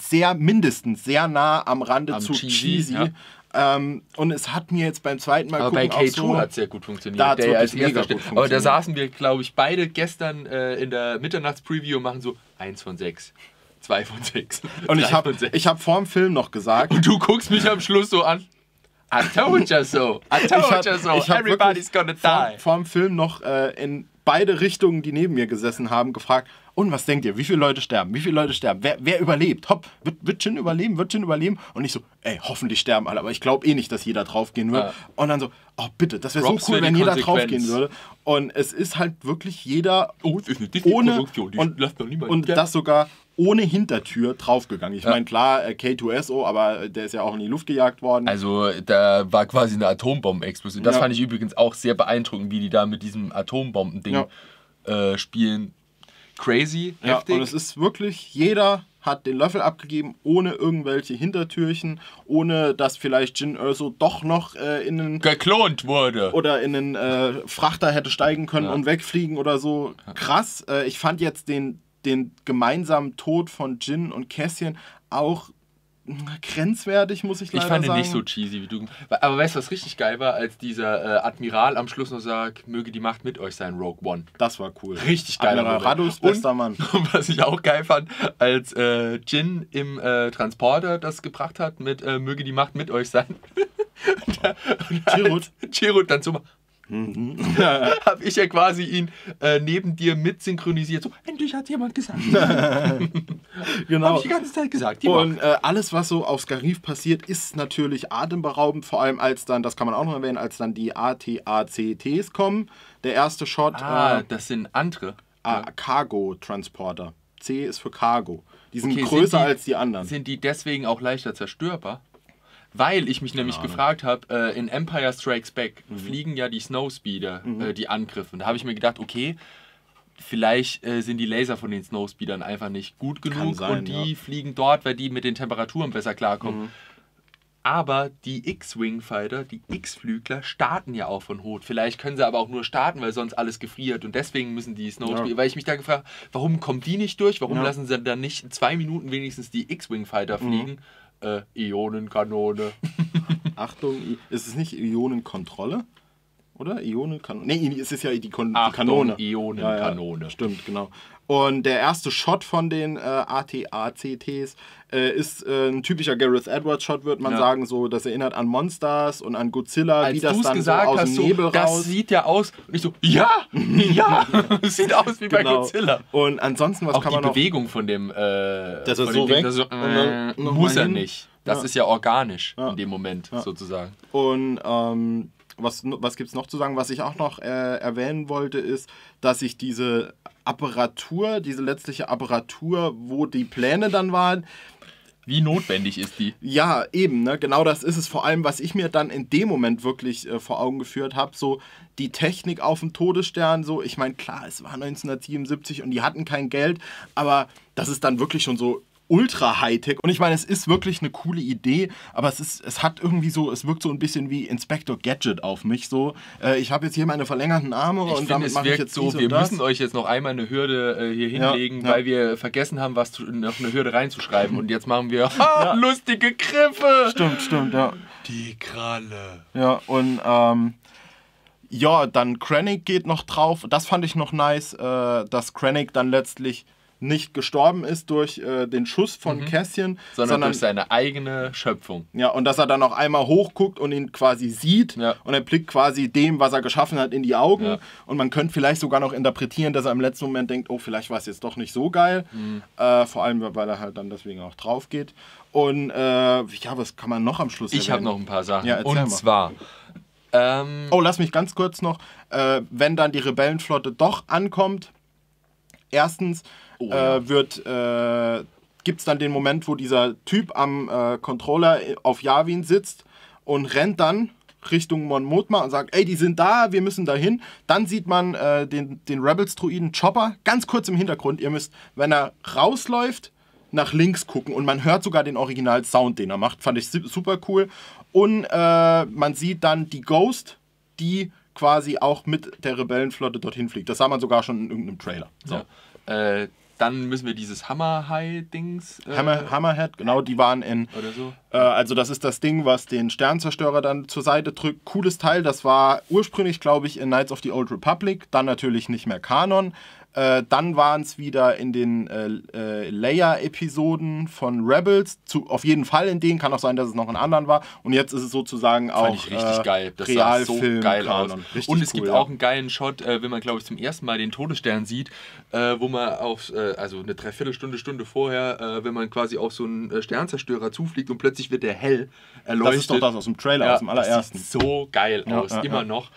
sehr, mindestens sehr nah am Rande am zu cheesy. cheesy. Ähm, und es hat mir jetzt beim zweiten Mal Aber gucken, bei K2 so, hat es sehr gut funktioniert. Da der als mega gut Aber da saßen wir, glaube ich, beide gestern äh, in der Mitternachtspreview und machen so eins von sechs. Zwei von sechs. Und ich habe hab vor dem Film noch gesagt. Und du guckst mich am Schluss so an. I told you so. I told hab, you so. Everybody's gonna die. Vor, vor dem Film noch äh, in beide Richtungen, die neben mir gesessen haben, gefragt, und was denkt ihr? Wie viele Leute sterben? Wie viele Leute sterben? Wer, wer überlebt? Hopp, wird, wird Jin überleben? Wird Jin überleben? Und ich so, ey, hoffentlich sterben alle. Aber ich glaube eh nicht, dass jeder draufgehen wird. Ja. Und dann so, oh bitte, das wäre so cool, wenn jeder draufgehen würde. Und es ist halt wirklich jeder oh, ohne und, und das sogar ohne Hintertür draufgegangen. Ich ja. meine, klar, äh, K2SO, aber der ist ja auch in die Luft gejagt worden. Also da war quasi eine Atombombenexplosion. Das ja. fand ich übrigens auch sehr beeindruckend, wie die da mit diesem Atombomben-Ding äh, spielen crazy, ja, heftig. Und es ist wirklich, jeder hat den Löffel abgegeben, ohne irgendwelche Hintertürchen, ohne dass vielleicht Jin Erso doch noch äh, in einen... Geklont wurde. Oder in einen äh, Frachter hätte steigen können ja. und wegfliegen oder so. Krass. Äh, ich fand jetzt den, den gemeinsamen Tod von Jin und Cassian auch grenzwertig, muss ich leider sagen. Ich fand ihn nicht so cheesy wie du. Aber weißt du, was richtig geil war, als dieser äh, Admiral am Schluss noch sagt, möge die Macht mit euch sein, Rogue One. Das war cool. Richtig geil. Admiral Radus, bester Mann. Und was ich auch geil fand, als äh, Jin im äh, Transporter das gebracht hat mit äh, möge die Macht mit euch sein. und da, und Chirut. Chirut dann so mal, mhm. habe ich ja quasi ihn äh, neben dir mit synchronisiert. So, endlich hat jemand gesagt. genau. Habe ich die ganze Zeit gesagt. Und äh, alles, was so auf Skarif passiert, ist natürlich atemberaubend. Vor allem als dann, das kann man auch noch erwähnen, als dann die ATACTs kommen. Der erste Shot. Ah, äh, das sind andere. Ah, Cargo Transporter. C ist für Cargo. Die sind okay, größer sind die, als die anderen. Sind die deswegen auch leichter zerstörbar? Weil ich mich nämlich gefragt habe, äh, in Empire Strikes Back mhm. fliegen ja die Snowspeeder, äh, mhm. äh, die Angriffe. Und da habe ich mir gedacht, okay, vielleicht äh, sind die Laser von den Snowspeedern einfach nicht gut genug sein, und die ja. fliegen dort, weil die mit den Temperaturen besser klarkommen. Mhm. Aber die X-Wing-Fighter, die X-Flügler, starten ja auch von Hot. Vielleicht können sie aber auch nur starten, weil sonst alles gefriert. Und deswegen müssen die Snowspeeder. Ja. Weil ich mich da gefragt habe, warum kommen die nicht durch? Warum ja. lassen sie dann nicht zwei Minuten wenigstens die X-Wing-Fighter mhm. fliegen? Mhm äh, Ionenkanone. Achtung, ist es nicht Ionenkontrolle? Oder? Ionenkanone. Nee, es ist ja die, Kon Achtung, die Kanone. Ionenkanone. Ja, ja, stimmt, genau. Und der erste Shot von den äh, ATACTs äh, ist äh, ein typischer Gareth Edwards Shot, würde man ja. sagen, so das erinnert an Monsters und an Godzilla, Als wie das dann gesagt, so aus dem Nebel du, raus. Das sieht ja aus. Und ich so, ja, ja, sieht aus wie genau. bei Godzilla. Und ansonsten was Auch kann man die noch? Bewegung von dem, äh, das ist so weg. Ding, so, äh, muss er hin. nicht. Das ja. ist ja organisch ja. in dem Moment sozusagen. Und ähm, was, was gibt es noch zu sagen? Was ich auch noch äh, erwähnen wollte, ist, dass ich diese Apparatur, diese letztliche Apparatur, wo die Pläne dann waren. Wie notwendig ist die? Ja, eben, ne? genau das ist es vor allem, was ich mir dann in dem Moment wirklich äh, vor Augen geführt habe, so die Technik auf dem Todesstern, so ich meine, klar, es war 1977 und die hatten kein Geld, aber das ist dann wirklich schon so ultra Hightech. Und ich meine, es ist wirklich eine coole Idee, aber es ist, es hat irgendwie so, es wirkt so ein bisschen wie Inspector Gadget auf mich. So, äh, ich habe jetzt hier meine verlängerten Arme ich und damit mache ich jetzt so. wir müssen euch jetzt noch einmal eine Hürde äh, hier hinlegen, ja, ja. weil wir vergessen haben, was zu, auf eine Hürde reinzuschreiben. und jetzt machen wir ja. lustige Griffe. Stimmt, stimmt, ja. Die Kralle. Ja, und ähm, ja, dann Krennic geht noch drauf. Das fand ich noch nice, äh, dass Krennic dann letztlich nicht gestorben ist durch äh, den Schuss von mhm. Kässchen, sondern, sondern, durch seine eigene Schöpfung. Ja, und dass er dann auch einmal hochguckt und ihn quasi sieht ja. und er blickt quasi dem, was er geschaffen hat, in die Augen. Ja. Und man könnte vielleicht sogar noch interpretieren, dass er im letzten Moment denkt, oh, vielleicht war es jetzt doch nicht so geil. Mhm. Äh, vor allem, weil er halt dann deswegen auch drauf geht. Und äh, ja, was kann man noch am Schluss Ich habe noch ein paar Sachen. Ja, und mal. zwar ähm, oh, lass mich ganz kurz noch, äh, wenn dann die Rebellenflotte doch ankommt. Erstens, oh, äh, ja. äh, wird äh, gibt es dann den Moment, wo dieser Typ am äh, Controller auf Yavin sitzt und rennt dann Richtung Mon Mothma und sagt, ey, die sind da, wir müssen dahin. Dann sieht man äh, den, den Rebels-Druiden Chopper ganz kurz im Hintergrund. Ihr müsst, wenn er rausläuft, nach links gucken und man hört sogar den Original-Sound, den er macht. Fand ich super cool. Und äh, man sieht dann die Ghost, die quasi auch mit der Rebellenflotte dorthin fliegt. Das sah man sogar schon in irgendeinem Trailer. So. Ja. Äh, dann müssen wir dieses Hammerhai-Dings. Äh, Hammer, Hammerhead, genau, die waren in. Oder so. Äh, also, das ist das Ding, was den Sternzerstörer dann zur Seite drückt. Cooles Teil, das war ursprünglich, glaube ich, in Knights of the Old Republic, dann natürlich nicht mehr Kanon. Äh, dann waren es wieder in den äh, äh, Layer-Episoden von Rebels, zu, auf jeden Fall in denen, kann auch sein, dass es noch in anderen war. Und jetzt ist es sozusagen auch. Fand ich richtig äh, geil. Das Real sah so geil Kanon. aus. Richtig und es cool, gibt ja. auch einen geilen Shot, äh, wenn man, glaube ich, zum ersten Mal den Todesstern sieht, äh, wo man auf, also eine Dreiviertelstunde, Stunde vorher, wenn man quasi auf so einen Sternzerstörer zufliegt und plötzlich wird der hell erleuchtet. Das ist doch das aus dem Trailer, ja, aus dem allerersten. Das sieht so geil ja, aus, immer noch.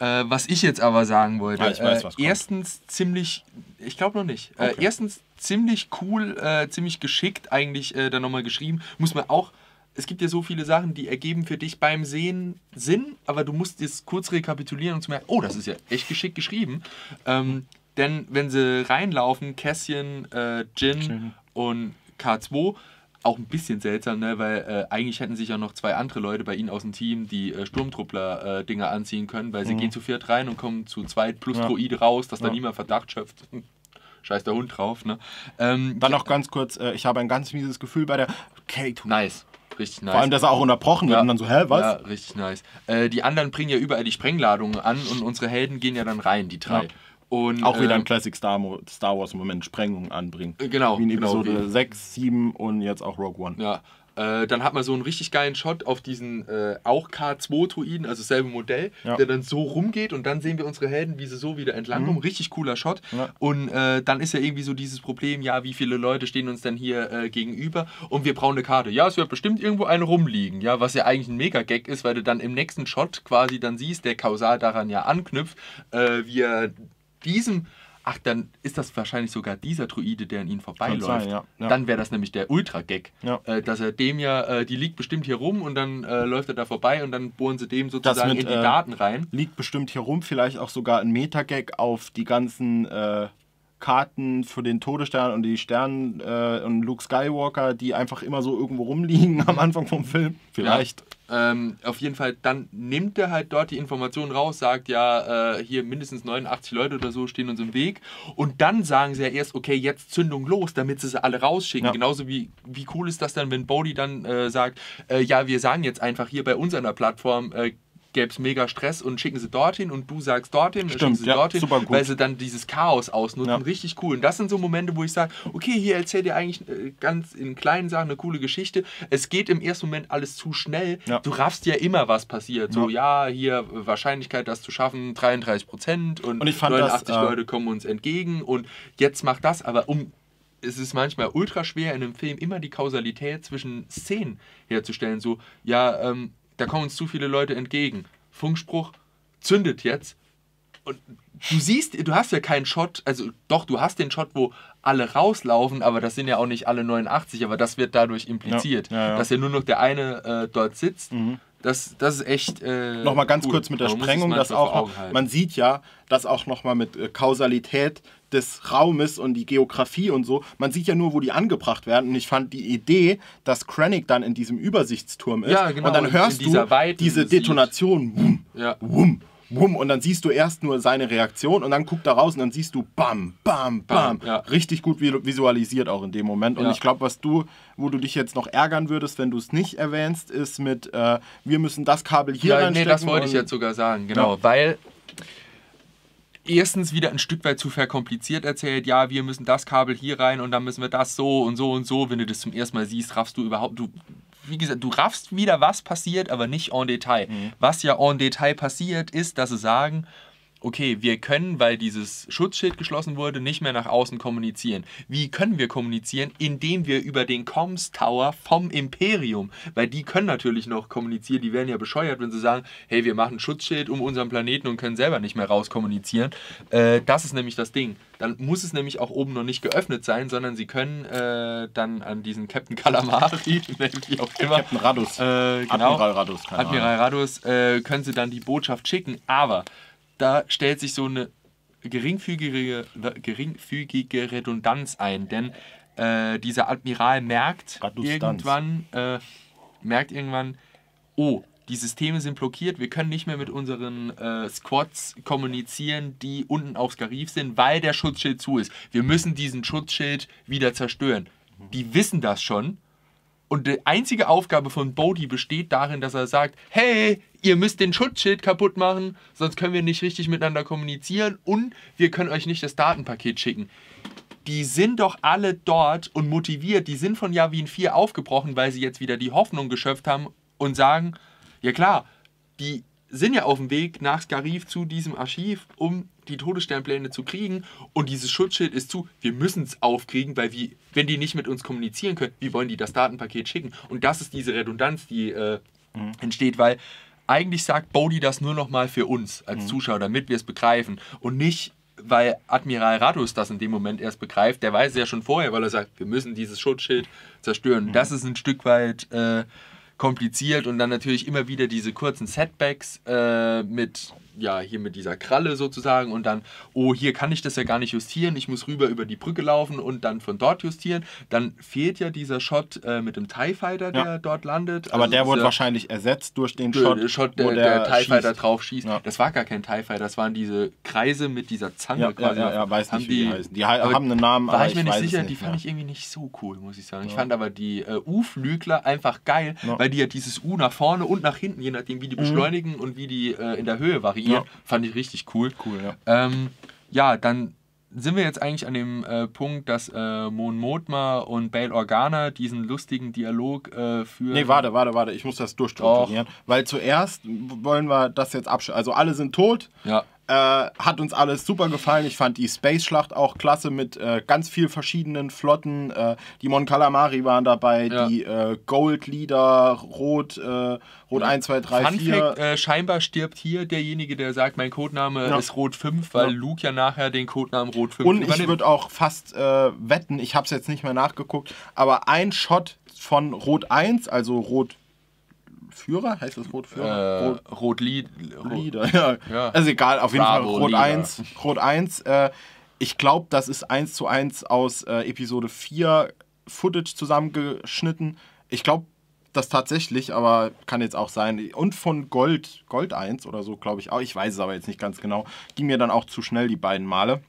Äh, was ich jetzt aber sagen wollte. Ja, ah, ich weiß, was äh, erstens ziemlich, ich glaube noch nicht. Äh, okay. Äh, erstens ziemlich cool, äh, ziemlich geschickt eigentlich äh, dann nochmal geschrieben. Muss man auch es gibt ja so viele Sachen, die ergeben für dich beim Sehen Sinn, aber du musst jetzt kurz rekapitulieren und zu merken, oh, das ist ja echt geschickt geschrieben. Ähm, denn wenn sie reinlaufen, Kässchen, äh, Gin, Gin, und K2, auch ein bisschen seltsam, ne? weil äh, eigentlich hätten sich ja noch zwei andere Leute bei ihnen aus dem Team die äh, Sturmtruppler-Dinger äh, anziehen können, weil sie mhm. gehen zu viert rein und kommen zu zweit plus ja. Droid raus, dass ja. da niemand Verdacht schöpft. Scheiß der Hund drauf. Ne? Ähm, Dann noch ganz kurz, äh, ich habe ein ganz mieses Gefühl bei der K2. Nice. Richtig nice. Vor allem, dass er auch unterbrochen ja. wird und dann so, hä, was? Ja, richtig nice. Äh, die anderen bringen ja überall die Sprengladungen an und unsere Helden gehen ja dann rein, die drei. Ja. Und, auch wieder ein ähm, Classic Star, Wars Moment, Sprengung anbringen. Genau. Wie in genau, Episode genau, wie 6, 7 und jetzt auch Rogue One. Ja. Äh, dann hat man so einen richtig geilen Shot auf diesen äh, auch k 2 truiden also selbe Modell, ja. der dann so rumgeht und dann sehen wir unsere Helden, wie sie so wieder entlang mhm. kommen. Mhm. Richtig cooler Shot. Ja. Und äh, dann ist ja irgendwie so dieses Problem, ja, wie viele Leute stehen uns denn hier äh, gegenüber und wir brauchen eine Karte. Ja, es wird bestimmt irgendwo eine rumliegen, ja, was ja eigentlich ein Mega-Gag ist, weil du dann im nächsten Shot quasi dann siehst, der kausal daran ja anknüpft, äh, wir diesem, ach, dann ist das wahrscheinlich sogar dieser Druide, der an ihnen vorbeiläuft. Sein, ja. Ja. Dann wäre das nämlich der Ultra-Gag. Ja. Äh, dass er dem ja, äh, die liegt bestimmt hier rum und dann äh, läuft er da vorbei und dann bohren sie dem sozusagen mit, in die äh, Daten rein. Liegt bestimmt hier rum, vielleicht auch sogar ein Meta-Gag auf die ganzen äh, Karten für den Todesstern und die Stern äh, und Luke Skywalker, die einfach immer so irgendwo rumliegen am Anfang vom Film. Vielleicht. Ja. Ähm, auf jeden Fall, dann nimmt er halt dort die Informationen raus, sagt ja, äh, hier mindestens 89 Leute oder so stehen uns im Weg. Und dann sagen sie ja erst, okay, jetzt Zündung los, damit sie sie alle rausschicken. Ja. Genauso wie, wie cool ist das dann, wenn Bodhi dann äh, sagt, äh, ja, wir sagen jetzt einfach hier bei uns an der Plattform, äh, gäbe es mega Stress und schicken sie dorthin und du sagst dorthin und schicken sie ja, dorthin, super gut. weil sie dann dieses Chaos ausnutzen. Ja. Richtig cool. Und das sind so Momente, wo ich sage, okay, hier erzählt ihr eigentlich äh, ganz in kleinen Sachen eine coole Geschichte. Es geht im ersten Moment alles zu schnell. Ja. Du raffst ja immer, was passiert. So, ja, hier Wahrscheinlichkeit, das zu schaffen, 33 Prozent und, und 89 das, äh, Leute kommen uns entgegen und jetzt macht das, aber um es ist manchmal ultra schwer in einem Film immer die Kausalität zwischen Szenen herzustellen. So, ja, ähm, da kommen uns zu viele Leute entgegen. Funkspruch, zündet jetzt. Und du siehst, du hast ja keinen Shot, also doch, du hast den Shot, wo alle rauslaufen, aber das sind ja auch nicht alle 89, aber das wird dadurch impliziert, ja, ja, ja. dass ja nur noch der eine äh, dort sitzt. Mhm. Das, das ist echt. Äh, nochmal ganz cool. kurz mit der aber Sprengung, dass auch noch, man sieht ja, dass auch nochmal mit äh, Kausalität des Raumes und die Geografie und so. Man sieht ja nur, wo die angebracht werden. Und ich fand die Idee, dass Krennic dann in diesem Übersichtsturm ist ja, genau. und dann hörst du diese Detonation. Wum, ja. wum, wum. Und dann siehst du erst nur seine Reaktion und dann guckt da raus und dann siehst du bam, bam, bam. bam ja. Richtig gut visualisiert auch in dem Moment. Und ja. ich glaube, was du, wo du dich jetzt noch ärgern würdest, wenn du es nicht erwähnst, ist mit, äh, wir müssen das Kabel hier ja, reinstecken. Nee, das wollte ich jetzt sogar sagen, genau. Weil erstens wieder ein Stück weit zu verkompliziert erzählt, ja, wir müssen das Kabel hier rein und dann müssen wir das so und so und so. Wenn du das zum ersten Mal siehst, raffst du überhaupt, du, wie gesagt, du raffst wieder, was passiert, aber nicht en Detail. Mhm. Was ja en Detail passiert, ist, dass sie sagen, okay, wir können, weil dieses Schutzschild geschlossen wurde, nicht mehr nach außen kommunizieren. Wie können wir kommunizieren? Indem wir über den Comms Tower vom Imperium, weil die können natürlich noch kommunizieren, die werden ja bescheuert, wenn sie sagen, hey, wir machen Schutzschild um unseren Planeten und können selber nicht mehr raus kommunizieren. Äh, das ist nämlich das Ding. Dann muss es nämlich auch oben noch nicht geöffnet sein, sondern sie können äh, dann an diesen Captain Calamari, ne, wie auch immer. Captain Radus. Äh, genau, Admiral Radus. Admiral Radus, äh, können sie dann die Botschaft schicken, aber da stellt sich so eine geringfügige, geringfügige Redundanz ein, denn äh, dieser Admiral merkt Redundanz. irgendwann, äh, merkt irgendwann, oh, die Systeme sind blockiert, wir können nicht mehr mit unseren äh, Squads kommunizieren, die unten aufs Garif sind, weil der Schutzschild zu ist. Wir müssen diesen Schutzschild wieder zerstören. Die wissen das schon, und die einzige Aufgabe von Bodhi besteht darin, dass er sagt, hey, ihr müsst den Schutzschild kaputt machen, sonst können wir nicht richtig miteinander kommunizieren und wir können euch nicht das Datenpaket schicken. Die sind doch alle dort und motiviert, die sind von Javin 4 aufgebrochen, weil sie jetzt wieder die Hoffnung geschöpft haben und sagen, ja klar, die sind ja auf dem Weg nach Scarif zu diesem Archiv, um die Todessternpläne zu kriegen und dieses Schutzschild ist zu, wir müssen es aufkriegen, weil wie, wenn die nicht mit uns kommunizieren können, wie wollen die das Datenpaket schicken? Und das ist diese Redundanz, die äh, mhm. entsteht, weil eigentlich sagt Bodhi das nur nochmal für uns als mhm. Zuschauer, damit wir es begreifen und nicht weil Admiral Radus das in dem Moment erst begreift. Der weiß es ja schon vorher, weil er sagt, wir müssen dieses Schutzschild zerstören. Mhm. Das ist ein Stück weit äh, kompliziert und dann natürlich immer wieder diese kurzen Setbacks äh, mit ja, hier mit dieser Kralle sozusagen und dann, oh, hier kann ich das ja gar nicht justieren, ich muss rüber über die Brücke laufen und dann von dort justieren. Dann fehlt ja dieser Shot äh, mit dem TIE Fighter, der ja. dort landet. Aber also der wurde wahrscheinlich ersetzt durch den Shot, Shot der, wo der, der TIE schießt. Fighter drauf schießt. Ja. Das war gar kein TIE Fighter, das waren diese Kreise mit dieser Zange ja, quasi. Ja, ja, weiß nicht, die, wie die heißen. Die haben einen Namen, war ich mir ich nicht sicher, nicht, die fand ich irgendwie nicht so cool, muss ich sagen. Ich fand aber die äh, U-Flügler einfach geil, weil die ja dieses U nach vorne und nach hinten, je nachdem wie die mhm. beschleunigen mhm. und wie die äh, in der Höhe variieren, ihr. Ja. Fand ich richtig cool. Cool, ja. Ähm, ja, dann sind wir jetzt eigentlich an dem äh, Punkt, dass äh, Mon Motma und Bail Organa diesen lustigen Dialog äh, führen. Nee, warte, warte, warte, ich muss das durchstrukturieren. Weil zuerst wollen wir das jetzt abschließen. Also alle sind tot. Ja. Äh, hat uns alles super gefallen. Ich fand die Space-Schlacht auch klasse mit äh, ganz vielen verschiedenen Flotten. Äh, die Mon Calamari waren dabei, ja. die äh, Gold Leader, Rot, äh, Rot ja. 1, 2, 3, Fun 4. Fact, äh, scheinbar stirbt hier derjenige, der sagt, mein Codename ja. ist Rot 5, weil ja. Luke ja nachher den Codenamen Rot 5 Und übernimmt. ich würde auch fast äh, wetten, ich habe es jetzt nicht mehr nachgeguckt, aber ein Shot von Rot 1, also Rot Rotführer? Heißt das Rotführer? Äh, Rot, Rot Lied, ja. ja. Also egal, auf jeden Fall Rot Lieder. 1. Rot 1. Äh, ich glaube, das ist 1 zu 1 aus äh, Episode 4 Footage zusammengeschnitten. Ich glaube, das tatsächlich, aber kann jetzt auch sein. Und von Gold, Gold 1 oder so, glaube ich auch. Ich weiß es aber jetzt nicht ganz genau. Ging mir dann auch zu schnell die beiden Male.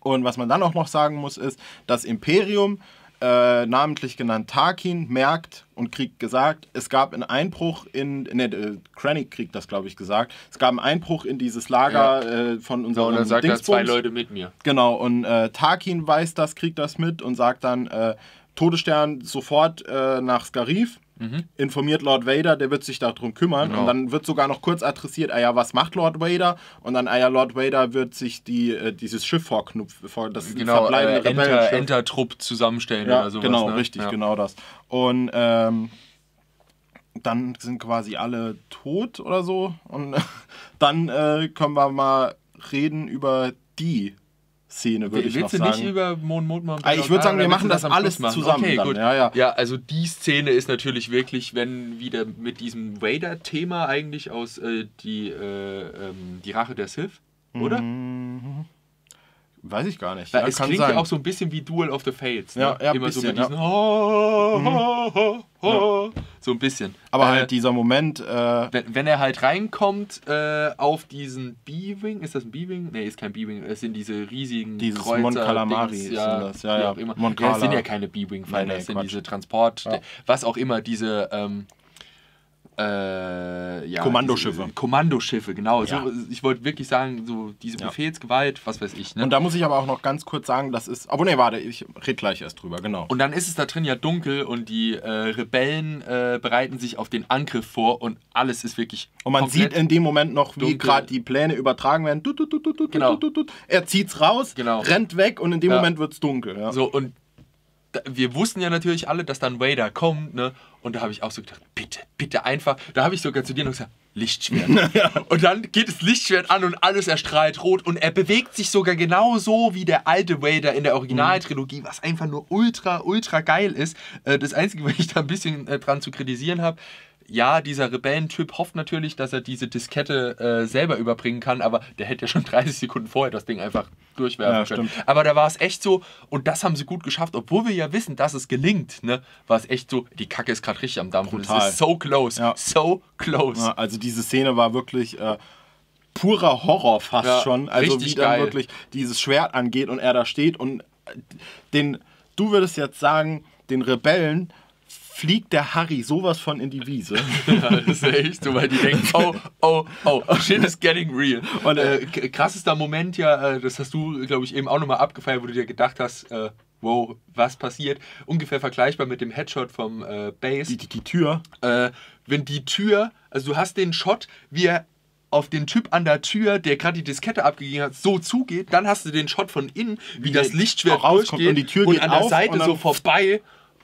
Und was man dann auch noch sagen muss, ist, das Imperium äh, namentlich genannt Tarkin, merkt und kriegt gesagt, es gab einen Einbruch in, ne, äh, Kranich kriegt das, glaube ich, gesagt, es gab einen Einbruch in dieses Lager ja. äh, von unserem ja, und dann sagt er, zwei Leute mit mir. Genau, und äh, Tarkin weiß das, kriegt das mit und sagt dann, äh, Todesstern sofort äh, nach Skarif mhm. informiert Lord Vader, der wird sich darum kümmern. Genau. Und dann wird sogar noch kurz adressiert, ah ja, was macht Lord Vader? Und dann, ah ja, Lord Vader wird sich die, äh, dieses Schiff vorknüpfen, vor, das genau, verbleibende äh, Enter, Enter-Trupp zusammenstellen ja, oder sowas. Genau, ne? richtig, ja. genau das. Und ähm, dann sind quasi alle tot oder so. Und dann äh, können wir mal reden über die Szene, würde ich noch sagen. Willst du nicht über Mond, Mond, ah, Ich würde sagen, wir machen das, das alles machen? zusammen. Okay, dann. gut. Ja, ja. ja, also die Szene ist natürlich wirklich, wenn wieder mit diesem Vader-Thema eigentlich aus äh, die, äh, ähm, die Rache der Sith, oder? Mhm. Weiß ich gar nicht. Ja, ja, es klingt sein. ja auch so ein bisschen wie Duel of the Fates. Ne? Ja, ja, Immer bisschen, so mit diesen ho, ho, mhm. ho, So ein bisschen. Aber äh, halt dieser Moment. Äh, wenn, wenn, er halt reinkommt äh, auf diesen B-Wing, ist das ein B-Wing? Nee, ist kein B-Wing. Es sind diese riesigen Dieses Kreuzer. Mon Calamari Dings, ja, das. Ja, ja. Immer. Ja, es sind ja keine B-Wing-Fighter. Nee, nee, es sind Quatsch. diese Transport, was auch immer, diese. Ähm, äh, ja, Kommandoschiffe. Diese, Kommandoschiffe, genau. Ja. So, ich wollte wirklich sagen, so diese Befehlsgewalt, was weiß ich. Ne? Und da muss ich aber auch noch ganz kurz sagen, das ist. Aber ne, warte, ich rede gleich erst drüber, genau. Und dann ist es da drin ja dunkel und die äh, Rebellen äh, bereiten sich auf den Angriff vor und alles ist wirklich. Und man sieht in dem Moment noch, wie gerade die Pläne übertragen werden. Du, du, du, du, du, genau. Er zieht's raus, genau. rennt weg und in dem ja. Moment es dunkel. Ja. So, und wir wussten ja natürlich alle, dass dann Vader kommt, ne? Und da habe ich auch so gedacht, bitte, bitte einfach. Da habe ich sogar zu dir noch gesagt, Lichtschwert. ja. Und dann geht das Lichtschwert an und alles erstrahlt rot und er bewegt sich sogar genau so wie der alte Vader in der Originaltrilogie, was einfach nur ultra, ultra geil ist. Äh, das Einzige, was ich da ein bisschen äh, dran zu kritisieren habe, ja, dieser Rebellentyp hofft natürlich, dass er diese Diskette äh, selber überbringen kann, aber der hätte ja schon 30 Sekunden vorher das Ding einfach durchwerfen ja, können. Stimmt. Aber da war es echt so, und das haben sie gut geschafft, obwohl wir ja wissen, dass es gelingt, ne, war es echt so, die Kacke ist gerade richtig am Dampf. Und es ist so close, ja. so close. Ja, also diese Szene war wirklich... Äh, purer Horror fast schon, also wie dann geil. wirklich dieses Schwert angeht und er da steht und äh, den, du würdest jetzt sagen, den Rebellen fliegt der Harry sowas von in die Wiese. ja, das ist echt so, weil die denken, oh, oh, oh, shit is getting real. Und äh, äh krassester Moment ja, äh, das hast du, glaube ich, eben auch nochmal abgefeiert, wo du dir gedacht hast, äh, wow, was passiert? Ungefähr vergleichbar mit dem Headshot vom äh, Base. Die, die, die Tür. Äh, wenn die Tür, also du hast den Shot, wie er auf den Typ an der Tür, der gerade die Diskette abgegeben hat, so zugeht, dann hast du den Shot von innen, wie, wie das Lichtschwert rauskommt durchgeht und die Tür und geht an der Seite so vorbei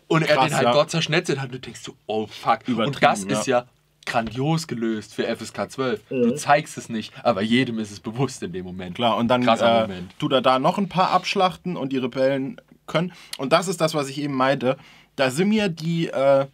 und er Krass, den halt ja. dort zerschnetzelt hat. du denkst so, oh fuck. Und das ja. ist ja grandios gelöst für FSK 12. Mhm. Du zeigst es nicht, aber jedem ist es bewusst in dem Moment. Klar, und dann äh, tut er da noch ein paar abschlachten und die Rebellen können. Und das ist das, was ich eben meinte. Da sind mir die, äh,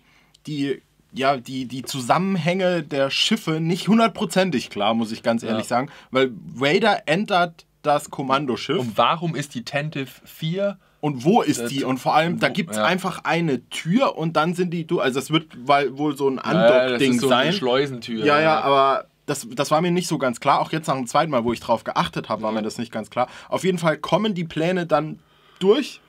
die, ja, die, die Zusammenhänge der Schiffe nicht hundertprozentig klar, muss ich ganz ehrlich ja. sagen. Weil Raider entert das Kommandoschiff. Und warum ist die Tentive 4 und wo ist äh, die? Und vor allem, da gibt es ja. einfach eine Tür und dann sind die, du, also das wird wohl so ein undock ding ja, so sein. Eine Schleusentür. Ja, ja, aber das, das war mir nicht so ganz klar. Auch jetzt nach dem zweiten Mal, wo ich drauf geachtet habe, war mir mhm. das nicht ganz klar. Auf jeden Fall kommen die Pläne dann durch.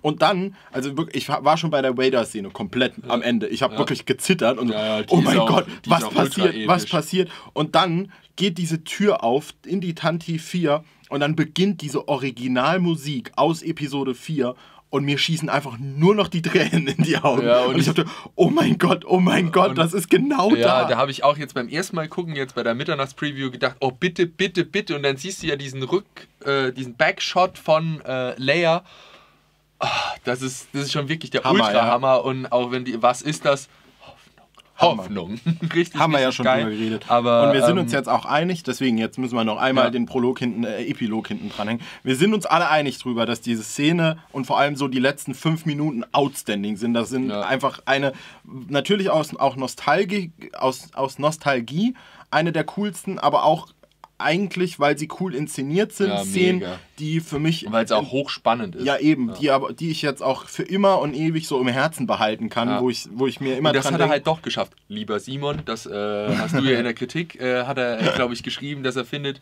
Und dann, also wirklich, ich war schon bei der Vader-Szene komplett ja. am Ende. Ich habe ja. wirklich gezittert und ja, oh mein auch, Gott, was passiert, was passiert? Und dann geht diese Tür auf in die Tanti 4 und dann beginnt diese Originalmusik aus Episode 4 und mir schießen einfach nur noch die Tränen in die Augen. Ja, und, und, ich dachte, oh mein Gott, oh mein Gott, das ist genau ja, da. Ja, da habe ich auch jetzt beim ersten Mal gucken, jetzt bei der Mitternachtspreview gedacht, oh bitte, bitte, bitte. Und dann siehst du ja diesen Rück, äh, diesen Backshot von äh, Leia. Oh, das, ist, das ist schon wirklich der Ultra-Hammer. Ja. Und auch wenn die, was ist das? Hoffnung. Richtig, Haben wir ja schon geil. drüber geredet. Aber, und wir sind ähm, uns jetzt auch einig, deswegen jetzt müssen wir noch einmal ja. den Prolog hinten, äh, Epilog hinten dranhängen. Wir sind uns alle einig drüber, dass diese Szene und vor allem so die letzten fünf Minuten outstanding sind. Das sind ja. einfach eine, natürlich aus, auch Nostalgie, aus, aus Nostalgie, eine der coolsten, aber auch eigentlich, weil sie cool inszeniert sind, ja, Szenen, mega. die für mich. Weil es auch hochspannend ist. Ja, eben, ja. Die, aber, die ich jetzt auch für immer und ewig so im Herzen behalten kann, ja. wo, ich, wo ich mir immer. Und das hat er halt doch geschafft. Lieber Simon, das äh, hast du ja in der Kritik, äh, hat er, äh, glaube ich, geschrieben, dass er findet,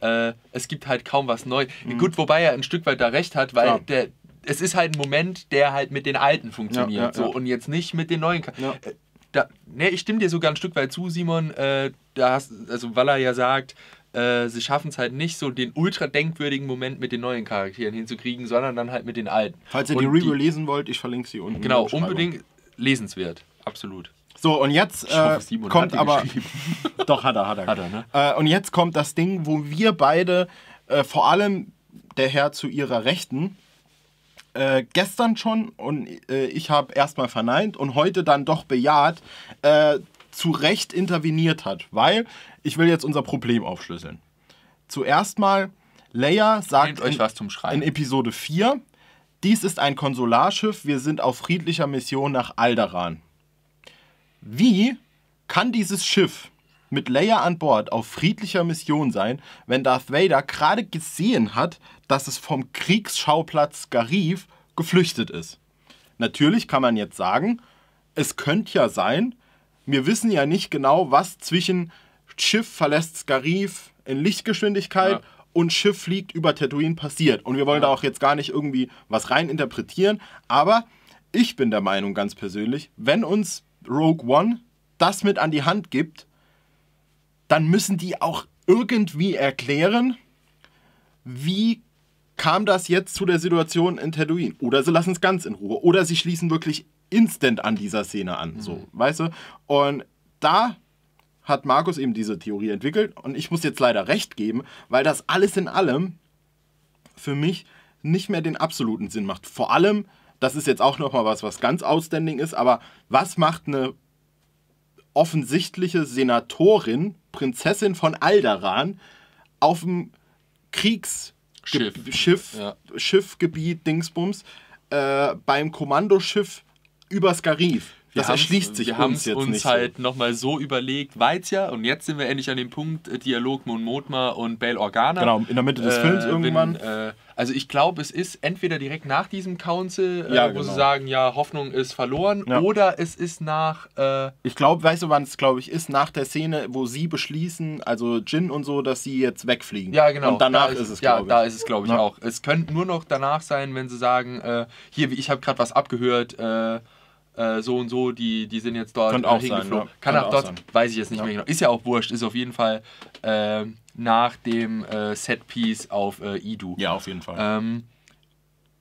äh, es gibt halt kaum was Neues. Mhm. Gut, wobei er ein Stück weit da recht hat, weil Klar. der. Es ist halt ein Moment, der halt mit den alten funktioniert. so, Und jetzt nicht mit den neuen. Äh, da, ne, ich stimme dir sogar ein Stück weit zu, Simon. Äh, da hast, also weil er ja sagt, äh, sie schaffen es halt nicht, so den ultra denkwürdigen Moment mit den neuen Charakteren hinzukriegen, sondern dann halt mit den alten. Falls ihr und die Review die, lesen wollt, ich verlinke sie unten. Genau, unbedingt lesenswert, absolut. So, und jetzt äh, hoffe, kommt aber. doch, hat er, hat er. Hat er ne? äh, und jetzt kommt das Ding, wo wir beide, äh, vor allem der Herr zu ihrer Rechten, äh, gestern schon und äh, ich habe erstmal verneint und heute dann doch bejaht, zu Recht interveniert hat, weil ich will jetzt unser Problem aufschlüsseln. Zuerst mal, Leia sagt in, in Episode 4, dies ist ein Konsularschiff, wir sind auf friedlicher Mission nach Alderan. Wie kann dieses Schiff mit Leia an Bord auf friedlicher Mission sein, wenn Darth Vader gerade gesehen hat, dass es vom Kriegsschauplatz Garif geflüchtet ist? Natürlich kann man jetzt sagen, es könnte ja sein, wir wissen ja nicht genau, was zwischen Schiff verlässt Skarif in Lichtgeschwindigkeit ja. und Schiff fliegt über Tatooine passiert. Und wir wollen ja. da auch jetzt gar nicht irgendwie was rein interpretieren, aber ich bin der Meinung ganz persönlich, wenn uns Rogue One das mit an die Hand gibt, dann müssen die auch irgendwie erklären, wie kam das jetzt zu der Situation in Tatooine? Oder sie lassen es ganz in Ruhe. Oder sie schließen wirklich instant an dieser Szene an. Mhm. So, weißt du? Und da hat Markus eben diese Theorie entwickelt und ich muss jetzt leider recht geben, weil das alles in allem für mich nicht mehr den absoluten Sinn macht. Vor allem, das ist jetzt auch nochmal was, was ganz outstanding ist, aber was macht eine offensichtliche Senatorin, Prinzessin von Alderan, auf dem Kriegsschiff, Schiff, ja. Schiffgebiet Dingsbums, äh, beim Kommandoschiff über Skarif. Das erschließt sich wir uns jetzt uns nicht. Wir haben uns halt so. nochmal so überlegt, weil ja, und jetzt sind wir endlich an dem Punkt, äh, Dialog Mon Motma und Bail Organa. Genau, in der Mitte des äh, Films äh, irgendwann. Bin, äh, also ich glaube, es ist entweder direkt nach diesem Council, äh, ja, äh, wo genau. sie sagen, ja, Hoffnung ist verloren, ja. oder es ist nach... ich glaube, weißt du, wann es, glaube ich, ist? Nach der Szene, wo sie beschließen, also Jin und so, dass sie jetzt wegfliegen. Ja, genau. Und danach da ist, ist, es, glaube ja, ich. Ja, da ist es, glaube ich, ja. auch. Es könnte nur noch danach sein, wenn sie sagen, hier, ich habe gerade was abgehört, äh, äh, so und so, die, die sind jetzt dort Kann äh, auch hingeflogen. Sein, ja. Kann, auch, dort, sein. weiß ich jetzt nicht ja. mehr genau. Ist ja auch wurscht, ist auf jeden Fall äh, nach dem äh, Setpiece auf äh, Idu. Ja, auf jeden Fall. Ähm,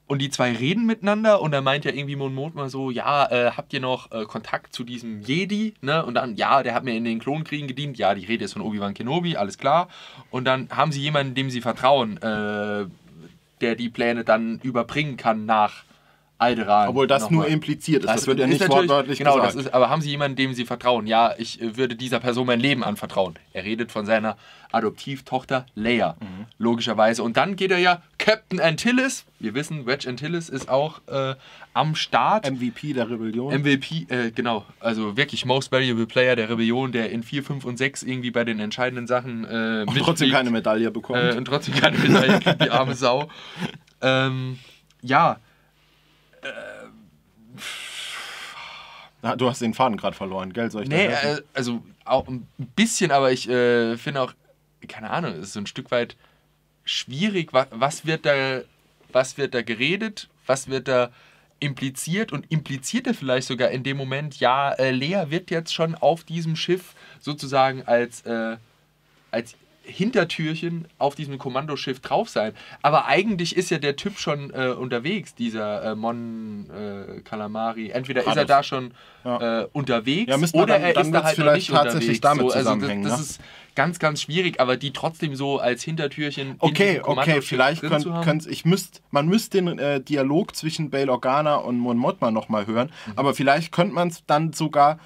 und die zwei reden miteinander und dann meint ja irgendwie Monmot mal so, ja, äh, habt ihr noch äh, Kontakt zu diesem Jedi? Ne? Und dann, ja, der hat mir in den Klonkriegen gedient. Ja, die Rede ist von Obi-Wan Kenobi, alles klar. Und dann haben sie jemanden, dem sie vertrauen, äh, der die Pläne dann überbringen kann nach Alderan. Obwohl das nur mal. impliziert ist. Das, das wird ja nicht wortwörtlich genau, gesagt. Genau, das ist, aber haben Sie jemanden, dem Sie vertrauen? Ja, ich äh, würde dieser Person mein Leben anvertrauen. Er redet von seiner Adoptivtochter Leia, mhm. logischerweise. Und dann geht er ja Captain Antilles. Wir wissen, Wedge Antilles ist auch äh, am Start. MVP der Rebellion. MVP, äh, genau. Also wirklich Most Valuable Player der Rebellion, der in 4, 5 und 6 irgendwie bei den entscheidenden Sachen äh, Und trotzdem keine Medaille bekommt. Äh, und trotzdem keine Medaille kriegt, die arme Sau. Ähm, ja, Ah, du hast den Faden gerade verloren, gell? Soll ich nee, äh, also auch ein bisschen, aber ich äh, finde auch, keine Ahnung, es ist so ein Stück weit schwierig, was, was, wird da, was wird da geredet, was wird da impliziert und implizierte vielleicht sogar in dem Moment, ja, äh, Lea wird jetzt schon auf diesem Schiff sozusagen als, äh, als Hintertürchen auf diesem Kommandoschiff drauf sein. Aber eigentlich ist ja der Typ schon äh, unterwegs, dieser äh, Mon äh, Entweder Hat ist er das. da schon ja. Äh, unterwegs ja, oder dann, er dann ist da halt vielleicht noch nicht tatsächlich unterwegs. Damit so, also das, das ja? Ne? ist ganz, ganz schwierig, aber die trotzdem so als Hintertürchen. Okay, okay, vielleicht könnt, könnt ich müsst, man müsste den äh, Dialog zwischen Bail Organa und Mon Mothma nochmal hören, mhm. aber vielleicht könnte man es dann sogar,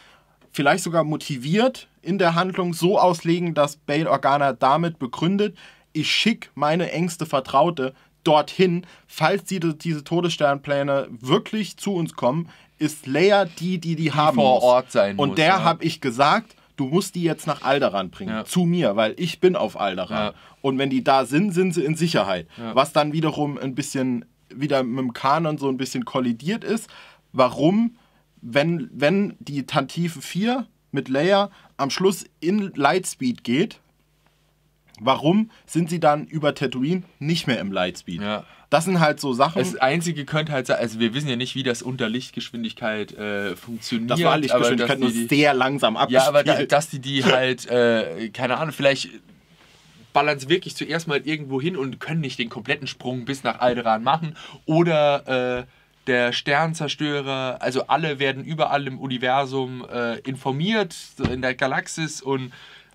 vielleicht sogar motiviert in der Handlung so auslegen, dass Bail Organa damit begründet, ich schicke meine engste Vertraute dorthin, falls die, diese Todessternpläne wirklich zu uns kommen, ist Leia die, die die, die haben vor muss. Ort sein Und muss, der ja. habe ich gesagt, du musst die jetzt nach Alderan bringen, ja. zu mir, weil ich bin auf Alderan. Ja. Und wenn die da sind, sind sie in Sicherheit. Ja. Was dann wiederum ein bisschen wieder mit dem Kanon so ein bisschen kollidiert ist. Warum, wenn, wenn die Tantive 4 mit Leia am Schluss in Lightspeed geht, warum sind sie dann über Tatooine nicht mehr im Lightspeed? Ja. Das sind halt so Sachen. Das Einzige könnte halt sein, also wir wissen ja nicht, wie das unter Lichtgeschwindigkeit äh, funktioniert. Das war Lichtgeschwindigkeit nur die, sehr langsam abgespielt. Ja, aber da, dass die die halt, äh, keine Ahnung, vielleicht ballern sie wirklich zuerst mal irgendwo hin und können nicht den kompletten Sprung bis nach Alderan machen oder... Äh, der Sternzerstörer, also alle werden überall im Universum äh, informiert, in der Galaxis und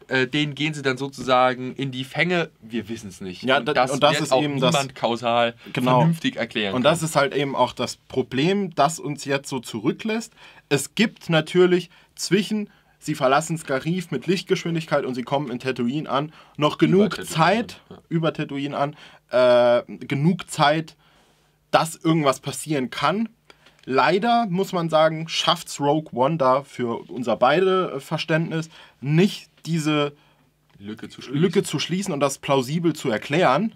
äh, denen gehen sie dann sozusagen in die Fänge. Wir wissen es nicht. Ja, und das, und das ist auch eben niemand das, kausal genau. vernünftig erklären. Und kann. das ist halt eben auch das Problem, das uns jetzt so zurücklässt. Es gibt natürlich zwischen sie verlassen Skarif mit Lichtgeschwindigkeit und sie kommen in Tatooine an, noch genug über Zeit, ja. über Tatooine an, äh, genug Zeit, dass irgendwas passieren kann. Leider muss man sagen, schafft's Rogue One da für unser beide äh, Verständnis nicht diese Lücke zu schließen, Lücke zu schließen und das plausibel zu erklären.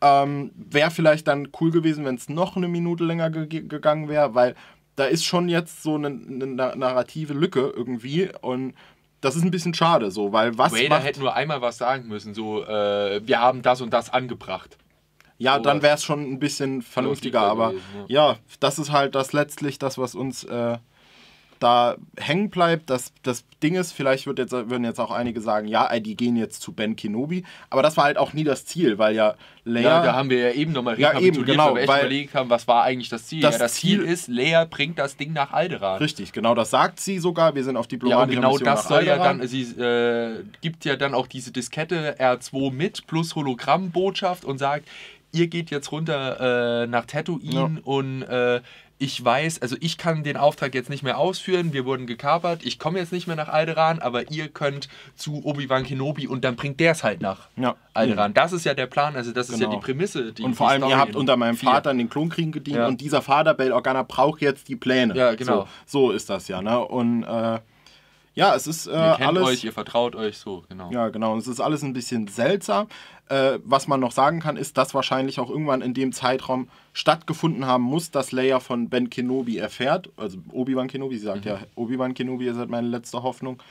Ja. Ähm, wäre vielleicht dann cool gewesen, wenn es noch eine Minute länger ge gegangen wäre, weil da ist schon jetzt so eine, eine, narrative Lücke irgendwie und das ist ein bisschen schade so, weil was Vader macht, hätte nur einmal was sagen müssen, so äh, wir haben das und das angebracht. Ja, so dann wäre es schon ein bisschen vernünftiger, aber gewesen, ja. ja. das ist halt das letztlich das, was uns äh, da hängen bleibt. Das, das Ding ist, vielleicht wird jetzt, würden jetzt auch einige sagen, ja, die gehen jetzt zu Ben Kenobi, aber das war halt auch nie das Ziel, weil ja Leia... Ja, da haben wir ja eben nochmal ja, eben, genau, weil wir genau, echt weil überlegt haben, was war eigentlich das Ziel. Das, ja, das Ziel, Ziel, ist, Leia bringt das Ding nach Alderaan. Richtig, genau, das sagt sie sogar, wir sind auf diplomatischer ja, genau Mission das soll ja dann, sie äh, gibt ja dann auch diese Diskette R2 mit plus Hologrammbotschaft und sagt, ihr geht jetzt runter äh, nach Tatooine ja. und äh, ich weiß, also ich kann den Auftrag jetzt nicht mehr ausführen, wir wurden gekapert, ich komme jetzt nicht mehr nach Alderan, aber ihr könnt zu Obi-Wan Kenobi und dann bringt der es halt nach ja. Alderan. Das ist ja der Plan, also das genau. ist ja genau. die Prämisse. Die, und vor allem, ihr habt unter meinem vier. Vater in den Klonkriegen gedient ja. und dieser Vater, Bail Organa, braucht jetzt die Pläne. Ja, genau. So, so ist das ja, ne? Und äh, ja, es ist äh, ihr kennt alles. euch, ihr vertraut euch so, genau. Ja, genau. Es ist alles ein bisschen seltsam. Äh, was man noch sagen kann, ist, dass wahrscheinlich auch irgendwann in dem Zeitraum stattgefunden haben muss, dass Leia von Ben Kenobi erfährt. Also Obi-Wan Kenobi, sie sagt mhm. ja, Obi-Wan Kenobi, ihr seid meine letzte Hoffnung.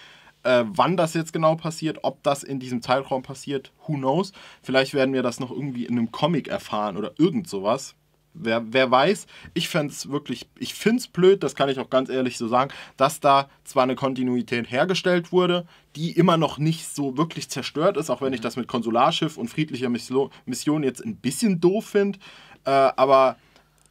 Äh, wann das jetzt genau passiert, ob das in diesem Zeitraum passiert, who knows. Vielleicht werden wir das noch irgendwie in einem Comic erfahren oder irgend sowas. Wer, wer weiß, ich fände es wirklich, ich finde es blöd, das kann ich auch ganz ehrlich so sagen, dass da zwar eine Kontinuität hergestellt wurde, die immer noch nicht so wirklich zerstört ist, auch wenn ich mhm. das mit Konsularschiff und friedlicher Mission jetzt ein bisschen doof finde, äh, aber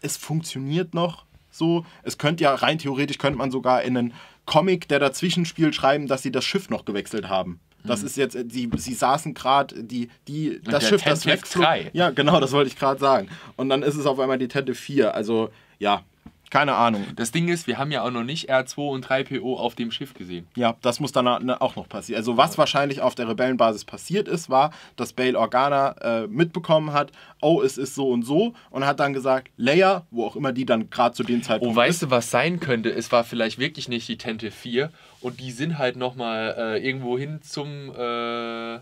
es funktioniert noch so. Es könnte ja rein theoretisch könnte man sogar in einen Comic, der dazwischen spielt, schreiben, dass sie das Schiff noch gewechselt haben. Das mhm. ist jetzt, äh, sie, sie saßen gerade, die, die, das Schiff, Tente das wegflog. 3. Ja, genau, das wollte ich gerade sagen. Und dann ist es auf einmal die Tente 4. Also, ja, keine Ahnung. Das Ding ist, wir haben ja auch noch nicht R2 und 3PO auf dem Schiff gesehen. Ja, das muss dann auch noch passieren. Also was wahrscheinlich auf der Rebellenbasis passiert ist, war, dass Bail Organa äh, mitbekommen hat, oh, es ist so und so und hat dann gesagt, Leia, wo auch immer die dann gerade zu dem Zeitpunkt Oh, weißt du, was sein könnte? Es war vielleicht wirklich nicht die Tente 4 und die sind halt nochmal äh, irgendwo hin zum... Äh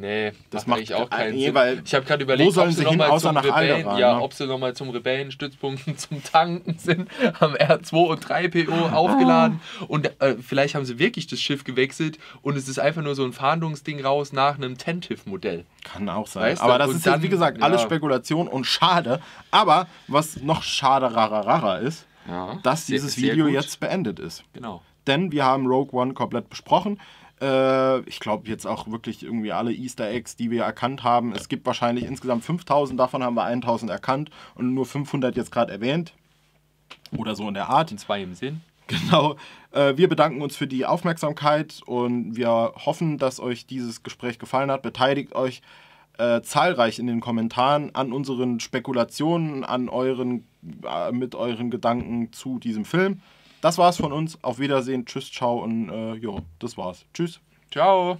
Nee, das mache ich auch keinen nee, Sinn. ich habe gerade überlegt, wo sollen ob sie, sie hin, außer Rebellen, ja, ne? ob sie nochmal zum Rebellenstützpunkt zum Tanken sind, haben R2 und 3PO ah. aufgeladen und äh, vielleicht haben sie wirklich das Schiff gewechselt und es ist einfach nur so ein Fahndungsding raus nach einem Tentive-Modell. Kann auch sein. Weißt aber das ist dann, wie gesagt, alles ja. Spekulation und schade. Aber was noch schade rararara ist, ja, dass sehr, dieses Video jetzt beendet ist. Genau. Denn wir haben Rogue One komplett besprochen. Äh, ich glaube jetzt auch wirklich irgendwie alle Easter Eggs, die wir erkannt haben. Es gibt wahrscheinlich insgesamt 5000, davon haben wir 1000 erkannt und nur 500 jetzt gerade erwähnt. Oder so in der Art. In zwei im Sinn. Genau. Äh, wir bedanken uns für die Aufmerksamkeit und wir hoffen, dass euch dieses Gespräch gefallen hat. Beteiligt euch äh, zahlreich in den Kommentaren an unseren Spekulationen, an euren, äh, mit euren Gedanken zu diesem Film das war's von uns. Auf Wiedersehen. Tschüss, ciao und äh, jo, das war's. Tschüss. Ciao.